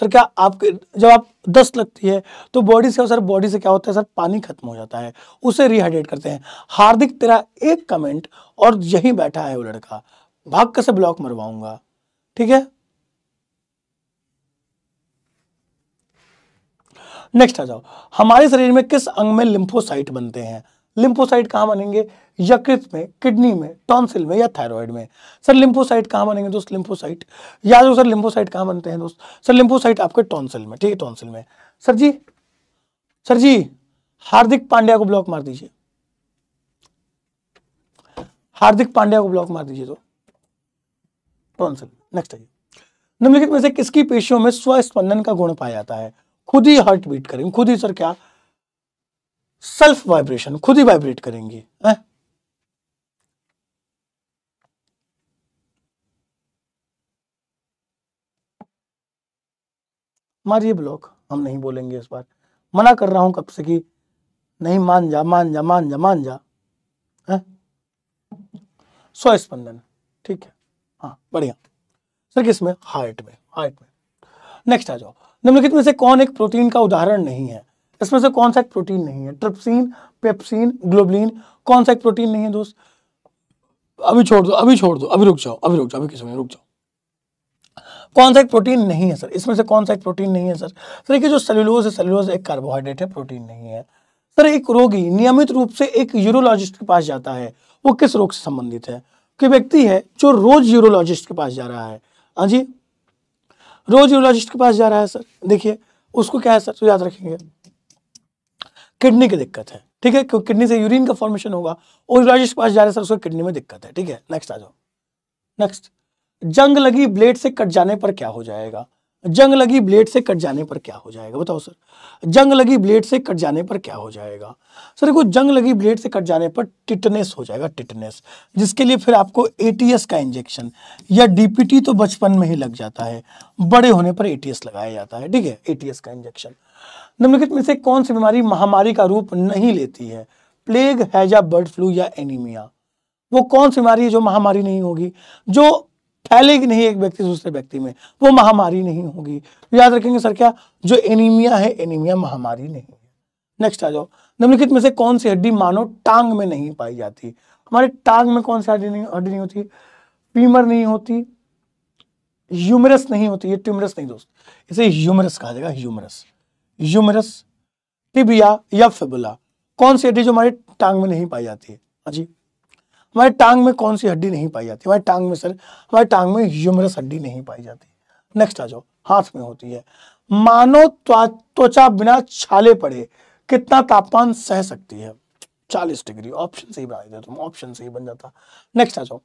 सर क्या आपके जब आप दस्त लगती है तो बॉडी से सर बॉडी से क्या होता है सर पानी खत्म हो जाता है उसे रिहाइड्रेट करते हैं हार्दिक तेरा एक कमेंट और यहीं बैठा है वो लड़का भाग से ब्लॉक मरवाऊंगा ठीक है नेक्स्ट आ जाओ हमारे शरीर में किस अंग में लिम्फोसाइट बनते हैं लिम्फोसाइट कहाँ बनेंगे यकृत में किडनी में टॉन्सिल में या थायराइड में सर लिम्फोसाइट कहाँ बनेंगे दोस्त लिम्फोसाइट या जो सर लिम्फोसाइट कहाँ बनते हैं दोस्त सर लिम्फोसाइट आपके टॉन्सिल में ठीक है टॉन्सिल में सर जी सर जी हार्दिक पांड्या को ब्लॉक मार दीजिए हार्दिक पांड्या को ब्लॉक मार दीजिए तो टॉन्सिल नेक्स्ट आइए निम्नलिखित में से किसकी पेशियों में स्वस्पंदन का गुण पाया जाता है खुद ही हार्ट बीट करेंगे खुद ही सर क्या सेल्फ वाइब्रेशन खुद ही वाइब्रेट करेंगे है? मारिए ब्लॉक हम नहीं बोलेंगे इस बार मना कर रहा हूं कब से कि नहीं मान जा मान जा मान जा मान जा स्वस्पंदन ठीक है हाँ बढ़िया सर किसमें हार्ट में हार्ट में नेक्स्ट आ जाओ निम्नलिखित में से कौन एक प्रोटीन का उदाहरण नहीं है इसमें से कौन सा एक प्रोटीन नहीं है ट्रिप्सिन पेप्सिन ग्लोबलिन कौन सा एक प्रोटीन नहीं है दोस्त अभी छोड़ दो अभी छोड़ दो अभी रुक जाओ अभी रुक जाओ अभी किस में रुक जाओ कौन सा एक प्रोटीन नहीं है सर इसमें से कौन सा एक प्रोटीन नहीं है सर सर देखिए जो सेलुलोज है सेलुलोज एक कार्बोहाइड्रेट है प्रोटीन नहीं है सर एक रोगी नियमित रूप से एक यूरोलॉजिस्ट के पास जाता है वो किस रोग से संबंधित है कि व्यक्ति है जो रोज यूरोलॉजिस्ट के पास जा रहा है हाँ जी रोज यूरोलॉजिस्ट के पास जा रहा है सर देखिए उसको क्या है सर तो याद रखेंगे किडनी की दिक्कत है ठीक है क्योंकि किडनी से यूरिन का फॉर्मेशन होगा राजेश पास जा रहे सर उसको किडनी में दिक्कत है ठीक है नेक्स्ट आ जाओ नेक्स्ट जंग लगी ब्लेड से कट जाने पर क्या हो जाएगा जंग लगी ब्लेड से कट जाने पर क्या हो जाएगा बताओ सर जंग लगी ब्लेड से कट जाने पर क्या हो जाएगा सर देखो जंग लगी ब्लेड से कट जाने पर टिटनेस हो जाएगा टिटनेस जिसके लिए फिर आपको एटीएस का इंजेक्शन या डीपीटी तो बचपन में ही लग जाता है बड़े होने पर एटीएस लगाया जाता है ठीक है एटीएस का इंजेक्शन निम्नलिखित में से कौन सी बीमारी महामारी का रूप नहीं लेती है प्लेग हैजा बर्ड फ्लू या एनीमिया वो कौन सी बीमारी है जो महामारी नहीं होगी जो फैलेगी नहीं एक व्यक्ति दूसरे व्यक्ति में वो महामारी नहीं होगी तो याद रखेंगे सर क्या जो एनीमिया है एनीमिया महामारी नहीं है नेक्स्ट आ जाओ निम्नलिखित में से कौन सी हड्डी मानो टांग में नहीं पाई जाती हमारे टांग में कौन सी हड्डी नहीं हड्डी नहीं होती पीमर नहीं होती ह्यूमरस नहीं होती ये ट्यूमरस नहीं दोस्त इसे ह्यूमरस कहा जाएगा ह्यूमरस यूमरस टिबिया या फिबुला कौन सी हड्डी जो हमारी टांग में नहीं पाई जाती है हाँ जी हमारे टांग में कौन सी हड्डी नहीं पाई जाती हमारे टांग में सर हमारे टांग में यूमरस हड्डी नहीं पाई जाती नेक्स्ट आ जाओ हाथ में होती है मानो त्वचा बिना छाले पड़े कितना तापमान सह सकती है चालीस डिग्री ऑप्शन सही बना देते तुम ऑप्शन सही बन जाता नेक्स्ट आ जाओ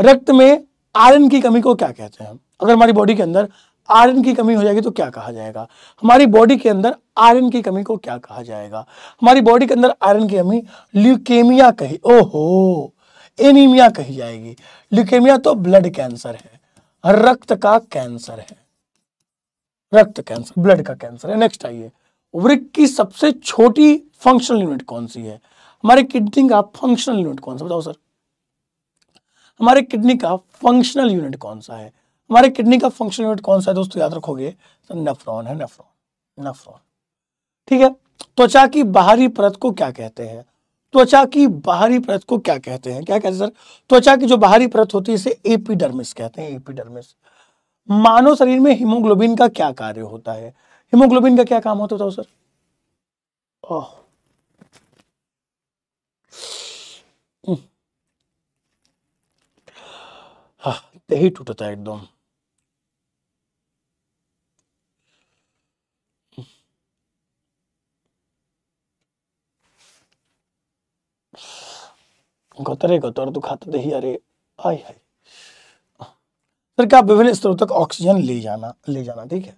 रक्त में आयरन की कमी को क्या कहते हैं अगर हमारी बॉडी के अंदर आयरन की कमी हो जाएगी तो क्या कहा जाएगा हमारी बॉडी के अंदर आयरन की कमी को क्या कहा जाएगा हमारी बॉडी के अंदर आयरन की कमी ल्यूकेमिया कही ओहो एनीमिया कही जाएगी ल्यूकेमिया तो ब्लड कैंसर है रक्त का कैंसर है रक्त कैंसर ब्लड का कैंसर है नेक्स्ट आइए वृक की सबसे छोटी फंक्शनल यूनिट कौन सी है हमारे किडनी का फंक्शनल यूनिट कौन सा बताओ सर हमारे किडनी का फंक्शनल यूनिट कौन सा है हमारे किडनी का फंक्शन यूनिट कौन सा है दोस्तों याद रखोगे तो नेफ्रॉन है नेफ्रॉन नेफ्रॉन ठीक है त्वचा की बाहरी परत को क्या कहते हैं त्वचा की बाहरी परत को क्या कहते हैं क्या कहते हैं सर त्वचा की जो बाहरी परत होती है इसे एपीडर्मिस कहते हैं एपीडर्मिस मानव शरीर में हीमोग्लोबिन का क्या कार्य होता है हीमोग्लोबिन का क्या काम होता था सर ओह हम्म। हाँ दही टूटता है एकदम गतरे गतर दुखात दही अरे आय हाय सर क्या विभिन्न स्तरों तक ऑक्सीजन ले जाना ले जाना ठीक है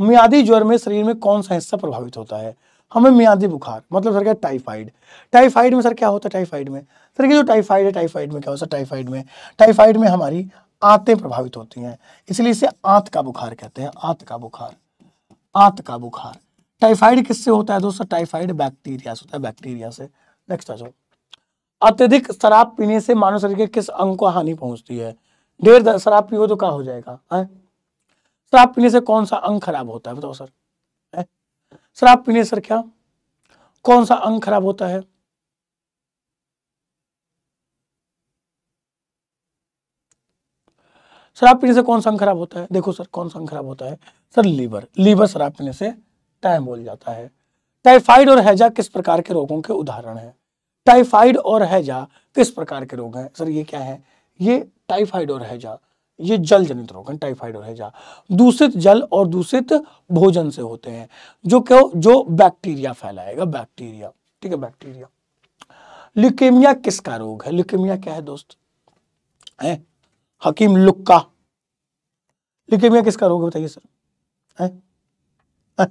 मियादी ज्वर में शरीर में कौन सा हिस्सा प्रभावित होता है हमें मियादी बुखार मतलब सर क्या टाइफाइड टाइफाइड में सर क्या होता है टाइफाइड में सर ये जो टाइफाइड है टाइफाइड में क्या होता है टाइफाइड में टाइफाइड में हमारी आंतें प्रभावित होती हैं इसलिए इसे आंत का बुखार कहते हैं आंत का बुखार आंत का बुखार टाइफाइड किससे होता है दोस्तों टाइफाइड बैक्टीरिया से होता है बैक्टीरिया से नेक्स्ट आ जाओ अत्यधिक शराब पीने से मानव शरीर के किस अंग को हानि पहुंचती है ढेर शराब पियो तो क्या हो जाएगा शराब पीने से कौन सा अंग खराब होता है बताओ सर शराब पीने सर क्या कौन सा अंग खराब होता है शराब पीने से कौन सा अंग खराब होता है देखो सर कौन सा अंग खराब होता है सर लीवर लीवर शराब पीने से टाइम बोल जाता है टाइफाइड और हैजा किस प्रकार के रोगों के उदाहरण है टाइफाइड और हैजा किस प्रकार के रोग हैं सर ये क्या है ये टाइफाइड और हैजा ये जल जनित रोग हैं टाइफाइड और हैजा दूषित जल और दूषित भोजन से होते हैं जो क्यों जो बैक्टीरिया फैलाएगा बैक्टीरिया ठीक है बैक्टीरिया ल्यूकेमिया किसका रोग है ल्यूकेमिया क्या है दोस्त है हकीम लुक्का ल्यूकेमिया किसका रोग है बताइए सर है? है?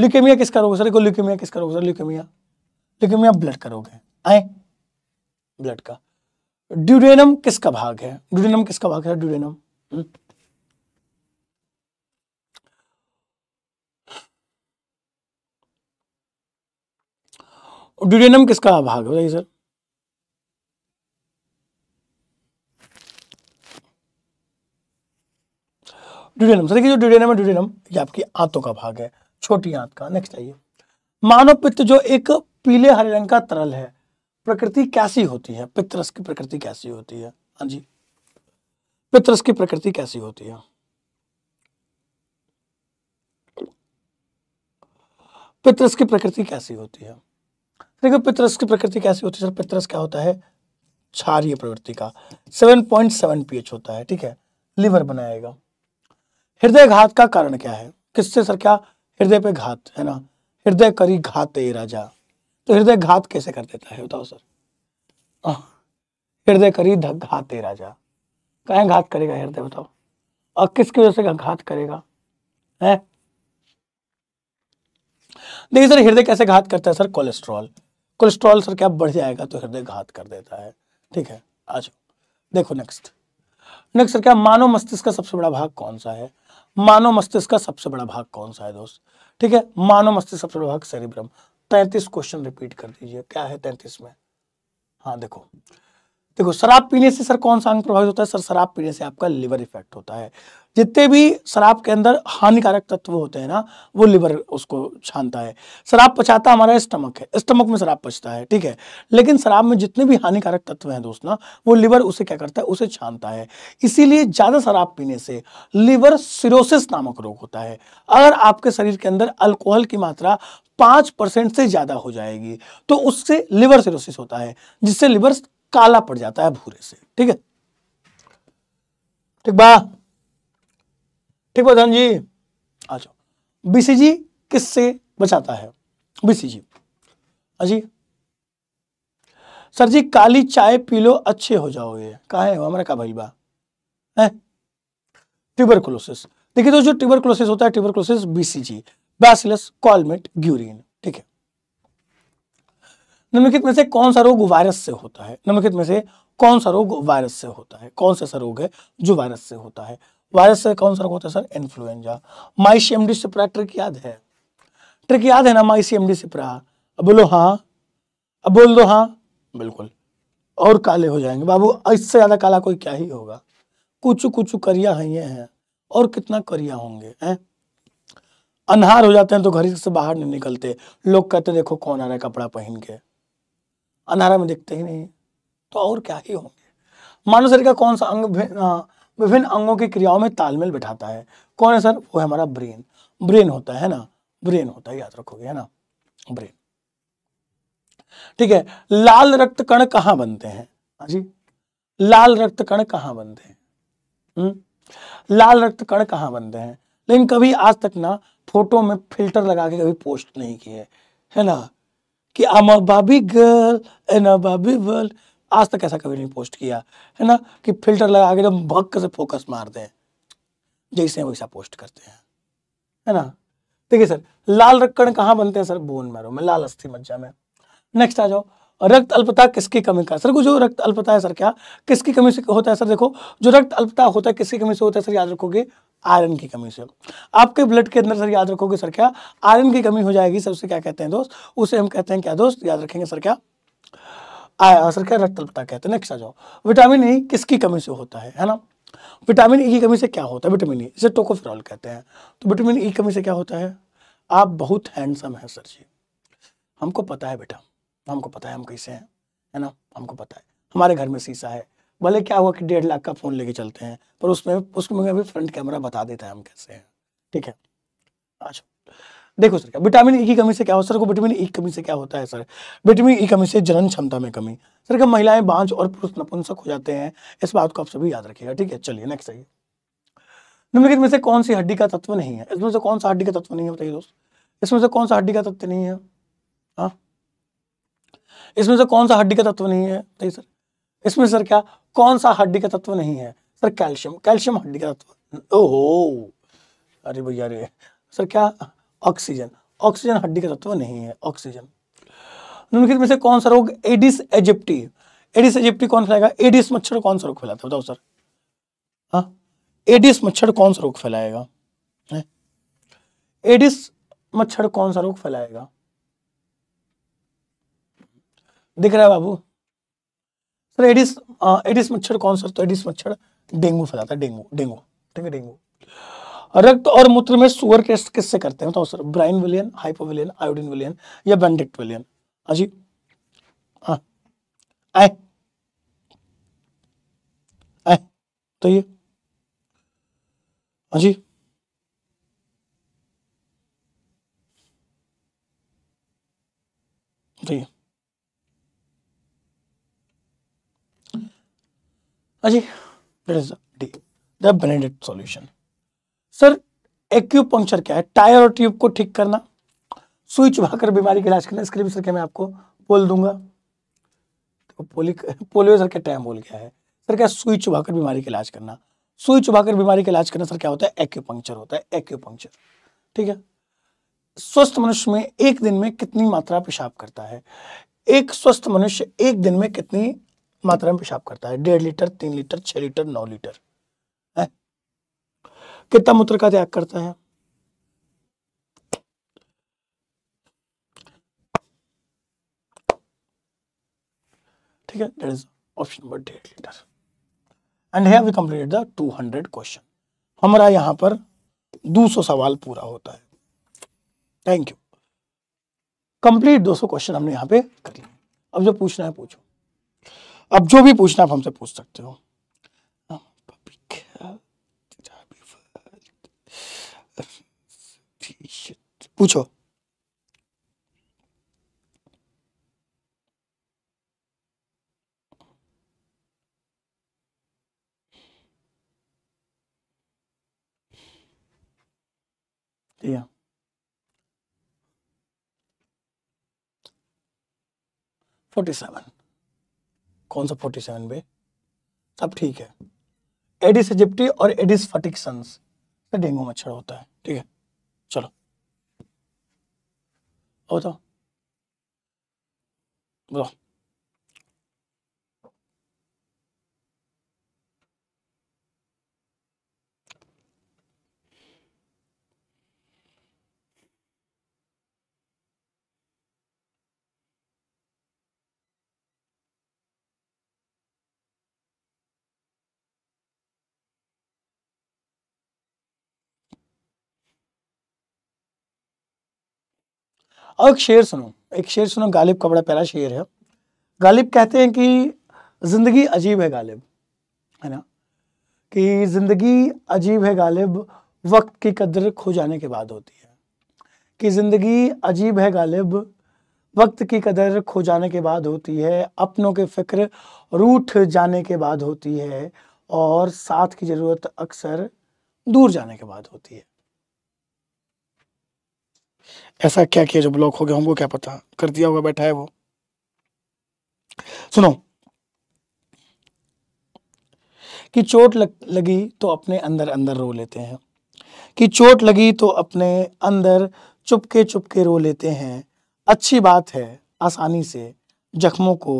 ल्यूकेमिया किसका रोग सर देखो ल्यूकेमिया किसका रोग सर ल्यूकेमिया ल्यूकेमिया ब्लड का रोग है आए ब्लड का ड्यूरेनम किसका भाग है ड्यूरेनम किसका भाग है ड्यूरेनम हम्म। ड्यूरेनम किसका भाग है सर ड्यूरेनम सर देखिए जो ड्यूरेनम है ड्यूरेनम ये आपकी आंतों का भाग है छोटी आंत का नेक्स्ट आइए मानव पित्त जो एक पीले हरे रंग का तरल है प्रकृति कैसी होती है पितरस की प्रकृति कैसी होती है हाँ जी पितरस की प्रकृति कैसी होती है पितरस की प्रकृति कैसी होती है देखो पितरस की प्रकृति कैसी होती है सर पितरस क्या होता है क्षारिय प्रवृत्ति का 7.7 पीएच होता है ठीक है लिवर बनाएगा हृदय घात का कारण क्या है किससे सर क्या हृदय पे घात है ना हृदय करी घात ए राजा तो हृदय घात कैसे कर देता है बताओ सर हृदय करी घात ए राजा कहें घात करेगा हृदय बताओ और किसकी वजह से घात करेगा है देखिए सर हृदय कैसे घात करता है सर कोलेस्ट्रॉल कोलेस्ट्रॉल सर क्या बढ़ जाएगा तो हृदय घात कर देता है ठीक है आज देखो नेक्स्ट नेक्स्ट सर क्या मानव मस्तिष्क का सबसे बड़ा भाग कौन सा है मानव मस्तिष्क का सबसे बड़ा भाग कौन सा है दोस्त ठीक है मानव मस्तिष्क सबसे बड़ा भाग सेरिब्रम तैतीस क्वेश्चन रिपीट कर दीजिए क्या है तैतीस में हाँ देखो देखो शराब पीने से सर कौन सा अंग प्रभावित होता है सर शराब पीने से आपका लिवर इफेक्ट होता है जितने भी शराब के अंदर हानिकारक तत्व होते हैं ना वो लिवर उसको छानता है शराब पचाता हमारा स्टमक है स्टमक में शराब पचता है ठीक है लेकिन शराब में जितने भी हानिकारक तत्व हैं दोस्त ना वो लिवर उसे क्या करता है उसे छानता है इसीलिए ज़्यादा शराब पीने से लिवर सिरोसिस नामक रोग होता है अगर आपके शरीर के अंदर अल्कोहल की मात्रा पांच परसेंट से ज़्यादा हो जाएगी तो उससे लिवर सिरोसिस होता है जिससे लिवर काला पड़ जाता है भूरे से ठीक है ठीक बा ठीक प्रधान जी अच्छा बीसीजी किससे बचाता है बीसीजी अजी हाँ सर जी काली चाय पी लो अच्छे हो जाओगे कहा है हमारा का भाई बा है ट्यूबरकुलोसिस देखिए दोस्तों ट्यूबरकुलोसिस होता है tuberculosis BCG bacillus Calmette Guerin ठीक है निम्नलिखित में से कौन सा रोग वायरस से होता है नमकित में से कौन सा रोग वायरस से होता है कौन सा सा रोग है जो वायरस से होता है वायरस से कौन सा रोग होता है सर इन्फ्लुएंजा माइसी एम डी सिप्रा ट्रिक याद है ट्रिक याद है ना माइसी एम डी सिप्रा अब बोलो हाँ अब बोल दो हाँ बिल्कुल और काले हो जाएंगे बाबू इससे ज़्यादा काला कोई क्या ही होगा कुछ कुछ करिया है ये हैं और कितना करिया होंगे हैं अनहार हो जाते हैं तो घर से बाहर नहीं निकलते लोग कहते देखो कौन आ रहा है कपड़ा पहन के अनहारा में दिखते ही नहीं तो और क्या ही होंगे मानव शरीर का कौन सा अंग विभिन्न अंगों की क्रियाओं में तालमेल बिठाता है कौन है सर वो है हमारा ब्रेन ब्रेन होता है ना ब्रेन होता है याद रखोगे है ना ब्रेन ठीक है लाल रक्त कण कहां बनते हैं हाँ जी लाल रक्त कण कहां बनते हैं हम्म? लाल रक्त कण कहां बनते हैं लेकिन कभी आज तक ना फोटो में फिल्टर लगा के कभी पोस्ट नहीं किए है है ना कि आम अ बाबी गर्ल एन अ बाबी वर्ल्ड आज तक ऐसा कभी नहीं पोस्ट किया है ना कि फिल्टर लगा के जब भक्क से फोकस मार हैं जैसे वैसा पोस्ट करते हैं है ना देखिए सर लाल रक्कड़ कहाँ बनते हैं सर बोन मैरो में लाल अस्थि मज्जा में नेक्स्ट आ जाओ रक्त अल्पता किसकी कमी का सर को जो रक्त अल्पता है सर क्या किसकी कमी से होता है सर देखो जो रक्त अल्पता होता है किसकी कमी से होता है सर याद रखोगे आयरन की कमी से आपके ब्लड के अंदर सर याद रखोगे सर क्या आयरन की कमी हो जाएगी सर उसे क्या कहते हैं दोस्त उसे हम कहते हैं क्या दोस्त याद रखेंगे सर क्या आया असर क्या रक्तल्पता कहते हैं नेक्स्ट आ जाओ विटामिन ई e किसकी कमी से होता है है ना विटामिन ई e की कमी से क्या होता है विटामिन ई e, इसे टोकोफिरॉल कहते हैं तो विटामिन ई कमी से क्या होता है आप बहुत हैंडसम हैं सर जी हमको पता है बेटा हमको पता है हम कैसे हैं है ना हमको पता है हमारे घर में शीशा है भले क्या हुआ कि डेढ़ लाख का फ़ोन लेके चलते हैं पर उसमें उसमें भी फ्रंट कैमरा बता देता है हम कैसे हैं ठीक है अच्छा देखो सर क्या विटामिन ई e की कमी से क्या हो सर को विटामिन ई e कमी से क्या होता है सर विटामिन ई e कमी से जनन क्षमता में कमी सर क्या महिलाएं बांझ और पुरुष नपुंसक हो जाते हैं इस बात को आप सभी याद रखिएगा ठीक है चलिए नेक्स्ट आइए निम्नलिखित में से कौन सी हड्डी का तत्व नहीं है इसमें से कौन सा हड्डी का तत्व नहीं है बताइए दोस्त इसमें से कौन सा हड्डी का तत्व नहीं है हाँ? इसमें से कौन सा हड्डी का तत्व नहीं है बताइए सर इसमें सर क्या कौन सा हड्डी का तत्व नहीं है सर कैल्शियम कैल्शियम हड्डी का तत्व ओहो अरे भैया अरे सर क्या ऑक्सीजन ऑक्सीजन हड्डी का तत्व नहीं है ऑक्सीजन निम्नलिखित में से कौन सा रोग एडिस एजिप्टी एडिस एजिप्टी कौन फैलाएगा एडिस मच्छर कौन सा रोग फैलाता है बताओ सर हाँ एडिस मच्छर कौन सा रोग फैलाएगा एडिस मच्छर कौन सा रोग फैलाएगा दिख रहा है बाबू सर एडिस हाँ, एडिस मच्छर कौन सा तो एडिस मच्छर डेंगू फैलाता है डेंगू डेंगू ठीक है डेंगू रक्त और मूत्र में सुअर टेस्ट किससे करते हैं तो सर ब्राइन विलियन हाइपोविलियन आयोडिन विलियन या बेंडिक्ट विलियन अजी हाँ आए आए तो ये अजी जी अजी डी the Benedict solution sir acupuncture क्या है टायर और ट्यूब को ठीक करना स्विच भाकर बीमारी के इलाज करना इसके लिए भी सर क्या मैं आपको बोल दूंगा तो पोलिक पोलियो सर क्या टाइम बोल गया है सर क्या स्विच भाकर बीमारी का इलाज करना स्विच भाकर बीमारी का इलाज करना सर क्या होता है एक्यूपंक्चर होता है एक्यूपंक्चर ठीक है स्वस्थ मनुष्य में एक दिन में कितनी मात्रा पेशाब करता है एक स्वस्थ मनुष्य एक दिन में कितनी मात्रा में पेशाब करता है डेढ़ लीटर तीन लीटर छह लीटर नौ लीटर कितना मूत्र का त्याग करता है ठीक है दैट इज ऑप्शन नंबर डेढ़ litre and have we completed the 200 question हमारा यहां पर 200 सवाल पूरा होता है थैंक यू कंप्लीट 200 क्वेश्चन हमने यहां पे कर लिए अब जो पूछना है पूछो अब जो भी पूछना आप हमसे पूछ सकते हो पूछो फोर्टी सेवन कौन सा फोर्टी सेवन बे सब ठीक है एडिस एजिप्टी और एडिस फटिक सन्स डेंगू मच्छर होता है ठीक है चलो Autant. Voilà. और एक शेर सुनो एक शेर सुनो गालिब का बड़ा प्यारा शेर है गालिब कहते हैं कि ज़िंदगी अजीब है गालिब है ना कि ज़िंदगी अजीब है गालिब वक्त की कदर खो जाने के बाद होती है कि ज़िंदगी अजीब है गालिब वक्त की कदर खो जाने के बाद होती है अपनों के फ़िक्र रूठ जाने के बाद होती है और साथ की ज़रूरत अक्सर दूर जाने के बाद होती है ऐसा क्या किया जो ब्लॉक हो गया हमको क्या पता कर दिया होगा बैठा है वो सुनो कि चोट लग, लगी तो अपने अंदर अंदर रो लेते हैं कि चोट लगी तो अपने अंदर चुपके चुपके रो लेते हैं अच्छी बात है आसानी से जख्मों को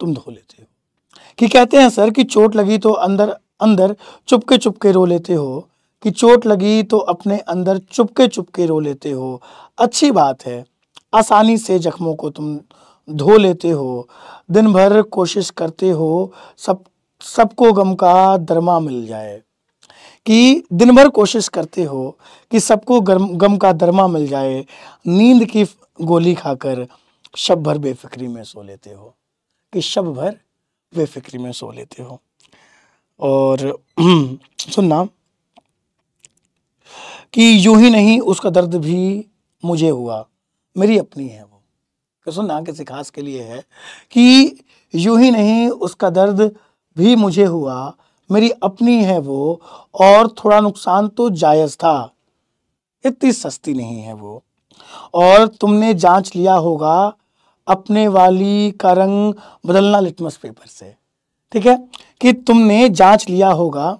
तुम धो लेते हो कि कहते हैं सर कि चोट लगी तो अंदर अंदर चुपके चुपके रो लेते हो कि चोट लगी तो अपने अंदर चुपके चुपके रो लेते हो अच्छी बात है आसानी से जख्मों को तुम धो लेते हो दिन भर कोशिश करते हो सब सबको गम का दरमा मिल जाए कि दिन भर कोशिश करते हो कि सबको गम गम का दरमा मिल जाए नींद की गोली खाकर शब भर बेफिक्री में सो लेते हो कि शब भर बेफिक्री में सो लेते हो और सुनना कि यूं ही नहीं उसका दर्द भी मुझे हुआ मेरी अपनी है वो कैसे ना किसी खास के लिए है कि यूं ही नहीं उसका दर्द भी मुझे हुआ मेरी अपनी है वो और थोड़ा नुकसान तो जायज़ था इतनी सस्ती नहीं है वो और तुमने जांच लिया होगा अपने वाली का रंग बदलना लिटमस पेपर से ठीक है कि तुमने जांच लिया होगा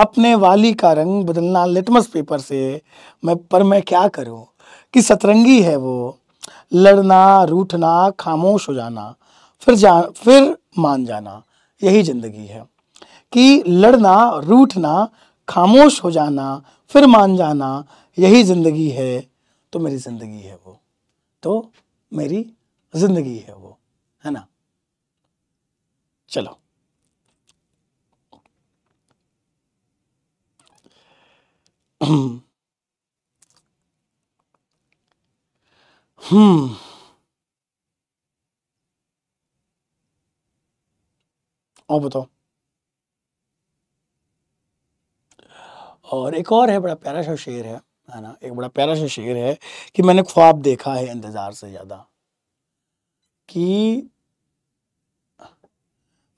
अपने वाली का रंग बदलना लिटमस पेपर से मैं पर मैं क्या करूं कि सतरंगी है वो लड़ना रूठना खामोश हो जाना फिर जा फिर मान जाना यही ज़िंदगी है कि लड़ना रूठना खामोश हो जाना फिर मान जाना यही ज़िंदगी है तो मेरी ज़िंदगी है वो तो मेरी ज़िंदगी है वो है ना चलो हम्म और बताओ और एक और है बड़ा प्यारा सा शेर है है ना एक बड़ा प्यारा सा शेर है कि मैंने ख्वाब देखा है इंतज़ार से ज़्यादा कि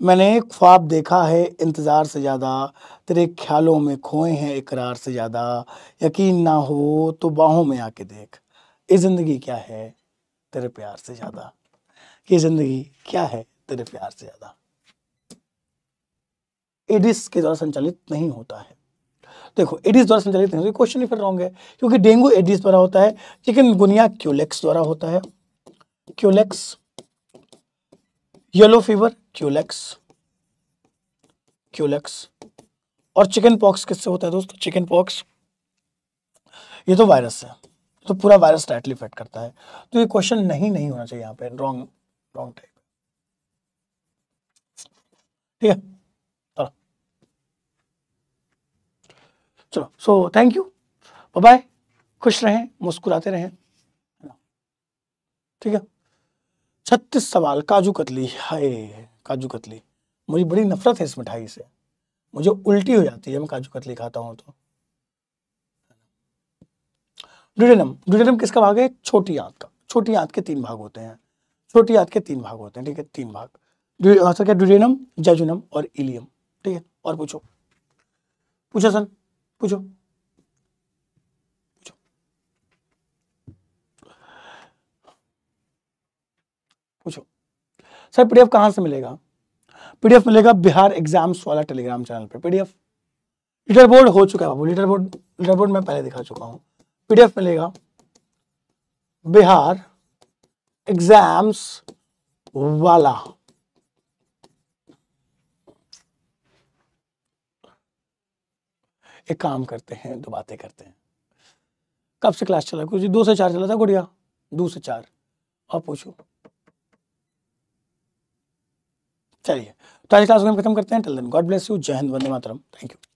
मैंने ख्वाब देखा है इंतज़ार से ज़्यादा तेरे ख्यालों में खोए हैं इकरार से ज़्यादा यकीन ना हो तो बाहों में आके देख ये ज़िंदगी क्या है तेरे प्यार से ज़्यादा ये ज़िंदगी क्या है तेरे प्यार से ज़्यादा एडिस के द्वारा संचालित नहीं होता है देखो एडिस द्वारा संचालित नहीं होता क्वेश्चन ही फिर रॉन्ग है क्योंकि डेंगू एडिस द्वारा होता है लेकिन गुनिया क्यूलेक्स द्वारा होता है Culex yellow fever Culex Culex और चिकन पॉक्स किससे होता है दोस्तों चिकन पॉक्स ये तो वायरस है तो पूरा वायरस टाइटली इफेक्ट करता है तो ये क्वेश्चन नहीं नहीं होना चाहिए यहां पे रॉन्ग रॉन्ग टाइप ठीक है चलो सो थैंक यू बाय खुश रहें मुस्कुराते रहें ठीक है छत्तीस सवाल काजू कतली हाय काजू कतली मुझे बड़ी नफरत है इस मिठाई से मुझे उल्टी हो जाती है मैं काजू कतली खाता हूँ तो ड्यूडेनम ड्यूडेनम किसका भाग है छोटी आंत का छोटी आंत के तीन भाग होते हैं छोटी आंत के तीन भाग होते हैं ठीक है तीन भाग आंसर क्या ड्यूडेनम जैजुनम और इलियम ठीक है और पूछो पूछो सर पूछो सर पीडीएफ कहां से मिलेगा पीडीएफ मिलेगा बिहार एग्जाम्स वाला टेलीग्राम चैनल पर पीडीएफ लीडर बोर्ड हो चुका है बाबू लीडर बोर्ड लीडर बोर्ड मैं पहले दिखा चुका हूं पीडीएफ मिलेगा बिहार एग्जाम्स वाला एक काम करते हैं दो बातें करते हैं कब से क्लास चला कुछ दो से चार चला था गुड़िया दो से चार और पूछो चलिए तो आज क्लास को हम खत्म करते हैं टल देन गॉड ब्लेस यू जय हिंद वंदे मातरम थैंक यू